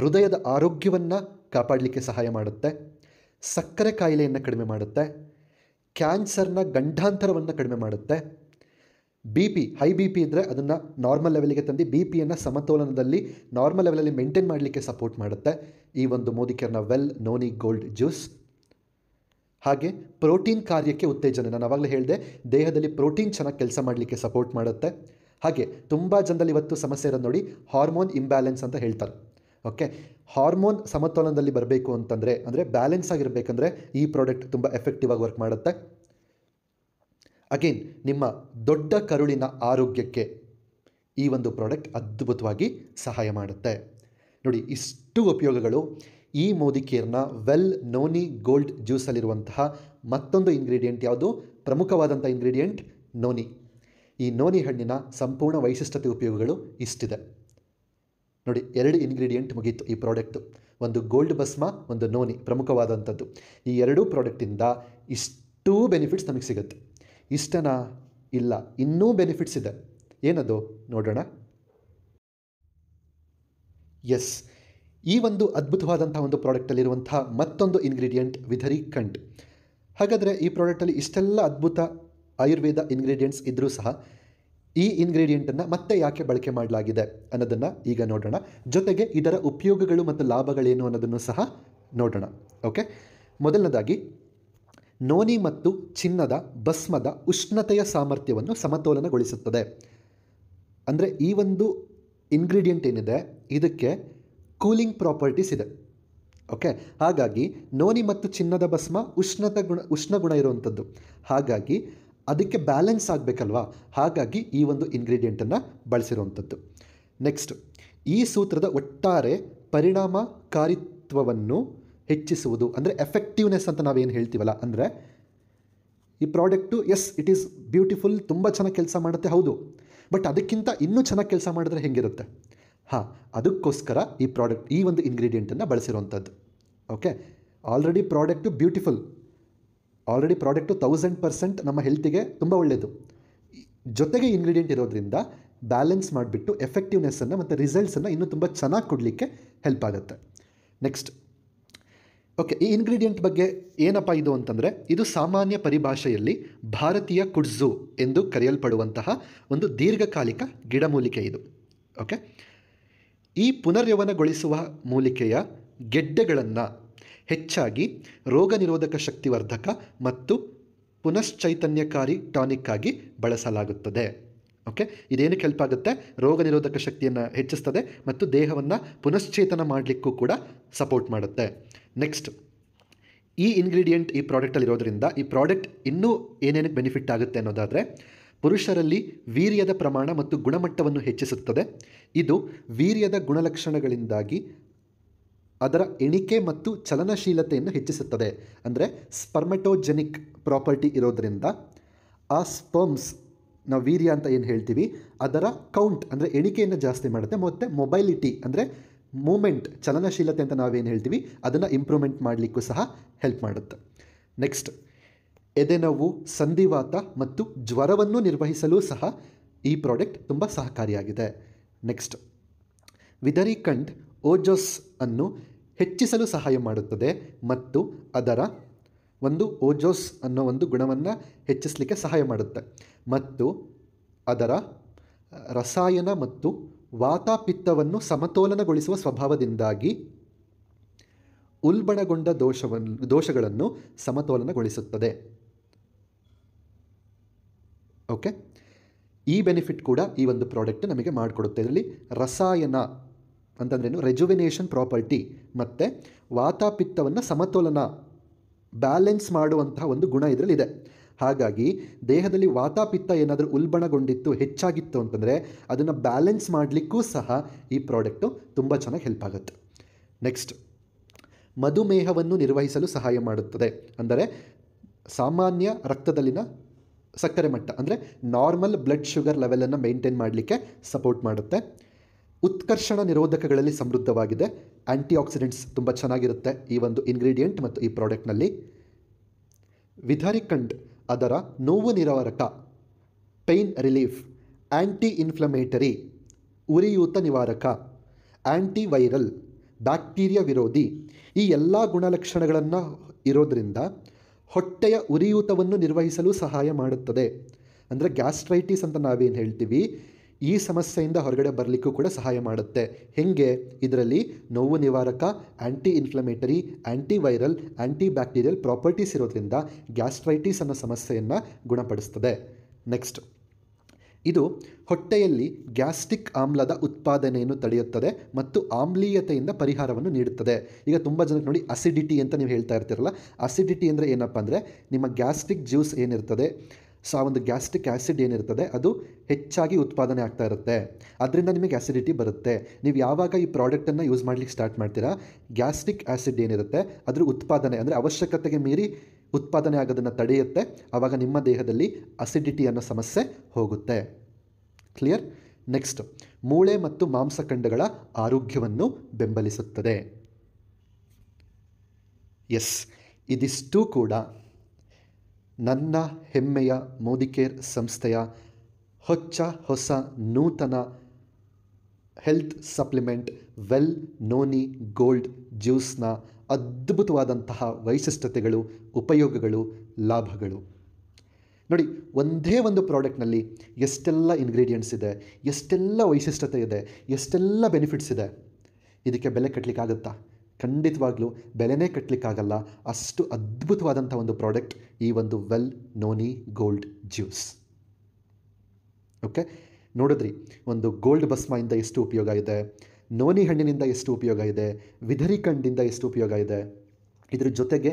ಹೃದಯದ ಆರೋಗ್ಯವನ್ನು ಕಾಪಾಡಲಿಕ್ಕೆ ಸಹಾಯ ಮಾಡುತ್ತೆ ಸಕ್ಕರೆ ಕಾಯಿಲೆಯನ್ನು ಕಡಿಮೆ ಮಾಡುತ್ತೆ ಕ್ಯಾನ್ಸರ್ನ ಗಂಡಾಂತರವನ್ನು ಕಡಿಮೆ ಮಾಡುತ್ತೆ B P high B P ಇದ್ದರೆ ಅದನ್ನು ನಾರ್ಮಲ್ ಲೆವೆಲ್ಗೆ ತಂದು ಬಿ ಪಿಯನ್ನು ಸಮತೋಲನದಲ್ಲಿ ನಾರ್ಮಲ್ ಲೆವೆಲಲ್ಲಿ ಮೇಂಟೈನ್ ಮಾಡಲಿಕ್ಕೆ ಸಪೋರ್ಟ್ ಮಾಡುತ್ತೆ ಈ ಒಂದು ಮೋದಿಕರ್ನ ವೆಲ್ ನೋನಿ ಗೋಲ್ಡ್ ಜ್ಯೂಸ್ ಹಾಗೆ ಪ್ರೋಟೀನ್ ಕಾರ್ಯಕ್ಕೆ ಉತ್ತೇಜನ ನಾನು ಆವಾಗಲೇ ಹೇಳಿದೆ ದೇಹದಲ್ಲಿ ಪ್ರೋಟೀನ್ ಚೆನ್ನಾಗಿ ಕೆಲಸ ಮಾಡಲಿಕ್ಕೆ ಸಪೋರ್ಟ್ ಮಾಡುತ್ತೆ ಹಾಗೆ ತುಂಬ ಜನದಲ್ಲಿ ಇವತ್ತು ಸಮಸ್ಯೆ ಇರೋದು ನೋಡಿ ಹಾರ್ಮೋನ್ ಇಂಬ್ಯಾಲೆನ್ಸ್ ಅಂತ ಹೇಳ್ತಾರೆ ಓಕೆ ಹಾರ್ಮೋನ್ ಸಮತೋಲನದಲ್ಲಿ ಬರಬೇಕು ಅಂತಂದರೆ ಅಂದರೆ ಬ್ಯಾಲೆನ್ಸ್ ಆಗಿರಬೇಕಂದ್ರೆ ಈ ಪ್ರಾಡಕ್ಟ್ ತುಂಬ ಎಫೆಕ್ಟಿವ್ ಆಗಿ ವರ್ಕ್ ಮಾಡುತ್ತೆ ಅಗೇನ್ ನಿಮ್ಮ ದೊಡ್ಡ ಕರುಳಿನ ಆರೋಗ್ಯಕ್ಕೆ ಈ ಒಂದು ಪ್ರಾಡಕ್ಟ್ ಅದ್ಭುತವಾಗಿ ಸಹಾಯ ಮಾಡುತ್ತೆ ನೋಡಿ ಇಷ್ಟು ಉಪಯೋಗಗಳು ಈ ಮೋದಿಕೇರ್ನ ವೆಲ್ ನೋನಿ ಗೋಲ್ಡ್ ಜ್ಯೂಸಲ್ಲಿರುವಂತಹ ಮತ್ತೊಂದು ಇಂಗ್ರೀಡಿಯೆಂಟ್ ಯಾವುದು ಪ್ರಮುಖವಾದಂಥ ಇಂಗ್ರೀಡಿಯೆಂಟ್ ನೋನಿ ಈ ನೋನಿ ಹಣ್ಣಿನ ಸಂಪೂರ್ಣ ವೈಶಿಷ್ಟ್ಯತೆ ಉಪಯೋಗಗಳು ಇಷ್ಟಿದೆ ನೋಡಿ ಎರಡು ಇಂಗ್ರೀಡಿಯೆಂಟ್ ಮುಗಿಯಿತು ಈ ಪ್ರಾಡಕ್ಟು ಒಂದು ಗೋಲ್ಡ್ ಬಸ್ಮ ಒಂದು ನೋನಿ ಪ್ರಮುಖವಾದಂಥದ್ದು ಈ ಎರಡೂ ಪ್ರಾಡಕ್ಟಿಂದ ಇಷ್ಟೂ ಬೆನಿಫಿಟ್ಸ್ ನಮಗೆ ಸಿಗುತ್ತೆ ಇಷ್ಟನಾ ಇಲ್ಲ ಇನ್ನೂ ಬೆನಿಫಿಟ್ಸ್ ಇದೆ ಏನದು ನೋಡೋಣ ಎಸ್ ಈ ಒಂದು ಅದ್ಭುತವಾದಂಥ ಒಂದು ಪ್ರಾಡಕ್ಟಲ್ಲಿರುವಂಥ ಮತ್ತೊಂದು ಇಂಗ್ರೀಡಿಯೆಂಟ್ ವಿಧರಿ ಕಂಟ್ ಹಾಗಾದರೆ ಈ ಪ್ರಾಡಕ್ಟಲ್ಲಿ ಇಷ್ಟೆಲ್ಲ ಅದ್ಭುತ ಆಯುರ್ವೇದ ಇಂಗ್ರೀಡಿಯೆಂಟ್ಸ್ ಇದ್ದರೂ ಸಹ ಈ ಇಂಗ್ರೀಡಿಯೆಂಟನ್ನು ಮತ್ತೆ ಯಾಕೆ ಬಳಕೆ ಮಾಡಲಾಗಿದೆ ಅನ್ನೋದನ್ನು ಈಗ ನೋಡೋಣ ಜೊತೆಗೆ ಇದರ ಉಪಯೋಗಗಳು ಮತ್ತು ಲಾಭಗಳೇನು ಅನ್ನೋದನ್ನು ಸಹ ನೋಡೋಣ ಓಕೆ ಮೊದಲನೇದಾಗಿ ನೋನಿ ಮತ್ತು ಚಿನ್ನದ ಭಸ್ಮದ ಉಷ್ಣತೆಯ ಸಾಮರ್ಥ್ಯವನ್ನು ಸಮತೋಲನಗೊಳಿಸುತ್ತದೆ ಅಂದರೆ ಈ ಒಂದು ಇಂಗ್ರೀಡಿಯೆಂಟ್ ಏನಿದೆ ಇದಕ್ಕೆ ಕೂಲಿಂಗ್ ಪ್ರಾಪರ್ಟೀಸ್ ಇದೆ ಓಕೆ ಹಾಗಾಗಿ ನೋನಿ ಮತ್ತು ಚಿನ್ನದ ಭಸ್ಮ ಉಷ್ಣತ ಗುಣ ಗುಣ ಇರುವಂಥದ್ದು ಹಾಗಾಗಿ ಅದಕ್ಕೆ ಬ್ಯಾಲೆನ್ಸ್ ಆಗಬೇಕಲ್ವಾ ಹಾಗಾಗಿ ಈ ಒಂದು ಇಂಗ್ರೀಡಿಯೆಂಟನ್ನು ಬಳಸಿರುವಂಥದ್ದು ನೆಕ್ಸ್ಟ್ ಈ ಸೂತ್ರದ ಒಟ್ಟಾರೆ ಪರಿಣಾಮಕಾರಿತ್ವವನ್ನು ಹೆಚ್ಚಿಸುವುದು ಅಂದರೆ ಎಫೆಕ್ಟಿವ್ನೆಸ್ ಅಂತ ನಾವೇನು ಹೇಳ್ತೀವಲ್ಲ ಅಂದರೆ ಈ product yes it is beautiful ತುಂಬ ಚೆನ್ನಾಗಿ ಕೆಲಸ ಮಾಡುತ್ತೆ ಹೌದು ಬಟ್ ಅದಕ್ಕಿಂತ ಇನ್ನೂ ಚೆನ್ನಾಗಿ ಕೆಲಸ ಮಾಡಿದ್ರೆ ಹೆಂಗಿರುತ್ತೆ ಹಾಂ ಅದಕ್ಕೋಸ್ಕರ ಈ ಪ್ರಾಡಕ್ಟ್ ಈ ಒಂದು ಇಂಗ್ರೀಡಿಯೆಂಟನ್ನು ಬಳಸಿರುವಂಥದ್ದು okay already product beautiful already product thousand percent ನಮ್ಮ ಹೆಲ್ತಿಗೆ ತುಂಬ ಒಳ್ಳೆಯದು ಜೊತೆಗೆ ಇಂಗ್ರೀಡಿಯೆಂಟ್ ಇರೋದ್ರಿಂದ ಬ್ಯಾಲೆನ್ಸ್ ಮಾಡಿಬಿಟ್ಟು ಎಫೆಕ್ಟಿವ್ನೆಸ್ಸನ್ನು ಮತ್ತು ರಿಸಲ್ಟ್ಸನ್ನು ಇನ್ನೂ ತುಂಬ ಚೆನ್ನಾಗಿ ಕೊಡಲಿಕ್ಕೆ ಹೆಲ್ಪ್ ಆಗುತ್ತೆ ನೆಕ್ಸ್ಟ್ ಓಕೆ ಈ ಇಂಗ್ರೀಡಿಯೆಂಟ್ ಬಗ್ಗೆ ಏನಪ್ಪ ಇದು ಅಂತಂದರೆ ಇದು ಸಾಮಾನ್ಯ ಪರಿಭಾಷೆಯಲ್ಲಿ ಭಾರತೀಯ ಕುಡ್ಝು ಎಂದು ಕರೆಯಲ್ಪಡುವಂತಹ ಒಂದು ದೀರ್ಘಕಾಲಿಕ ಗಿಡಮೂಲಿಕೆ ಇದು ಓಕೆ ಈ ಪುನರ್ಯವನಗೊಳಿಸುವ ಮೂಲಿಕೆಯ ಗೆಡ್ಡೆಗಳನ್ನು ಹೆಚ್ಚಾಗಿ ರೋಗ ನಿರೋಧಕ ಶಕ್ತಿವರ್ಧಕ ಮತ್ತು ಪುನಶ್ಚೈತನ್ಯಕಾರಿ ಟಾನಿಕ್ ಆಗಿ ಬಳಸಲಾಗುತ್ತದೆ ಓಕೆ ಇದೇನಕ್ಕೆ ಹೆಲ್ಪ್ ಆಗುತ್ತೆ ರೋಗ ನಿರೋಧಕ ಶಕ್ತಿಯನ್ನು ಹೆಚ್ಚಿಸ್ತದೆ ಮತ್ತು ದೇಹವನ್ನು ಪುನಶ್ಚೇತನ ಮಾಡಲಿಕ್ಕೂ ಕೂಡ ಸಪೋರ್ಟ್ ಮಾಡುತ್ತೆ ನೆಕ್ಸ್ಟ್ ಈ ಇಂಗ್ರೀಡಿಯೆಂಟ್ ಈ ಪ್ರಾಡಕ್ಟಲ್ಲಿರೋದರಿಂದ ಈ ಪ್ರಾಡಕ್ಟ್ ಇನ್ನೂ ಏನೇನಕ್ಕೆ ಬೆನಿಫಿಟ್ ಆಗುತ್ತೆ ಅನ್ನೋದಾದರೆ ಪುರುಷರಲ್ಲಿ ವೀರ್ಯದ ಪ್ರಮಾಣ ಮತ್ತು ಗುಣಮಟ್ಟವನ್ನು ಹೆಚ್ಚಿಸುತ್ತದೆ ಇದು ವೀರ್ಯದ ಗುಣಲಕ್ಷಣಗಳಿಂದಾಗಿ ಅದರ ಎಣಿಕೆ ಮತ್ತು ಚಲನಶೀಲತೆಯನ್ನು ಹೆಚ್ಚಿಸುತ್ತದೆ ಅಂದರೆ ಸ್ಪರ್ಮೆಟೋಜೆನಿಕ್ ಪ್ರಾಪರ್ಟಿ ಇರೋದರಿಂದ ಆ ಸ್ಪರ್ಮ್ಸ್ ನಾವು ವೀರ್ಯ ಅಂತ ಏನು ಹೇಳ್ತೀವಿ ಅದರ ಕೌಂಟ್ ಅಂದರೆ ಎಣಿಕೆಯನ್ನು ಜಾಸ್ತಿ ಮಾಡುತ್ತೆ ಮತ್ತು ಮೊಬೈಲಿಟಿ ಅಂದರೆ ಮೂಮೆಂಟ್ ಚಲನಶೀಲತೆ ಅಂತ ನಾವೇನು ಹೇಳ್ತೀವಿ ಅದನ್ನು ಇಂಪ್ರೂವ್ಮೆಂಟ್ ಮಾಡಲಿಕ್ಕೂ ಸಹ ಹೆಲ್ಪ್ ಮಾಡುತ್ತೆ ನೆಕ್ಸ್ಟ್ ಎದೆನೋವು ಸಂಧಿವಾತ ಮತ್ತು ಜ್ವರವನ್ನು ನಿರ್ವಹಿಸಲು ಸಹ ಈ ಪ್ರಾಡಕ್ಟ್ ತುಂಬ ಸಹಕಾರಿಯಾಗಿದೆ ನೆಕ್ಸ್ಟ್ ವಿದರಿಕಂಡ್ ಓಜೋಸ್ ಅನ್ನು ಹೆಚ್ಚಿಸಲು ಸಹಾಯ ಮಾಡುತ್ತದೆ ಮತ್ತು ಅದರ ಒಂದು ಓಜೋಸ್ ಅನ್ನೋ ಒಂದು ಗುಣವನ್ನು ಹೆಚ್ಚಿಸಲಿಕ್ಕೆ ಸಹಾಯ ಮಾಡುತ್ತೆ ಮತ್ತು ಅದರ ರಸಾಯನ ಮತ್ತು ವಾತಾಪಿತ್ತವನ್ನು ಸಮತೋಲನಗೊಳಿಸುವ ಸ್ವಭಾವದಿಂದಾಗಿ ಉಲ್ಬಣಗೊಂಡ ದೋಷವನ್ನು ದೋಷಗಳನ್ನು ಸಮತೋಲನಗೊಳಿಸುತ್ತದೆ ಓಕೆ ಈ ಬೆನಿಫಿಟ್ ಕೂಡ ಈ ಒಂದು ಪ್ರಾಡಕ್ಟ್ ನಮಗೆ ಮಾಡಿಕೊಡುತ್ತೆ ಇದರಲ್ಲಿ ರಸಾಯನ ಅಂತಂದ್ರೇನು ರೆಜುವಿನೇಷನ್ ಪ್ರಾಪರ್ಟಿ ಮತ್ತು ವಾತಾಪಿತ್ತವನ್ನು ಸಮತೋಲನ ಬ್ಯಾಲೆನ್ಸ್ ಮಾಡುವಂತಹ ಒಂದು ಗುಣ ಇದರಲ್ಲಿದೆ ಹಾಗಾಗಿ ದೇಹದಲ್ಲಿ ವಾತಾಪಿತ್ತ ಏನಾದರೂ ಉಲ್ಬಣಗೊಂಡಿತ್ತು ಹೆಚ್ಚಾಗಿತ್ತು ಅಂತಂದರೆ ಅದನ್ನು ಬ್ಯಾಲೆನ್ಸ್ ಮಾಡಲಿಕ್ಕೂ ಸಹ ಈ ಪ್ರಾಡಕ್ಟು ತುಂಬ ಚೆನ್ನಾಗಿ ಹೆಲ್ಪ್ ಆಗುತ್ತೆ ನೆಕ್ಸ್ಟ್ ಮಧುಮೇಹವನ್ನು ನಿರ್ವಹಿಸಲು ಸಹಾಯ ಮಾಡುತ್ತದೆ ಅಂದರೆ ಸಾಮಾನ್ಯ ರಕ್ತದಲ್ಲಿನ ಸಕ್ಕರೆ ಮಟ್ಟ ಅಂದರೆ ನಾರ್ಮಲ್ ಬ್ಲಡ್ ಶುಗರ್ ಲೆವೆಲನ್ನು ಮೇಂಟೈನ್ ಮಾಡಲಿಕ್ಕೆ ಸಪೋರ್ಟ್ ಮಾಡುತ್ತೆ ಉತ್ಕರ್ಷಣ ನಿರೋಧಕಗಳಲ್ಲಿ ಸಮೃದ್ಧವಾಗಿದೆ ಆ್ಯಂಟಿ ಆಕ್ಸಿಡೆಂಟ್ಸ್ ತುಂಬ ಚೆನ್ನಾಗಿರುತ್ತೆ ಈ ಒಂದು ಇಂಗ್ರೀಡಿಯೆಂಟ್ ಮತ್ತು ಈ ಪ್ರಾಡಕ್ಟ್ನಲ್ಲಿ ವಿಧಾರಿಕಂಡ್ ಅದರ ನೋವು ನಿವಾರಕ ಪೇನ್ ರಿಲೀಫ್ ಆ್ಯಂಟಿ ಇನ್ಫ್ಲಮೇಟರಿ ಉರಿಯೂತ ನಿವಾರಕ ಆ್ಯಂಟಿ ವೈರಲ್ ಬ್ಯಾಕ್ಟೀರಿಯಾ ವಿರೋಧಿ ಈ ಎಲ್ಲ ಗುಣಲಕ್ಷಣಗಳನ್ನು ಇರೋದರಿಂದ ಹೊಟ್ಟೆಯ ಉರಿಯೂತವನ್ನು ನಿರ್ವಹಿಸಲು ಸಹಾಯ ಮಾಡುತ್ತದೆ ಅಂದರೆ ಗ್ಯಾಸ್ಟ್ರೈಟಿಸ್ ಅಂತ ನಾವೇನು ಹೇಳ್ತೀವಿ ಈ ಸಮಸ್ಯೆಯಿಂದ ಹೊರಗಡೆ ಬರಲಿಕ್ಕೂ ಕೂಡ ಸಹಾಯ ಮಾಡುತ್ತೆ ಹೇಗೆ ಇದರಲ್ಲಿ ನೋವು ನಿವಾರಕ anti inflammatory antiviral anti bacterial properties ಇರೋದ್ರಿಂದ ಗ್ಯಾಸ್ಟ್ರೈಟಿಸ್ ಅನ್ನೋ ಸಮಸ್ಯೆಯನ್ನು ಗುಣಪಡಿಸ್ತದೆ ನೆಕ್ಸ್ಟ್ ಇದು ಹೊಟ್ಟೆಯಲ್ಲಿ ಗ್ಯಾಸ್ಟ್ರಿಕ್ ಆಮ್ಲದ ಉತ್ಪಾದನೆಯನ್ನು ತಡೆಯುತ್ತದೆ ಮತ್ತು ಆಮ್ಲೀಯತೆಯಿಂದ ಪರಿಹಾರವನ್ನು ನೀಡುತ್ತದೆ ಈಗ ತುಂಬ ಜನಕ್ಕೆ ನೋಡಿ ಅಸಿಡಿಟಿ ಅಂತ ನೀವು ಹೇಳ್ತಾ ಇರ್ತೀರಲ್ಲ ಅಸಿಡಿಟಿ ಅಂದರೆ ಏನಪ್ಪ ಅಂದರೆ ನಿಮ್ಮ ಗ್ಯಾಸ್ಟ್ರಿಕ್ ಜ್ಯೂಸ್ ಏನಿರ್ತದೆ ಸೊ ಆ ಒಂದು ಗ್ಯಾಸ್ಟ್ರಿಕ್ ಆ್ಯಸಿಡ್ ಏನಿರ್ತದೆ ಅದು ಹೆಚ್ಚಾಗಿ ಉತ್ಪಾದನೆ ಆಗ್ತಾ ಇರುತ್ತೆ ಅದರಿಂದ ನಿಮಗೆ ಆ್ಯಸಿಡಿಟಿ ಬರುತ್ತೆ ನೀವು ಯಾವಾಗ ಈ ಪ್ರಾಡಕ್ಟನ್ನು ಯೂಸ್ ಮಾಡ್ಲಿಕ್ಕೆ ಸ್ಟಾರ್ಟ್ ಮಾಡ್ತೀರಾ ಗ್ಯಾಸ್ಟ್ರಿಕ್ ಆ್ಯಸಿಡ್ ಏನಿರುತ್ತೆ ಅದರ ಉತ್ಪಾದನೆ ಅಂದರೆ ಅವಶ್ಯಕತೆಗೆ ಮೀರಿ ಉತ್ಪಾದನೆ ಆಗೋದನ್ನು ತಡೆಯುತ್ತೆ ಆವಾಗ ನಿಮ್ಮ ದೇಹದಲ್ಲಿ ಅಸಿಡಿಟಿ ಅನ್ನೋ ಸಮಸ್ಯೆ ಹೋಗುತ್ತೆ ಕ್ಲಿಯರ್ ನೆಕ್ಸ್ಟ್ ಮೂಳೆ ಮತ್ತು ಮಾಂಸಖಂಡಗಳ ಆರೋಗ್ಯವನ್ನು ಬೆಂಬಲಿಸುತ್ತದೆ ಎಸ್ ಇದಿಷ್ಟು ಕೂಡ ನನ್ನ ಹೆಮ್ಮೆಯ ಮೋದಿಕೇರ್ ಸಂಸ್ಥೆಯ ಹೊಚ್ಚ ಹೊಸ ನೂತನ health supplement well noni gold ಜ್ಯೂಸ್ನ ಅದ್ಭುತವಾದಂತಹ ವೈಶಿಷ್ಟ್ಯತೆಗಳು ಉಪಯೋಗಗಳು ಲಾಭಗಳು ನೋಡಿ ಒಂದೇ ಒಂದು ಪ್ರಾಡಕ್ಟ್ನಲ್ಲಿ ಎಷ್ಟೆಲ್ಲ ಇಂಗ್ರೀಡಿಯೆಂಟ್ಸ್ ಇದೆ ಎಷ್ಟೆಲ್ಲ ವೈಶಿಷ್ಟ್ಯತೆ ಇದೆ ಎಷ್ಟೆಲ್ಲ ಬೆನಿಫಿಟ್ಸ್ ಇದೆ ಇದಕ್ಕೆ ಬೆಲೆ ಕಟ್ಟಲಿಕ್ಕಾಗುತ್ತಾ ಖಂಡಿತವಾಗ್ಲೂ ಬೆಲೆನೇ ಕಟ್ಟಲಿಕ್ಕಾಗಲ್ಲ ಅಷ್ಟು ಅದ್ಭುತವಾದಂಥ ಒಂದು ಪ್ರಾಡಕ್ಟ್ ಈ ಒಂದು well noni gold juice okay ನೋಡಿದ್ರಿ ಒಂದು ಗೋಲ್ಡ್ ಭಸ್ಮಯಿಂದ ಎಷ್ಟು ಉಪಯೋಗ ಇದೆ ನೋನಿ ಹಣ್ಣಿನಿಂದ ಎಷ್ಟು ಉಪಯೋಗ ಇದೆ ವಿಧರಿಕಂಡಿಂದ ಎಷ್ಟು ಉಪಯೋಗ ಇದೆ ಇದರ ಜೊತೆಗೆ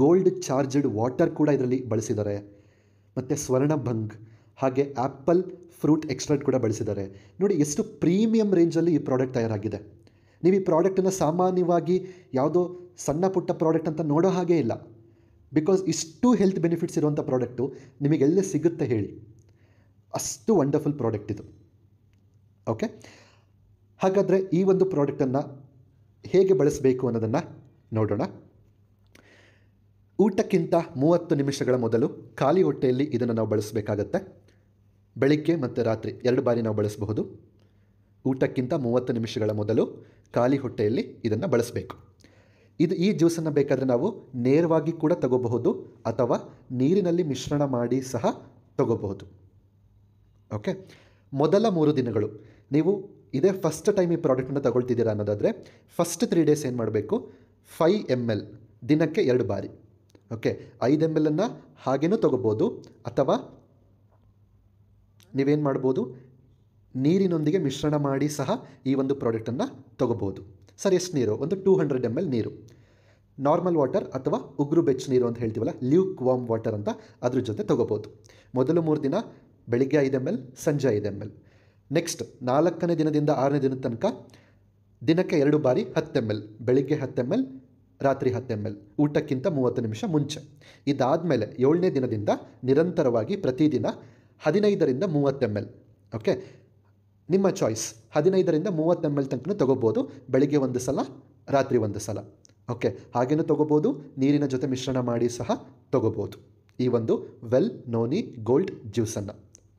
ಗೋಲ್ಡ್ ಚಾರ್ಜ್ಡ್ ವಾಟರ್ ಕೂಡ ಇದರಲ್ಲಿ ಬಳಸಿದ್ದಾರೆ ಮತ್ತು ಸ್ವರ್ಣ ಭಂಗ್ ಹಾಗೆ ಆ್ಯಪಲ್ ಫ್ರೂಟ್ ಎಕ್ಸ್ಟ್ರಾಕ್ಟ್ ಕೂಡ ಬಳಸಿದ್ದಾರೆ ನೋಡಿ ಎಷ್ಟು ಪ್ರೀಮಿಯಂ ರೇಂಜಲ್ಲಿ ಈ ಪ್ರಾಡಕ್ಟ್ ತಯಾರಾಗಿದೆ ನೀವು ಈ ಪ್ರಾಡಕ್ಟನ್ನು ಸಾಮಾನ್ಯವಾಗಿ ಯಾವುದೋ ಸಣ್ಣ ಪುಟ್ಟ ಪ್ರಾಡಕ್ಟ್ ಅಂತ ನೋಡೋ ಹಾಗೆ ಇಲ್ಲ ಬಿಕಾಸ್ ಇಷ್ಟು ಹೆಲ್ತ್ ಬೆನಿಫಿಟ್ಸ್ ಇರುವಂಥ ಪ್ರಾಡಕ್ಟು ನಿಮಗೆಲ್ಲೇ ಸಿಗುತ್ತೆ ಹೇಳಿ ಅಷ್ಟು ವಂಡರ್ಫುಲ್ ಪ್ರಾಡಕ್ಟ್ ಇದು ಓಕೆ ಹಾಗಾದರೆ ಈ ಒಂದು ಪ್ರಾಡಕ್ಟನ್ನು ಹೇಗೆ ಬಳಸಬೇಕು ಅನ್ನೋದನ್ನು ನೋಡೋಣ ಊಟಕ್ಕಿಂತ ಮೂವತ್ತು ನಿಮಿಷಗಳ ಮೊದಲು ಖಾಲಿ ಹೊಟ್ಟೆಯಲ್ಲಿ ಇದನ್ನು ನಾವು ಬಳಸಬೇಕಾಗತ್ತೆ ಬೆಳಿಗ್ಗೆ ಮತ್ತು ರಾತ್ರಿ ಎರಡು ಬಾರಿ ನಾವು ಬಳಸಬಹುದು ಊಟಕ್ಕಿಂತ ಮೂವತ್ತು ನಿಮಿಷಗಳ ಮೊದಲು ಖಾಲಿ ಹೊಟ್ಟೆಯಲ್ಲಿ ಇದನ್ನು ಬಳಸಬೇಕು ಇದು ಈ ಜ್ಯೂಸನ್ನು ಬೇಕಾದರೆ ನಾವು ನೇರವಾಗಿ ಕೂಡ ತಗೋಬಹುದು ಅಥವಾ ನೀರಿನಲ್ಲಿ ಮಿಶ್ರಣ ಮಾಡಿ ಸಹ ತಗೋಬಹುದು ಓಕೆ ಮೊದಲ ಮೂರು ದಿನಗಳು ನೀವು ಇದೇ ಫಸ್ಟ್ ಟೈಮ್ ಈ ಪ್ರಾಡಕ್ಟನ್ನು ತಗೊಳ್ತಿದ್ದೀರಾ ಅನ್ನೋದಾದರೆ ಫಸ್ಟ್ ತ್ರೀ ಡೇಸ್ ಏನು ಮಾಡಬೇಕು ಫೈ ಎಮ್ ಎಲ್ ದಿನಕ್ಕೆ ಎರಡು ಬಾರಿ ಓಕೆ ಐದು ಎಮ್ ಎಲ್ ಅನ್ನು ಹಾಗೇನೂ ತಗೋಬೋದು ಅಥವಾ ನೀವೇನು ಮಾಡ್ಬೋದು ನೀರಿನೊಂದಿಗೆ ಮಿಶ್ರಣ ಮಾಡಿ ಸಹ ಈ ಒಂದು ಪ್ರಾಡಕ್ಟನ್ನು ತೊಗೋಬೋದು ಸರ್ ಎಷ್ಟು ನೀರು ಒಂದು ಟೂ ಹಂಡ್ರೆಡ್ ಎಮ್ ಎಲ್ ನೀರು ನಾರ್ಮಲ್ ವಾಟರ್ ಅಥವಾ ಉಗ್ರು ಬೆಚ್ಚ ನೀರು ಅಂತ ಹೇಳ್ತೀವಲ್ಲ ಲ್ಯೂಕ್ ವಾಮ್ ವಾಟರ್ ಅಂತ ಅದ್ರ ಜೊತೆ ತೊಗೋಬೋದು ಮೊದಲು ಮೂರು ದಿನ ಬೆಳಿಗ್ಗೆ ಐದು ಎಮ್ ಎಲ್ ಸಂಜೆ ಐದು ಎಮ್ ಎಲ್ ನೆಕ್ಸ್ಟ್ ನಾಲ್ಕನೇ ದಿನದಿಂದ ಆರನೇ ದಿನದ ತನಕ ದಿನಕ್ಕೆ ಎರಡು ಬಾರಿ ಹತ್ತು ಎಮ್ ಎಲ್ ಬೆಳಿಗ್ಗೆ ಹತ್ತು ಎಮ್ ಎಲ್ ರಾತ್ರಿ ಹತ್ತು ಎಮ್ ಎಲ್ ಊಟಕ್ಕಿಂತ ಮೂವತ್ತು ನಿಮಿಷ ಮುಂಚೆ ಇದಾದ ಮೇಲೆ ಏಳನೇ ದಿನದಿಂದ ನಿರಂತರವಾಗಿ ಪ್ರತಿದಿನ ಹದಿನೈದರಿಂದ ಮೂವತ್ತು ಎಮ್ ಎಲ್ ಓಕೆ ನಿಮ್ಮ ಚಾಯ್ಸ್ ಹದಿನೈದರಿಂದ ಮೂವತ್ತು ಎಮ್ ಎಲ್ ತನಕ ತೊಗೋಬೋದು ಬೆಳಿಗ್ಗೆ ಒಂದು ಸಲ ರಾತ್ರಿ ಒಂದು ಸಲ ಓಕೆ ಹಾಗೆಯೂ ತೊಗೋಬೋದು ನೀರಿನ ಜೊತೆ ಮಿಶ್ರಣ ಮಾಡಿ ಸಹ ತೊಗೋಬೋದು ಈ ಒಂದು ವೆಲ್ ನೋನಿ ಗೋಲ್ಡ್ ಜ್ಯೂಸನ್ನು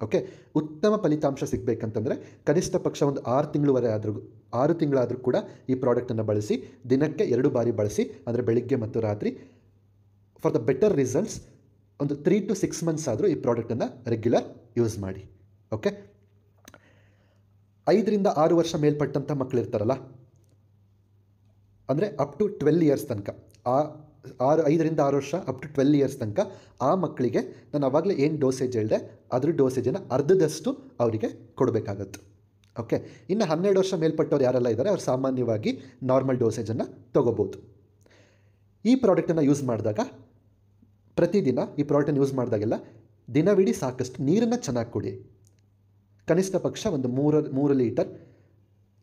ಓಕೆ ಉತ್ತಮ ಫಲಿತಾಂಶ ಸಿಗಬೇಕಂತಂದರೆ ಕನಿಷ್ಠ ಪಕ್ಷ ಒಂದು ಆರು ತಿಂಗಳವರೆ ಆದರೂ ಆರು ತಿಂಗಳಾದರೂ ಕೂಡ ಈ ಪ್ರಾಡಕ್ಟನ್ನು ಬಳಸಿ ದಿನಕ್ಕೆ ಎರಡು ಬಾರಿ ಬಳಸಿ ಅಂದರೆ ಬೆಳಿಗ್ಗೆ ಮತ್ತು ರಾತ್ರಿ ಫಾರ್ ದ ಬೆಟರ್ ರಿಸಲ್ಟ್ಸ್ ಒಂದು ತ್ರೀ ಟು ಸಿಕ್ಸ್ ಮಂತ್ಸ್ ಆದರೂ ಈ ಪ್ರಾಡಕ್ಟನ್ನು ರೆಗ್ಯುಲರ್ ಯೂಸ್ ಮಾಡಿ ಓಕೆ ಐದರಿಂದ ಆರು ವರ್ಷ ಮೇಲ್ಪಟ್ಟಂಥ ಇರ್ತಾರಲ್ಲ ಅಂದರೆ ಅಪ್ ಟು ಟ್ವೆಲ್ ಇಯರ್ಸ್ ತನಕ ಆ ಆರು ಐದರಿಂದ ಆರು ವರ್ಷ ಅಪ್ ಟು ಟ್ವೆಲ್ ಇಯರ್ಸ್ ತನಕ ಆ ಮಕ್ಕಳಿಗೆ ನಾನು ಆವಾಗಲೇ ಏನು ಡೋಸೇಜ್ ಹೇಳಿದೆ ಅದ್ರ ಡೋಸೇಜನ್ನು ಅರ್ಧದಷ್ಟು ಅವರಿಗೆ ಕೊಡಬೇಕಾಗತ್ತೆ ಓಕೆ ಇನ್ನು ಹನ್ನೆರಡು ವರ್ಷ ಮೇಲ್ಪಟ್ಟವ್ರು ಯಾರೆಲ್ಲ ಇದ್ದಾರೆ ಅವ್ರು ಸಾಮಾನ್ಯವಾಗಿ ನಾರ್ಮಲ್ ಡೋಸೇಜನ್ನು ತೊಗೋಬೋದು ಈ ಪ್ರಾಡಕ್ಟನ್ನು ಯೂಸ್ ಮಾಡಿದಾಗ ಪ್ರತಿದಿನ ಈ ಪ್ರಾಡಕ್ಟನ್ನು ಯೂಸ್ ಮಾಡಿದಾಗೆಲ್ಲ ದಿನವಿಡೀ ಸಾಕಷ್ಟು ನೀರನ್ನು ಚೆನ್ನಾಗಿ ಕುಡಿ ಕನಿಷ್ಠ ಪಕ್ಷ ಒಂದು ಮೂರ ಮೂರು ಲೀಟರ್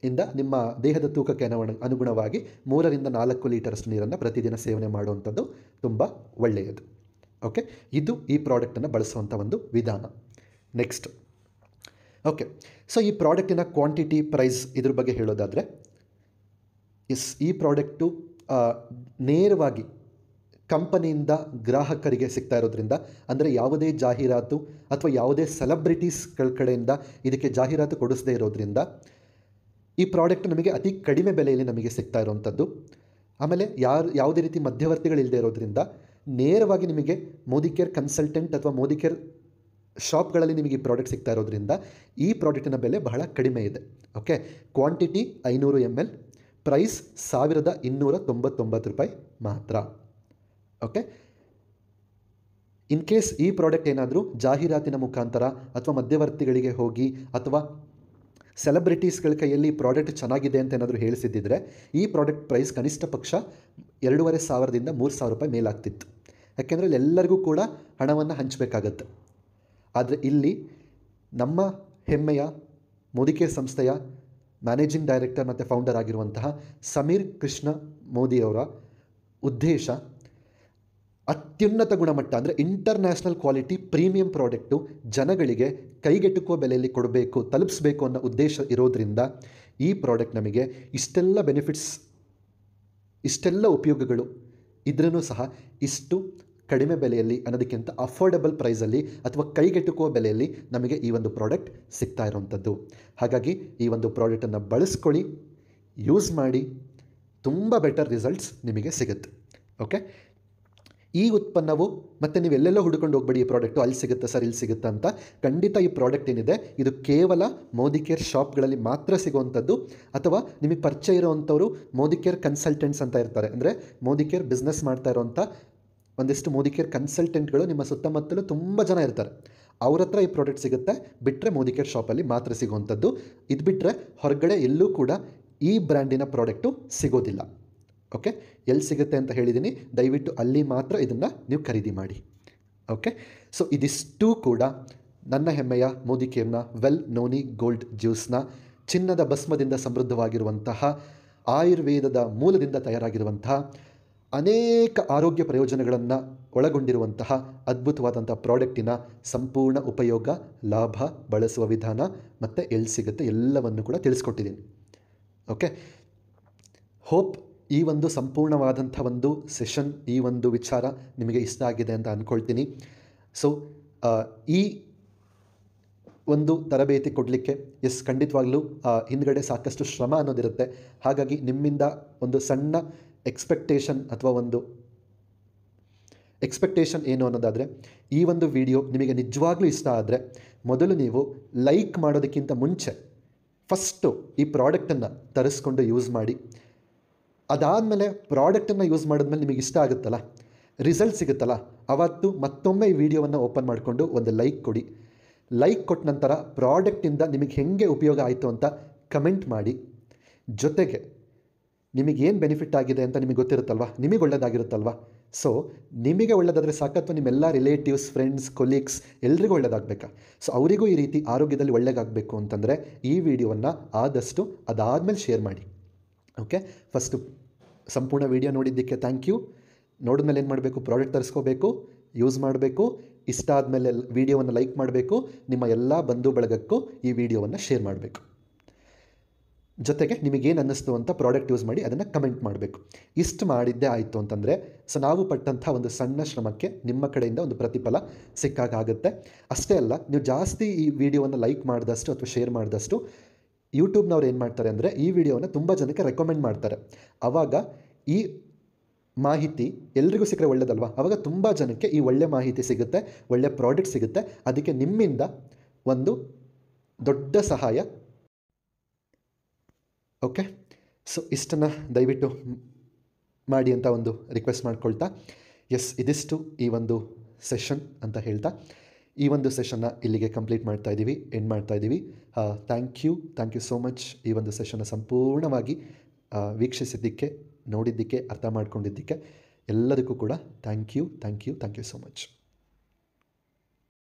ಇಂದ ನಿಮ್ಮ ದೇಹದ ತೂಕಕ್ಕೆ ಅನುಗುಣ ಅನುಗುಣವಾಗಿ ಮೂರರಿಂದ ನಾಲ್ಕು ಲೀಟರಷ್ಟು ನೀರನ್ನು ಪ್ರತಿದಿನ ಸೇವನೆ ಮಾಡುವಂಥದ್ದು ತುಂಬ ಒಳ್ಳೆಯದು ಓಕೆ ಇದು ಈ ಪ್ರಾಡಕ್ಟನ್ನು ಬಳಸುವಂಥ ಒಂದು ವಿಧಾನ ನೆಕ್ಸ್ಟ್ ಓಕೆ ಸೊ ಈ ಪ್ರಾಡಕ್ಟಿನ ಕ್ವಾಂಟಿಟಿ ಪ್ರೈಸ್ ಇದ್ರ ಬಗ್ಗೆ ಹೇಳೋದಾದರೆ ಇಸ್ ಈ ಪ್ರಾಡಕ್ಟು ನೇರವಾಗಿ ಕಂಪನಿಯಿಂದ ಗ್ರಾಹಕರಿಗೆ ಸಿಗ್ತಾ ಇರೋದ್ರಿಂದ ಅಂದರೆ ಯಾವುದೇ ಜಾಹೀರಾತು ಅಥವಾ ಯಾವುದೇ ಸೆಲೆಬ್ರಿಟೀಸ್ಗಳ ಕಡೆಯಿಂದ ಇದಕ್ಕೆ ಜಾಹೀರಾತು ಕೊಡಿಸದೇ ಇರೋದ್ರಿಂದ ಈ ಪ್ರಾಡಕ್ಟ್ ನಮಗೆ ಅತಿ ಕಡಿಮೆ ಬೆಲೆಯಲ್ಲಿ ನಮಗೆ ಸಿಗ್ತಾ ಇರೋವಂಥದ್ದು ಆಮೇಲೆ ಯಾರು ಯಾವುದೇ ರೀತಿ ಮಧ್ಯವರ್ತಿಗಳಿಲ್ಲದೆ ಇರೋದ್ರಿಂದ ನೇರವಾಗಿ ನಿಮಗೆ ಮೋದಿ ಕೇರ್ ಕನ್ಸಲ್ಟೆಂಟ್ ಅಥವಾ ಮೋದಿ ಕೇರ್ ಶಾಪ್ಗಳಲ್ಲಿ ನಿಮಗೆ ಈ ಪ್ರಾಡಕ್ಟ್ ಸಿಗ್ತಾ ಇರೋದ್ರಿಂದ ಈ ಪ್ರಾಡಕ್ಟಿನ ಬೆಲೆ ಬಹಳ ಕಡಿಮೆ ಇದೆ ಓಕೆ ಕ್ವಾಂಟಿಟಿ ಐನೂರು ಎಮ್ ಎಲ್ ಪ್ರೈಸ್ ಸಾವಿರದ ಇನ್ನೂರ ತೊಂಬತ್ತೊಂಬತ್ತು ರೂಪಾಯಿ ಮಾತ್ರ ಓಕೆ ಇನ್ ಕೇಸ್ ಈ ಪ್ರಾಡಕ್ಟ್ ಏನಾದರೂ ಜಾಹೀರಾತಿನ ಮುಖಾಂತರ ಅಥವಾ ಮಧ್ಯವರ್ತಿಗಳಿಗೆ ಹೋಗಿ ಅಥವಾ ಸೆಲೆಬ್ರಿಟೀಸ್ಗಳ ಕೈಯಲ್ಲಿ ಪ್ರಾಡಕ್ಟ್ ಚೆನ್ನಾಗಿದೆ ಅಂತ ಏನಾದರೂ ಹೇಳಿಸಿದ್ದಿದ್ರೆ ಈ ಪ್ರಾಡಕ್ಟ್ ಪ್ರೈಸ್ ಕನಿಷ್ಠ ಪಕ್ಷ ಎರಡೂವರೆ ಸಾವಿರದಿಂದ ಮೂರು ಸಾವಿರ ರೂಪಾಯಿ ಮೇಲಾಗ್ತಿತ್ತು ಯಾಕೆಂದರೆ ಎಲ್ಲರಿಗೂ ಕೂಡ ಹಣವನ್ನು ಹಂಚಬೇಕಾಗತ್ತೆ ಆದರೆ ಇಲ್ಲಿ ನಮ್ಮ ಹೆಮ್ಮೆಯ ಮೋದಿಕೆ ಸಂಸ್ಥೆಯ ಮ್ಯಾನೇಜಿಂಗ್ ಡೈರೆಕ್ಟರ್ ಮತ್ತು ಫೌಂಡರ್ ಆಗಿರುವಂತಹ ಸಮೀರ್ ಕೃಷ್ಣ ಮೋದಿಯವರ ಉದ್ದೇಶ ಅತ್ಯುನ್ನತ ಗುಣಮಟ್ಟ ಅಂದರೆ ಇಂಟರ್ನ್ಯಾಷನಲ್ ಕ್ವಾಲಿಟಿ ಪ್ರೀಮಿಯಂ ಪ್ರಾಡಕ್ಟು ಜನಗಳಿಗೆ ಕೈಗೆಟುಕುವ ಬೆಲೆಯಲ್ಲಿ ಕೊಡಬೇಕು ತಲುಪಿಸ್ಬೇಕು ಅನ್ನೋ ಉದ್ದೇಶ ಇರೋದರಿಂದ ಈ ಪ್ರಾಡಕ್ಟ್ ನಮಗೆ ಇಷ್ಟೆಲ್ಲ ಬೆನಿಫಿಟ್ಸ್ ಇಷ್ಟೆಲ್ಲ ಉಪಯೋಗಗಳು ಇದ್ರೂ ಸಹ ಇಷ್ಟು ಕಡಿಮೆ ಬೆಲೆಯಲ್ಲಿ ಅನ್ನೋದಕ್ಕಿಂತ ಅಫೋರ್ಡಬಲ್ ಪ್ರೈಸಲ್ಲಿ ಅಥವಾ ಕೈಗೆಟುಕುವ ಬೆಲೆಯಲ್ಲಿ ನಮಗೆ ಈ ಒಂದು ಪ್ರಾಡಕ್ಟ್ ಸಿಗ್ತಾ ಇರೋವಂಥದ್ದು ಹಾಗಾಗಿ ಈ ಒಂದು ಪ್ರಾಡಕ್ಟನ್ನು ಬಳಸ್ಕೊಳ್ಳಿ ಯೂಸ್ ಮಾಡಿ ತುಂಬ ಬೆಟರ್ ರಿಸಲ್ಟ್ಸ್ ನಿಮಗೆ ಸಿಗುತ್ತೆ ಓಕೆ ಈ ಉತ್ಪನ್ನವು ಮತ್ತು ನೀವೆಲ್ಲೆಲ್ಲೋ ಹುಡ್ಕೊಂಡು ಹೋಗ್ಬೇಡಿ ಈ ಪ್ರಾಡಕ್ಟು ಅಲ್ಲಿ ಸಿಗುತ್ತೆ ಸರ್ ಇಲ್ಲಿ ಸಿಗುತ್ತೆ ಅಂತ ಖಂಡಿತ ಈ ಪ್ರಾಡಕ್ಟ್ ಏನಿದೆ ಇದು ಕೇವಲ ಮೋದಿ ಕೇರ್ ಶಾಪ್ಗಳಲ್ಲಿ ಮಾತ್ರ ಸಿಗುವಂಥದ್ದು ಅಥವಾ ನಿಮಗೆ ಪರಿಚಯ ಇರೋವಂಥವರು ಮೋದಿ ಕೇರ್ ಕನ್ಸಲ್ಟೆಂಟ್ಸ್ ಅಂತ ಇರ್ತಾರೆ ಅಂದರೆ ಮೋದಿ ಕೇರ್ ಬಿಸ್ನೆಸ್ ಮಾಡ್ತಾ ಇರುವಂಥ ಒಂದಿಷ್ಟು ಮೋದಿ ಕೇರ್ ಕನ್ಸಲ್ಟೆಂಟ್ಗಳು ನಿಮ್ಮ ಸುತ್ತಮುತ್ತಲೂ ತುಂಬ ಜನ ಇರ್ತಾರೆ ಅವ್ರ ಹತ್ರ ಈ ಪ್ರಾಡಕ್ಟ್ ಸಿಗುತ್ತೆ ಬಿಟ್ಟರೆ ಮೋದಿಕೇರ್ ಶಾಪಲ್ಲಿ ಮಾತ್ರ ಸಿಗುವಂಥದ್ದು ಇದು ಬಿಟ್ಟರೆ ಹೊರಗಡೆ ಎಲ್ಲೂ ಕೂಡ ಈ ಬ್ರ್ಯಾಂಡಿನ ಪ್ರಾಡಕ್ಟು ಸಿಗೋದಿಲ್ಲ ಓಕೆ ಎಲ್ಲಿ ಸಿಗುತ್ತೆ ಅಂತ ಹೇಳಿದ್ದೀನಿ ದಯವಿಟ್ಟು ಅಲ್ಲಿ ಮಾತ್ರ ಇದನ್ನು ನೀವು ಖರೀದಿ ಮಾಡಿ ಓಕೆ ಸೊ ಇದಿಷ್ಟು ಕೂಡ ನನ್ನ ಹೆಮ್ಮೆಯ ಮೋದಿ ಕೇರ್ನ ವೆಲ್ ನೋನಿ ಗೋಲ್ಡ್ ಜ್ಯೂಸ್ನ ಚಿನ್ನದ ಭಸ್ಮದಿಂದ ಸಮೃದ್ಧವಾಗಿರುವಂತಹ ಆಯುರ್ವೇದದ ಮೂಲದಿಂದ ತಯಾರಾಗಿರುವಂತಹ ಅನೇಕ ಆರೋಗ್ಯ ಪ್ರಯೋಜನಗಳನ್ನು ಒಳಗೊಂಡಿರುವಂತಹ ಅದ್ಭುತವಾದಂಥ ಪ್ರಾಡಕ್ಟಿನ ಸಂಪೂರ್ಣ ಉಪಯೋಗ ಲಾಭ ಬಳಸುವ ವಿಧಾನ ಮತ್ತು ಎಲ್ಲಿ ಸಿಗುತ್ತೆ ಎಲ್ಲವನ್ನು ಕೂಡ ತಿಳಿಸ್ಕೊಟ್ಟಿದ್ದೀನಿ ಓಕೆ ಹೋಪ್ ಈ ಒಂದು ಸಂಪೂರ್ಣವಾದಂಥ ಒಂದು ಸೆಷನ್ ಈ ಒಂದು ವಿಚಾರ ನಿಮಗೆ ಇಷ್ಟ ಆಗಿದೆ ಅಂತ ಅಂದ್ಕೊಳ್ತೀನಿ ಸೊ ಈ ಒಂದು ತರಬೇತಿ ಕೊಡಲಿಕ್ಕೆ ಎಸ್ ಖಂಡಿತವಾಗಲೂ ಹಿಂದ್ಗಡೆ ಸಾಕಷ್ಟು ಶ್ರಮ ಅನ್ನೋದಿರುತ್ತೆ ಹಾಗಾಗಿ ನಿಮ್ಮಿಂದ ಒಂದು ಸಣ್ಣ ಎಕ್ಸ್ಪೆಕ್ಟೇಷನ್ ಅಥವಾ ಒಂದು ಎಕ್ಸ್ಪೆಕ್ಟೇಷನ್ ಏನು ಅನ್ನೋದಾದರೆ ಈ ಒಂದು ವಿಡಿಯೋ ನಿಮಗೆ ನಿಜವಾಗ್ಲೂ ಇಷ್ಟ ಆದರೆ ಮೊದಲು ನೀವು ಲೈಕ್ ಮಾಡೋದಕ್ಕಿಂತ ಮುಂಚೆ ಫಸ್ಟು ಈ ಪ್ರಾಡಕ್ಟನ್ನು ತರಿಸ್ಕೊಂಡು ಯೂಸ್ ಮಾಡಿ ಅದಾದಮೇಲೆ ಪ್ರಾಡಕ್ಟನ್ನು ಯೂಸ್ ಮಾಡಿದ್ಮೇಲೆ ನಿಮಗೆ ಇಷ್ಟ ಆಗುತ್ತಲ್ಲ ರಿಸಲ್ಟ್ ಸಿಗುತ್ತಲ್ಲ ಅವತ್ತು ಮತ್ತೊಮ್ಮೆ ಈ ವಿಡಿಯೋವನ್ನು ಓಪನ್ ಮಾಡಿಕೊಂಡು ಒಂದು ಲೈಕ್ ಕೊಡಿ ಲೈಕ್ ಕೊಟ್ಟ ನಂತರ ಪ್ರಾಡಕ್ಟಿಂದ ನಿಮಗೆ ಹೇಗೆ ಉಪಯೋಗ ಆಯಿತು ಅಂತ ಕಮೆಂಟ್ ಮಾಡಿ ಜೊತೆಗೆ ನಿಮಗೇನು ಬೆನಿಫಿಟ್ ಆಗಿದೆ ಅಂತ ನಿಮಗೆ ಗೊತ್ತಿರುತ್ತಲ್ವ ನಿಮಗೆ ಒಳ್ಳೆಯದಾಗಿರುತ್ತಲ್ವ ಸೊ ನಿಮಗೆ ಒಳ್ಳೆಯದಾದರೆ ಸಾಕತ್ತು ನಿಮ್ಮೆಲ್ಲ ರಿಲೇಟಿವ್ಸ್ ಫ್ರೆಂಡ್ಸ್ ಕೊಲೀಗ್ಸ್ ಎಲ್ರಿಗೂ ಒಳ್ಳೆಯದಾಗಬೇಕಾ ಸೊ ಅವರಿಗೂ ಈ ರೀತಿ ಆರೋಗ್ಯದಲ್ಲಿ ಒಳ್ಳೆಯದಾಗಬೇಕು ಅಂತಂದರೆ ಈ ವಿಡಿಯೋವನ್ನು ಆದಷ್ಟು ಅದಾದಮೇಲೆ ಶೇರ್ ಮಾಡಿ ಓಕೆ ಫಸ್ಟು ಸಂಪೂರ್ಣ ವೀಡಿಯೋ ನೋಡಿದ್ದಕ್ಕೆ ಥ್ಯಾಂಕ್ ಯು ನೋಡಿದ್ಮೇಲೆ ಏನು ಮಾಡಬೇಕು ಪ್ರಾಡಕ್ಟ್ ತರಿಸ್ಕೋಬೇಕು ಯೂಸ್ ಮಾಡಬೇಕು ಇಷ್ಟ ಆದಮೇಲೆ ವೀಡಿಯೋವನ್ನು ಲೈಕ್ ಮಾಡಬೇಕು ನಿಮ್ಮ ಎಲ್ಲ ಬಂಧು ಬಳಗಕ್ಕೂ ಈ ವಿಡಿಯೋವನ್ನು ಶೇರ್ ಮಾಡಬೇಕು ಜೊತೆಗೆ ನಿಮಗೇನು ಅನ್ನಿಸ್ತು ಅಂತ ಪ್ರಾಡಕ್ಟ್ ಯೂಸ್ ಮಾಡಿ ಅದನ್ನು ಕಮೆಂಟ್ ಮಾಡಬೇಕು ಇಷ್ಟು ಮಾಡಿದ್ದೇ ಆಯಿತು ಅಂತಂದರೆ ಸೊ ನಾವು ಪಟ್ಟಂಥ ಒಂದು ಸಣ್ಣ ಶ್ರಮಕ್ಕೆ ನಿಮ್ಮ ಕಡೆಯಿಂದ ಒಂದು ಪ್ರತಿಫಲ ಸಿಕ್ಕಾಗುತ್ತೆ ಅಷ್ಟೇ ಅಲ್ಲ ನೀವು ಜಾಸ್ತಿ ಈ ವಿಡಿಯೋವನ್ನು ಲೈಕ್ ಮಾಡಿದಷ್ಟು ಅಥವಾ ಶೇರ್ ಮಾಡಿದಷ್ಟು ಯೂಟ್ಯೂಬ್ನವ್ರು ಏನು ಮಾಡ್ತಾರೆ ಅಂದರೆ ಈ ವಿಡಿಯೋನ ತುಂಬ ಜನಕ್ಕೆ ರೆಕಮೆಂಡ್ ಮಾಡ್ತಾರೆ ಆವಾಗ ಈ ಮಾಹಿತಿ ಎಲ್ರಿಗೂ ಸಿಕ್ಕರೆ ಒಳ್ಳೇದಲ್ವಾ ಆವಾಗ ತುಂಬ ಜನಕ್ಕೆ ಈ ಒಳ್ಳೆ ಮಾಹಿತಿ ಸಿಗುತ್ತೆ ಒಳ್ಳೆ ಪ್ರಾಡಕ್ಟ್ ಸಿಗುತ್ತೆ ಅದಕ್ಕೆ ನಿಮ್ಮಿಂದ ಒಂದು ದೊಡ್ಡ ಸಹಾಯ ಓಕೆ ಸೊ ಇಷ್ಟನ್ನು ದಯವಿಟ್ಟು ಮಾಡಿ ಅಂತ ಒಂದು ರಿಕ್ವೆಸ್ಟ್ ಮಾಡ್ಕೊಳ್ತಾ ಎಸ್ ಇದಿಷ್ಟು ಈ ಒಂದು ಸೆಷನ್ ಅಂತ ಹೇಳ್ತಾ ಈ ಒಂದು ಸೆಷನ್ನ ಇಲ್ಲಿಗೆ ಕಂಪ್ಲೀಟ್ ಮಾಡ್ತಾ ಇದ್ದೀವಿ ಎಂಡ್ ಮಾಡ್ತಾ ಇದ್ದೀವಿ thank you thank you so much ಈ ಒಂದು ಸೆಷನ್ನ ಸಂಪೂರ್ಣವಾಗಿ ವೀಕ್ಷಿಸಿದ್ದಕ್ಕೆ ನೋಡಿದ್ದಕ್ಕೆ ಅರ್ಥ ಮಾಡ್ಕೊಂಡಿದ್ದಕ್ಕೆ ಎಲ್ಲದಕ್ಕೂ ಕೂಡ thank you thank you thank you so much